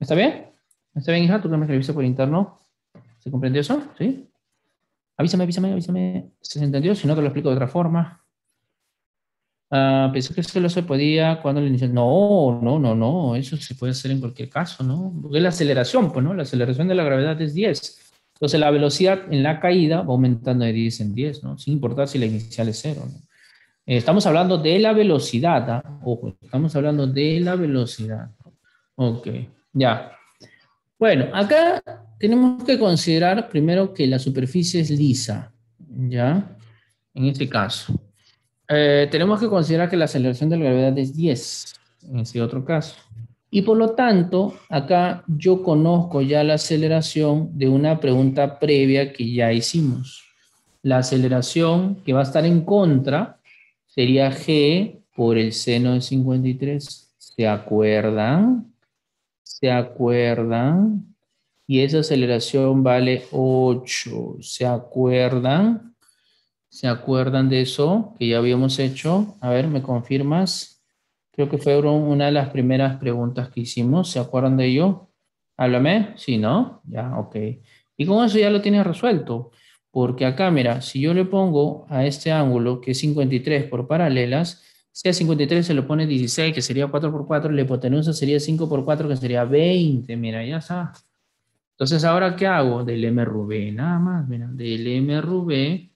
¿Está bien? ¿Está bien, hija? Tú que me escribiste por interno. ¿Se comprendió eso? ¿Sí? Avísame, avísame, avísame. ¿Se entendió? Si no, te lo explico de otra forma. Ah, pensé que solo se podía cuando le inicial. No, no, no, no. Eso se puede hacer en cualquier caso, ¿no? Porque la aceleración, pues, ¿no? La aceleración de la gravedad es 10. Entonces, la velocidad en la caída va aumentando de 10 en 10, ¿no? Sin importar si la inicial es 0, ¿no? Eh, estamos hablando de la velocidad, ¿ah? ojo, estamos hablando de la velocidad. Ok. Ya. Bueno, acá tenemos que considerar primero que la superficie es lisa, ¿ya? En este caso. Eh, tenemos que considerar que la aceleración de la gravedad es 10, en ese otro caso. Y por lo tanto, acá yo conozco ya la aceleración de una pregunta previa que ya hicimos. La aceleración que va a estar en contra sería g por el seno de 53. ¿Se acuerdan? ¿Se acuerdan? Y esa aceleración vale 8. ¿Se acuerdan? ¿Se acuerdan de eso que ya habíamos hecho? A ver, ¿me confirmas? Creo que fue una de las primeras preguntas que hicimos. ¿Se acuerdan de ello? Háblame. Sí, ¿no? Ya, ok. Y con eso ya lo tienes resuelto. Porque acá, mira, si yo le pongo a este ángulo, que es 53 por paralelas, si a 53 se lo pone 16, que sería 4 por 4, la hipotenusa sería 5 por 4, que sería 20. Mira, ya está. Entonces, ¿ahora qué hago? Del MRV, nada más. Mira, del MRV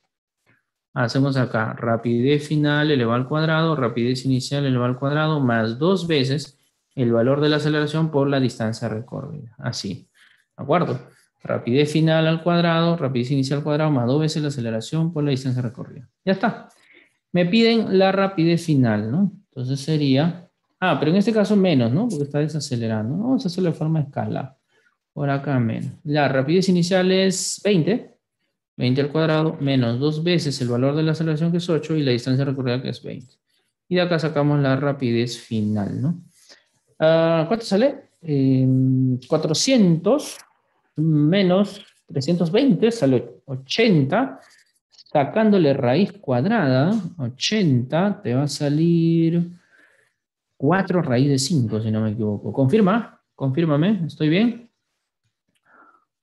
hacemos acá rapidez final elevado al cuadrado, rapidez inicial elevado al cuadrado, más dos veces el valor de la aceleración por la distancia recorrida. Así. ¿De acuerdo? Rapidez final al cuadrado, rapidez inicial al cuadrado, más dos veces la aceleración por la distancia recorrida. Ya está. Me piden la rapidez final, ¿no? Entonces sería, ah, pero en este caso menos, ¿no? Porque está desacelerando. Vamos a hacerlo de forma escala. Por acá menos. La rapidez inicial es 20. 20 al cuadrado menos dos veces el valor de la aceleración que es 8 y la distancia recorrida que es 20. Y de acá sacamos la rapidez final, ¿no? Ah, ¿Cuánto sale? 400 em, menos 320 sale 80 sacándole raíz cuadrada, 80, te va a salir 4 raíz de 5, si no me equivoco. ¿Confirma? Confírmame, ¿estoy bien?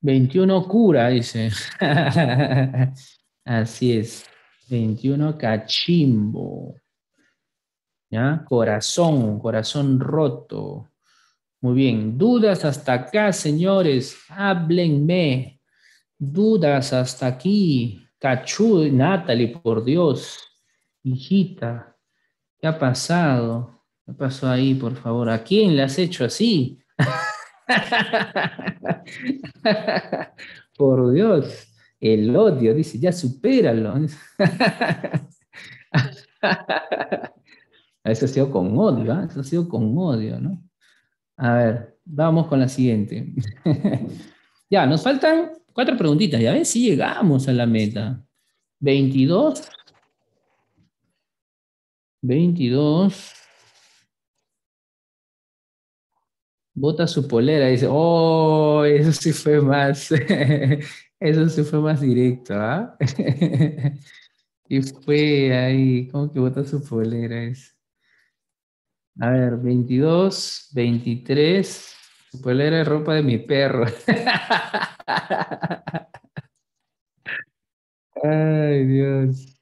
21 cura, dice. Así es. 21 cachimbo. ¿Ya? Corazón, corazón roto. Muy bien. Dudas hasta acá, señores. Háblenme. Dudas hasta aquí. Cachú, Natalie, por Dios, hijita, ¿qué ha pasado? ¿Qué pasó ahí, por favor? ¿A quién le has hecho así? por Dios, el odio, dice, ya supéralo. Eso ha sido con odio, ¿eh? eso ha sido con odio, ¿no? A ver, vamos con la siguiente. ya, nos faltan Cuatro preguntitas, ya ver si llegamos a la meta. 22. 22. Bota su polera dice, oh, eso sí fue más, eso sí fue más directo, ¿ah? y fue ahí, ¿cómo que bota su polera? A ver, 22, 23. Tu pues Polera es ropa de mi perro. Ay, Dios.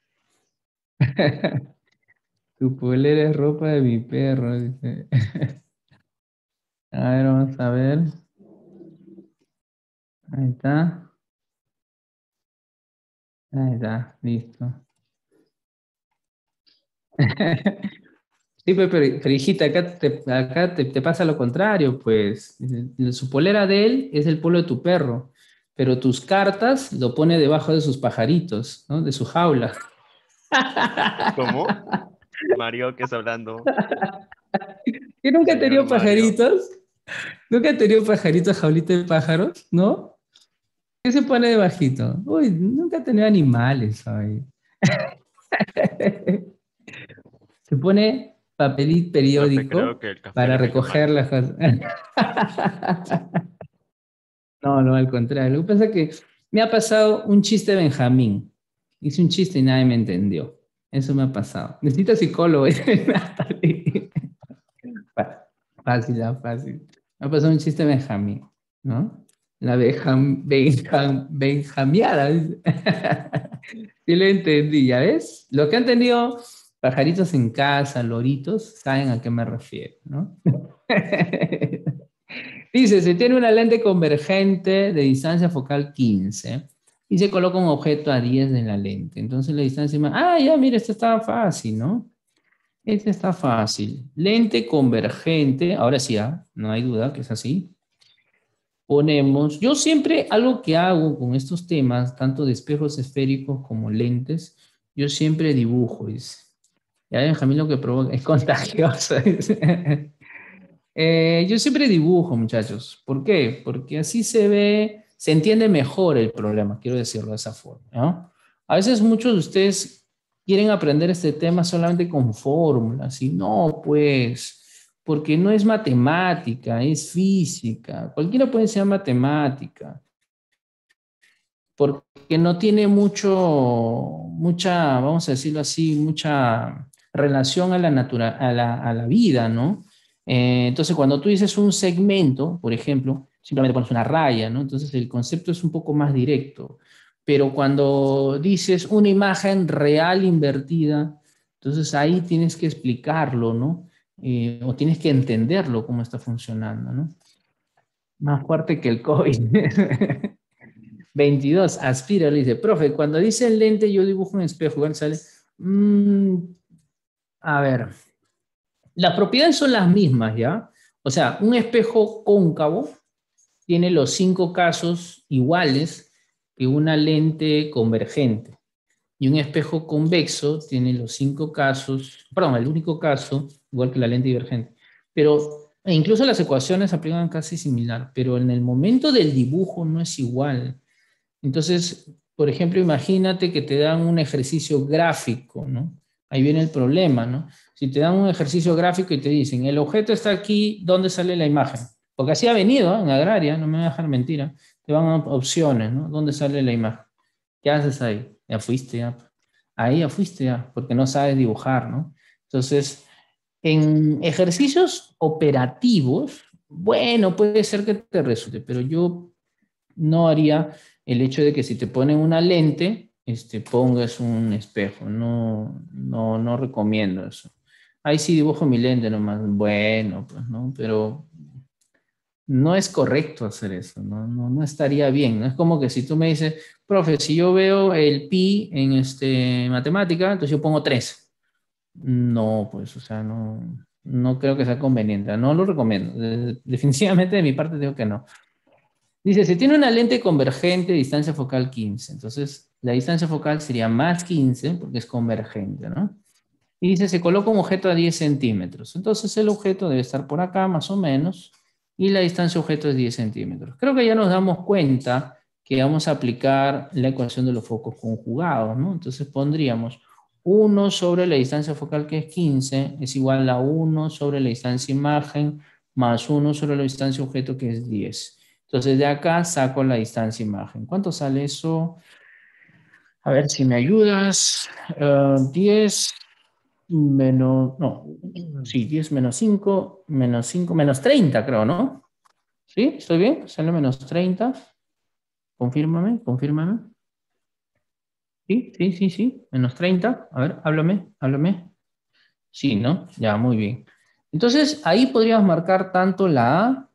Tu polera es ropa de mi perro, dice. A ver, vamos a ver. Ahí está. Ahí está, listo. Sí, pues, pero, hijita, acá, te, pasa lo contrario, pues. Eh, su polera de él es el polo de tu perro, pero tus cartas lo pone debajo de sus pajaritos, ¿no? De su jaula. ¿Cómo? Mario, ¿qué está hablando? ¿Que nunca ha tenido pajaritos? ¿Nunca ha tenido pajaritos, jaulita de pájaros? ¿No? ¿Qué se pone debajito? Uy, nunca he tenido animales. Ay. se pone papel periódico para recoger las cosas. no, no, al contrario. Lo que pasa es que me ha pasado un chiste de Benjamín. Hice un chiste y nadie me entendió. Eso me ha pasado. Necesito psicólogo. fácil, fácil. Me ha pasado un chiste de Benjamín, ¿no? La Benjam, Benjam, Benjamiada. sí lo entendí, ¿ya ves? Lo que han entendido Pajaritos en casa, loritos, saben a qué me refiero, ¿no? Dice, se tiene una lente convergente de distancia focal 15 y se coloca un objeto a 10 de la lente. Entonces la distancia... Más... Ah, ya, mira, esta está fácil, ¿no? Esta está fácil. Lente convergente, ahora sí, ¿ah? no hay duda que es así. Ponemos, yo siempre algo que hago con estos temas, tanto de espejos esféricos como lentes, yo siempre dibujo, dice. Ya Benjamín lo que provoca es contagioso. Eh, yo siempre dibujo, muchachos. ¿Por qué? Porque así se ve, se entiende mejor el problema, quiero decirlo de esa forma. A veces muchos de ustedes quieren aprender este tema solamente con fórmulas y no, pues, porque no es matemática, es física. Cualquiera puede ser matemática. Porque no tiene mucho, mucha, vamos a decirlo así, mucha relación a la, a la, vida, ¿no? Eh, entonces, cuando tú dices un segmento, por ejemplo, simplemente pones una raya, ¿no? Entonces, el concepto es un poco más directo. Pero cuando dices una imagen real invertida, entonces ahí tienes que explicarlo, ¿no? Eh, o tienes que entenderlo cómo está funcionando, ¿no? Más fuerte que el COVID. 22, Aspira, le dice, profe, cuando dice el lente yo dibujo un espejo, ¿verdad? sale, mm, a ver, las propiedades son las mismas, ¿ya? O sea, un espejo cóncavo tiene los cinco casos iguales que una lente convergente. Y un espejo convexo tiene los cinco casos, perdón, el único caso, igual que la lente divergente. Pero e incluso las ecuaciones aplican casi similar, pero en el momento del dibujo no es igual. Entonces, por ejemplo, imagínate que te dan un ejercicio gráfico, ¿no? Ahí viene el problema, ¿no? Si te dan un ejercicio gráfico y te dicen, el objeto está aquí, ¿dónde sale la imagen? Porque así ha venido ¿eh? en agraria, no me voy a dejar mentira. ¿eh? Te van a opciones, ¿no? ¿Dónde sale la imagen? ¿Qué haces ahí? Ya fuiste, ya. Ahí ya fuiste, ya, porque no sabes dibujar, ¿no? Entonces, en ejercicios operativos, bueno, puede ser que te resulte, pero yo no haría el hecho de que si te ponen una lente, este, pongas un espejo. No, no, no recomiendo eso. Ahí sí dibujo mi lente nomás. Bueno, pues, ¿no? Pero no es correcto hacer eso, ¿no? No, no estaría bien. Es como que si tú me dices, profe, si yo veo el pi en este, matemática, entonces yo pongo 3. No, pues, o sea, no, no creo que sea conveniente. No lo recomiendo. Definitivamente de mi parte digo que no. Dice, si tiene una lente convergente, distancia focal 15. Entonces, la distancia focal sería más 15 porque es convergente, ¿no? Y dice, se coloca un objeto a 10 centímetros. Entonces, el objeto debe estar por acá, más o menos, y la distancia objeto es 10 centímetros. Creo que ya nos damos cuenta que vamos a aplicar la ecuación de los focos conjugados, ¿no? Entonces, pondríamos 1 sobre la distancia focal, que es 15, es igual a 1 sobre la distancia imagen, más 1 sobre la distancia objeto, que es 10. Entonces de acá saco la distancia imagen. ¿Cuánto sale eso? A ver si me ayudas. 10 eh, menos, no, sí, 10 menos 5, menos 5, menos 30 creo, ¿no? ¿Sí? ¿Estoy bien? Sale menos 30. Confírmame, confírmame. Sí, sí, sí, sí, menos 30. A ver, háblame, háblame. Sí, ¿no? Ya, muy bien. Entonces, ahí podrías marcar tanto la A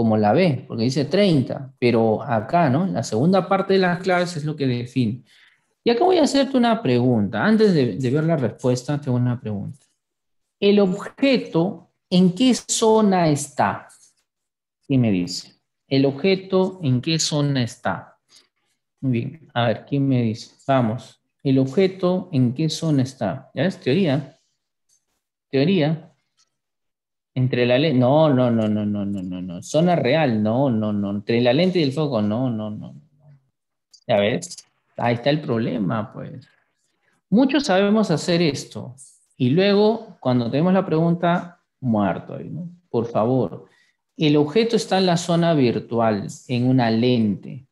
como la B, porque dice 30, pero acá, ¿no? La segunda parte de las claves es lo que define. Y acá voy a hacerte una pregunta. Antes de, ver la respuesta, tengo una pregunta. ¿El objeto en qué zona está? ¿Qué me dice? ¿El objeto en qué zona está? Muy bien, a ver, ¿quién me dice? Vamos, el objeto en qué zona está. ¿Ya ves? Teoría. Teoría. Entre la lente. No, no, no, no, no, no, no, no. Zona real, no, no, no. Entre la lente y el foco, no, no, no. Ya ves, ahí está el problema, pues. Muchos sabemos hacer esto. Y luego, cuando tenemos la pregunta, muerto ahí, ¿no? Por favor. El objeto está en la zona virtual, en una lente.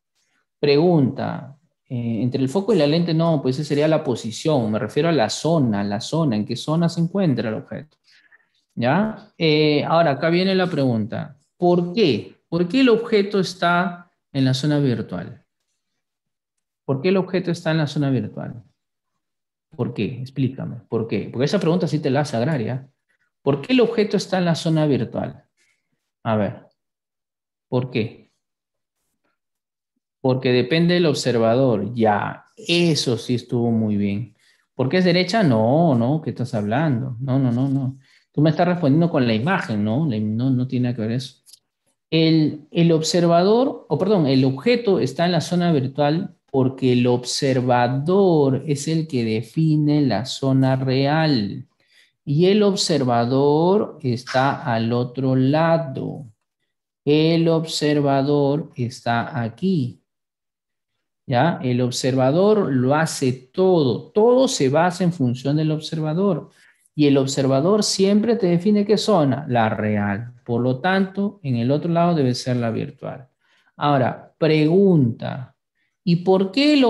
Pregunta, entre el foco y la lente, no, pues esa sería la posición. Me refiero a la zona, la zona, en qué zona se encuentra el objeto. ¿Ya? Eh, ahora, acá viene la pregunta. ¿Por qué? ¿Por qué el objeto está en la zona virtual? ¿Por qué el objeto está en la zona virtual? ¿Por qué? Explícame. ¿Por qué? Porque esa pregunta sí te la hace Agraria. ¿Por qué el objeto está en la zona virtual? A ver. ¿Por qué? Porque depende del observador. Ya, eso sí estuvo muy bien. ¿Por qué es derecha? No, no, ¿qué estás hablando? No, no, no, no. Tú me estás respondiendo con la imagen, ¿no? No, tiene que ver eso. El, el observador, o perdón, el objeto está en la zona virtual porque el observador es el que define la zona real y el observador está al otro lado. El observador está aquí. ¿Ya? El observador lo hace todo. Todo se basa en función del observador y el observador siempre te define qué zona, la real. Por lo tanto, en el otro lado debe ser la virtual. Ahora, pregunta, ¿y por qué el,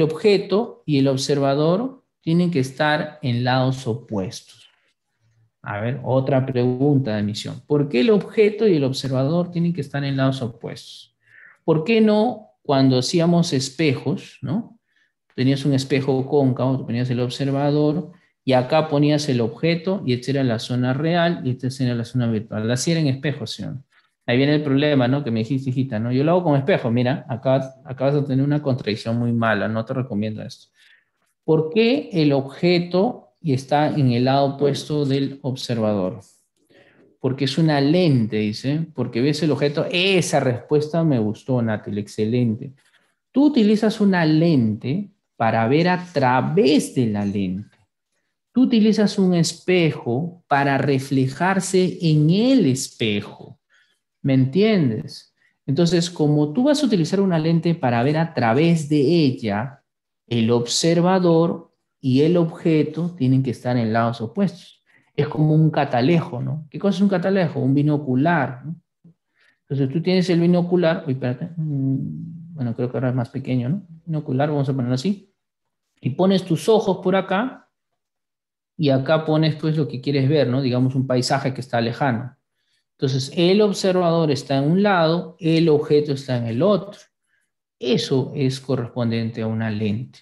objeto y el observador tienen que estar en lados opuestos? A ver, otra pregunta de misión. ¿Por qué el objeto y el observador tienen que estar en lados opuestos? ¿Por qué no cuando hacíamos espejos, ¿no? Tenías un espejo cóncavo, tenías el observador y acá ponías el objeto y esta era la zona real y esta era la zona virtual. Así era en espejo, ¿sí? Ahí viene el problema, ¿no? Que me dijiste, hijita, ¿no? Yo lo hago con espejo, mira, acá, acá vas a tener una contradicción muy mala, no te recomiendo esto. ¿Por qué el objeto está en el lado opuesto del observador? Porque es una lente, dice, porque ves el objeto, esa respuesta me gustó, Natil, excelente. Tú utilizas una lente para ver a través de la lente utilizas un espejo para reflejarse en el espejo. ¿Me entiendes? Entonces, como tú vas a utilizar una lente para ver a través de ella, el observador y el objeto tienen que estar en lados opuestos. Es como un catalejo, ¿no? ¿Qué cosa es un catalejo? Un binocular. Entonces tú tienes el binocular, mm, bueno, creo que ahora es más pequeño, ¿no? Binocular, vamos a ponerlo así. Y pones tus ojos por acá y acá pones pues lo que quieres ver, ¿no? Digamos un paisaje que está lejano. Entonces, el observador está en un lado, el objeto está en el otro. Eso es correspondiente a una lente.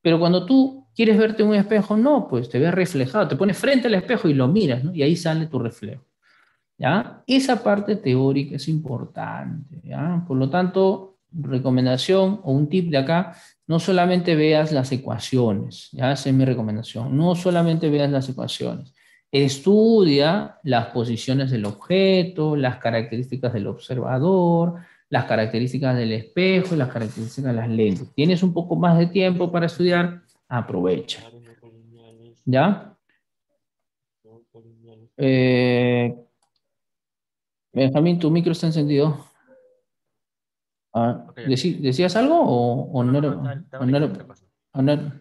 Pero cuando tú quieres verte en un espejo, no, pues te ves reflejado, te pones frente al espejo y lo miras, Y ahí sale tu reflejo. ¿Ya? Esa parte teórica es importante, Por lo tanto, recomendación o un tip de acá, no solamente veas las ecuaciones, ya esa es mi recomendación, no solamente veas las ecuaciones, estudia las posiciones del objeto, las características del observador, las características del espejo, las características de las lentes. Tienes un poco más de tiempo para estudiar, aprovecha. ¿Ya? Eh, Benjamín, tu micro está encendido. Ah, ¿Decías algo o, o no, no,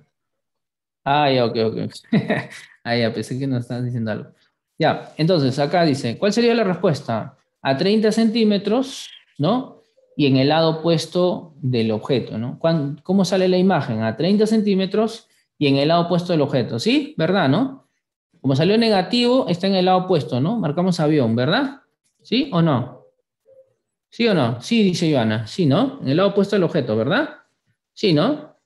Ah, ya, ok, ok. ah, ya, pensé que nos estabas diciendo algo. Ya, entonces acá dice, ¿cuál sería la respuesta? A 30 centímetros, ¿no? Y en el lado opuesto del objeto, ¿no? ¿Cómo sale la imagen? A 30 centímetros y en el lado opuesto del objeto, ¿sí? ¿Verdad, no? Como salió negativo, está en el lado opuesto, ¿no? Marcamos avión, ¿verdad? ¿Sí o no? ¿Sí o no? Sí, dice Joana, Sí, ¿no? En el lado opuesto del objeto, ¿verdad? Sí, ¿no?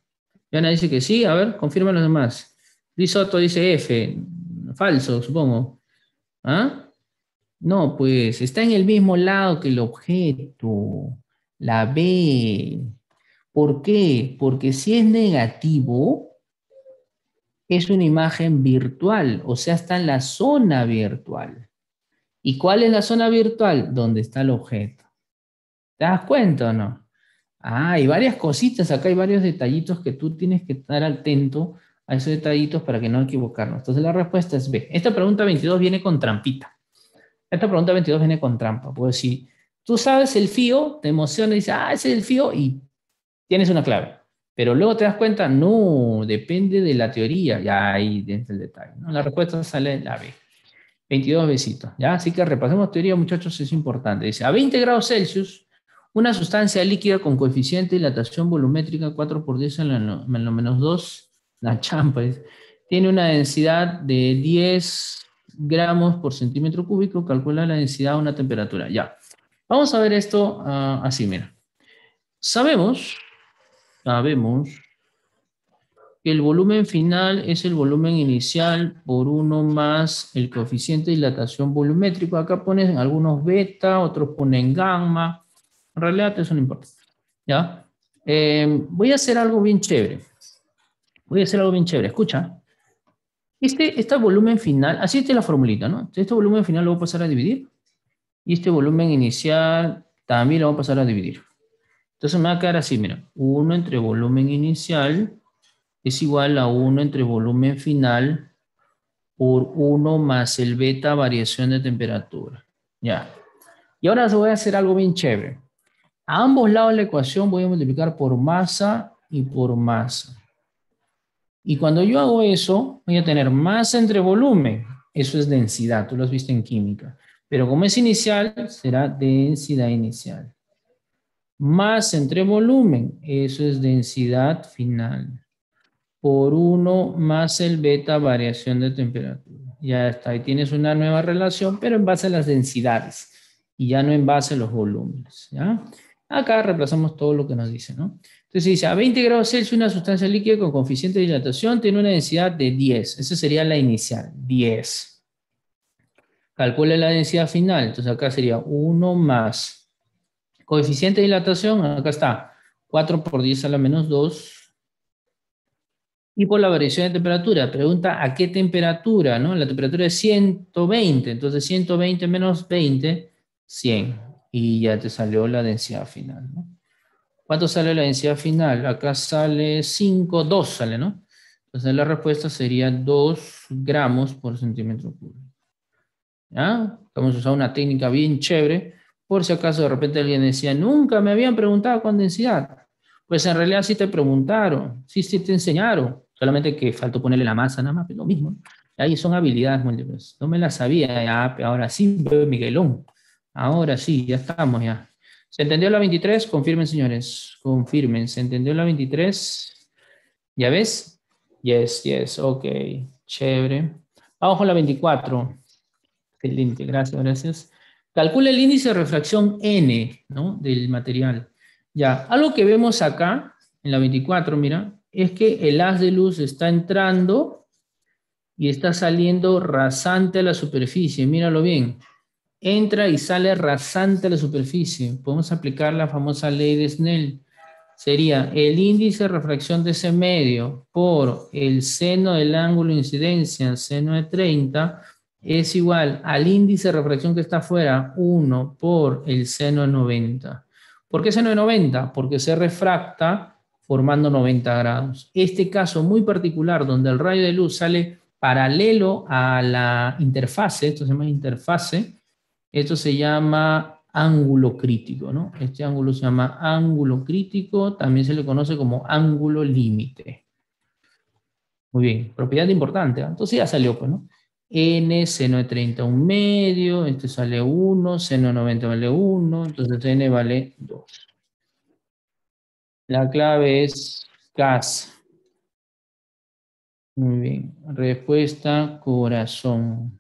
Ivana dice que sí. A ver, confirma los demás. Luis Soto dice F. Falso, supongo. ¿Ah? No, pues está en el mismo lado que el objeto. La B. ¿Por qué? Porque si es negativo, es una imagen virtual, o sea, está en la zona virtual. ¿Y cuál es la zona virtual? Donde está el objeto. ¿Te das cuenta o no? Ah, hay varias cositas, acá hay varios detallitos que tú tienes que estar atento a esos detallitos para que no equivocarnos. Entonces la respuesta es B. Esta pregunta 22 viene con trampita. Esta pregunta 22 viene con trampa. Pues si tú sabes el FIO, te emociona y dices, ah, ese es el FIO y tienes una clave. Pero luego te das cuenta, no, depende de la teoría. Ya ahí dentro del detalle. La respuesta sale en la B. 22 besitos. ¿ya? Así que repasemos teoría, muchachos, es importante. Dice, a 20 grados Celsius, una sustancia líquida con coeficiente de dilatación volumétrica 4 por 10 a la, menos 2, la champa, tiene una densidad de 10 gramos por centímetro cúbico, calcula la densidad a una temperatura. Ya. Vamos a ver esto ah, así, mira. Sabemos, sabemos que el volumen final es el volumen inicial por 1 más el coeficiente de dilatación volumétrico. Acá ponen algunos beta, otros ponen gamma, en realidad eso no importa. ¿Ya? Eh, voy a hacer algo bien chévere. Voy a hacer algo bien chévere. Escucha. Este, este volumen final, así está la formulita, ¿no? Este volumen final lo voy a pasar a dividir. Y este volumen inicial también lo voy a pasar a dividir. Entonces me va a quedar así, mira. 1 entre volumen inicial es igual a 1 entre volumen final por 1 más el beta variación de temperatura. Ya. Y ahora voy a hacer algo bien chévere. A ambos lados de la ecuación voy a multiplicar por masa y por masa. Y cuando yo hago eso, voy a tener masa entre volumen. Eso es densidad, tú lo has visto en química. Pero como es inicial, será densidad inicial. Masa entre volumen, eso es densidad final. Por 1 más el beta variación de temperatura. Ya está, ahí tienes una nueva relación, pero en base a las densidades y ya no en base a los volúmenes. ¿ya? Acá reemplazamos todo lo que nos dice, ¿no? Entonces dice, a 20 grados Celsius una sustancia líquida con coeficiente de dilatación tiene una densidad de 10. Esa sería la inicial, 10. Calcula la densidad final, entonces acá sería 1 más. Coeficiente de dilatación, acá está, 4 por 10 a la menos 2. Y por la variación de temperatura, pregunta a qué temperatura, ¿no? La temperatura es 120, entonces 120 menos 20, 100 y ya te salió la densidad final. ¿Cuánto sale la densidad final? Acá sale 5, 2 sale, ¿no? Entonces la respuesta sería 2 gramos por centímetro cúbico. ¿Ya? Vamos a usar una técnica bien chévere, por si acaso de repente alguien decía, nunca me habían preguntado con densidad. Pues en realidad sí te preguntaron, sí, sí te enseñaron, solamente que faltó ponerle la masa nada más, pero lo mismo. Ahí son habilidades múltiples. No me las sabía, ya, ahora sí, Miguelón. Ahora sí, ya estamos ya. ¿Se entendió la 23? Confirmen, señores. Confirmen. ¿Se entendió la 23? ¿Ya ves? Yes, yes. Ok. Chévere. Vamos con la 24. Excelente. Gracias, gracias. Calcula el índice de refracción N ¿no? del material. Ya. Algo que vemos acá, en la 24, mira, es que el haz de luz está entrando y está saliendo rasante a la superficie. Míralo bien entra y sale rasante a la superficie. Podemos aplicar la famosa ley de Snell. Sería el índice de refracción de ese medio por el seno del ángulo de incidencia, seno de 30, es igual al índice de refracción que está afuera, 1 por el seno de 90. ¿Por qué seno de 90? Porque se refracta formando 90 grados. Este caso muy particular donde el rayo de luz sale paralelo a la interfase, esto se llama interfase, esto se llama ángulo crítico, ¿no? Este ángulo se llama ángulo crítico, también se le conoce como ángulo límite. Muy bien, propiedad importante. Entonces ya salió, pues, ¿no? n, seno de 30 un medio, este sale 1, seno de 90 vale 1, entonces n vale 2. La clave es gas. Muy bien, respuesta corazón.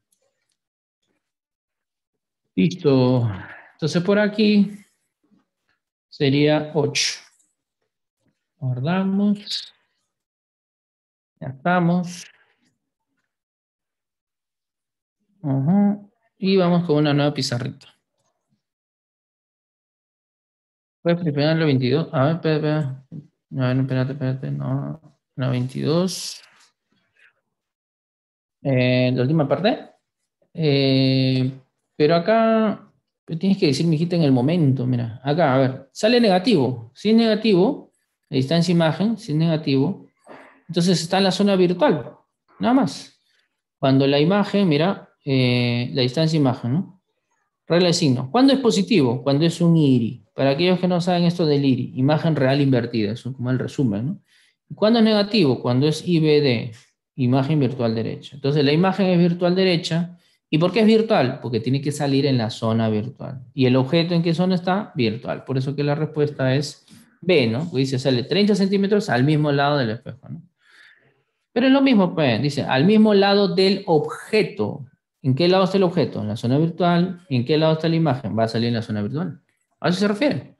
Listo. Entonces por aquí sería 8. Guardamos. Ya estamos. Y vamos con una nueva pizarrita. Puedes preparar la 22. A ver, espera, espera. espérate, espérate. No, la 22. Eh, la última parte. Eh, pero acá tienes que decir, mijita, en el momento. Mira, acá, a ver, sale negativo. Si es negativo, la distancia imagen, si es negativo, entonces está en la zona virtual, nada más. Cuando la imagen, mira, eh, la distancia imagen, ¿no? Regla de signos. ¿Cuándo es positivo? Cuando es un IRI. Para aquellos que no saben esto del IRI, imagen real invertida, eso es como el resumen, ¿no? ¿Cuándo es negativo? Cuando es IBD, imagen virtual derecha. Entonces la imagen es virtual derecha, ¿Y por qué es virtual? Porque tiene que salir en la zona virtual. ¿Y el objeto en qué zona está? Virtual. Por eso que la respuesta es B, ¿no? dice, sale 30 centímetros al mismo lado del espejo, ¿no? Pero es lo mismo, pues, dice, al mismo lado del objeto. ¿En qué lado está el objeto? En la zona virtual. en qué lado está la imagen? Va a salir en la zona virtual. A eso se refiere.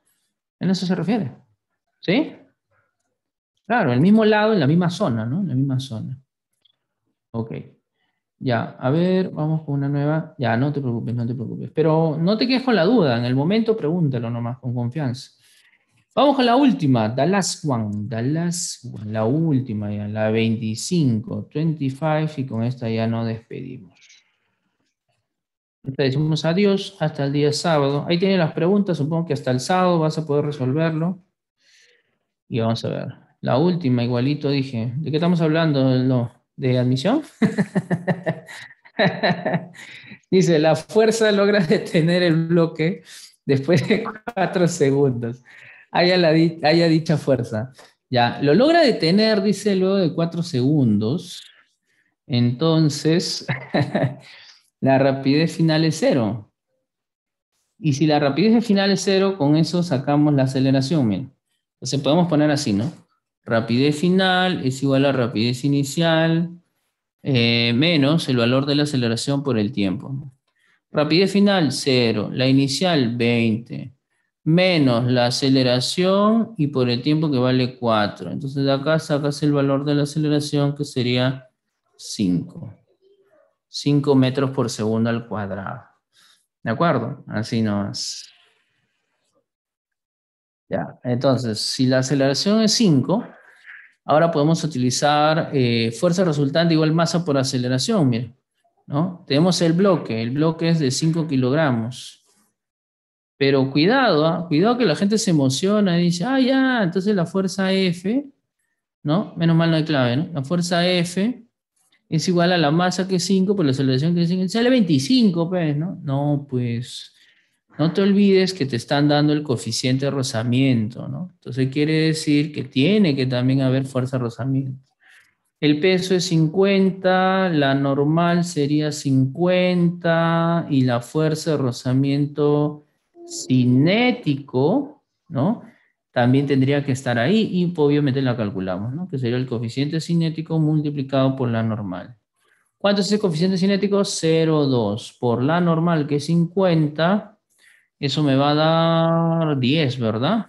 En eso se refiere. ¿Sí? Claro, el mismo lado, en la misma zona, ¿no? En la misma zona. Ok. Ya, a ver, vamos con una nueva. Ya, no te preocupes, no te preocupes. Pero no te quedes con la duda, en el momento pregúntalo nomás, con confianza. Vamos con la última, the last one, the last one, la última ya, la 25, 25, y con esta ya nos despedimos. Te decimos adiós hasta el día sábado. Ahí tienen las preguntas, supongo que hasta el sábado vas a poder resolverlo. Y vamos a ver. La última, igualito dije. ¿De qué estamos hablando? No de admisión. Dice, la fuerza logra detener el bloque después de cuatro segundos. Haya, la, dicha fuerza. Ya, lo logra detener, dice, luego de cuatro segundos. Entonces, la rapidez final es cero. Y si la rapidez final es cero, con eso sacamos la aceleración. Entonces podemos poner así, ¿no? rapidez final es igual a rapidez inicial eh, menos el valor de la aceleración por el tiempo. Rapidez final 0, la inicial 20, menos la aceleración y por el tiempo que vale 4. Entonces de acá sacas el valor de la aceleración que sería 5. 5 metros por segundo al cuadrado. ¿De acuerdo? Así nomás. Ya, entonces, si la aceleración es 5, Ahora podemos utilizar eh, fuerza resultante igual masa por aceleración, mira. ¿no? Tenemos el bloque, el bloque es de 5 kilogramos. Pero cuidado, ¿ah? cuidado que la gente se emociona y dice, ah, ya, entonces la fuerza F, ¿no? Menos mal no hay clave, ¿no? La fuerza F es igual a la masa que es 5 por la aceleración que es 5. Sale 25, pues, ¿no? No, pues no te olvides que te están dando el coeficiente de rozamiento, ¿no? Entonces quiere decir que tiene que también haber fuerza de rozamiento. El peso es 50, la normal sería 50 y la fuerza de rozamiento cinético, ¿no? También tendría que estar ahí y obviamente la calculamos, ¿no? Que sería el coeficiente cinético multiplicado por la normal. ¿Cuánto es el coeficiente cinético? 0,2 por la normal que es 50 eso me va a dar 10, ¿verdad?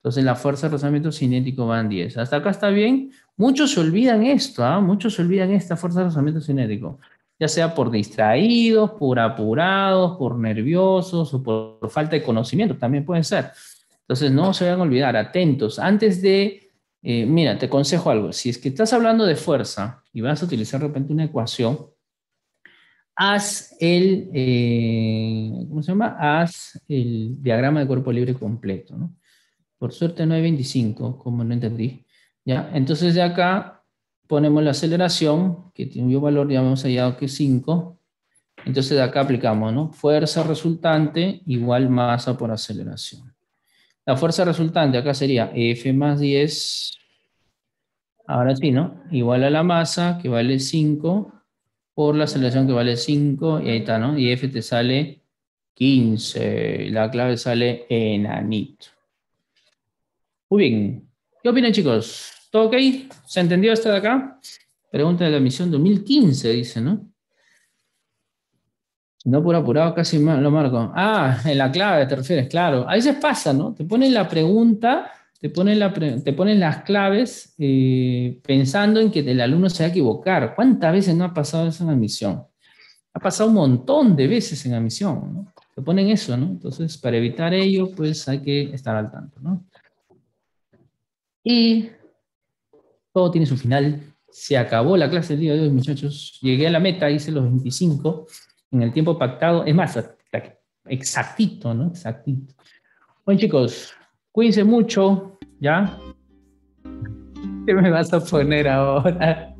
Entonces la fuerza de rozamiento cinético va en 10. Hasta acá está bien. Muchos se olvidan esto, ¿ah? muchos se olvidan esta fuerza de rozamiento cinético, ya sea por distraídos, por apurados, por nerviosos o por, falta de conocimiento, también puede ser. Entonces no se vayan a olvidar, atentos. Antes de, eh, mira, te aconsejo algo. Si es que estás hablando de fuerza y vas a utilizar de repente una ecuación, haz el, eh, ¿cómo se llama? Haz el diagrama de cuerpo libre completo, Por suerte no hay 25, como no entendí. ¿ya? Entonces de acá ponemos la aceleración, que tiene un valor, ya hemos hallado que 5. Entonces de acá aplicamos, ¿no? Fuerza resultante igual masa por aceleración. La fuerza resultante acá sería F más 10, ahora sí, ¿no? Igual a la masa, que vale 5, por la aceleración que vale 5, y ahí está, ¿no? Y F te sale 15, la clave sale enanito. Muy bien, ¿qué opinan chicos? ¿Todo ok? ¿Se entendió esta de acá? Pregunta de la misión 2015, dice, ¿no? No por apurado, casi lo marco. Ah, en la clave te refieres, claro. A veces pasa, ¿no? Te ponen la pregunta te ponen, te ponen las claves eh, pensando en que el alumno se va a equivocar. ¿Cuántas veces no ha pasado eso en la admisión? Ha pasado un montón de veces en admisión, ¿no? Te ponen eso, ¿no? Entonces, para evitar ello, pues hay que estar al tanto, ¿no? Y todo tiene su final. Se acabó la clase del día de hoy, muchachos. Llegué a la meta, hice los 25 en el tiempo pactado. Es más, exactito, ¿no? Exactito. Bueno, chicos, cuídense mucho, ¿Ya? ¿Qué me vas a poner ahora?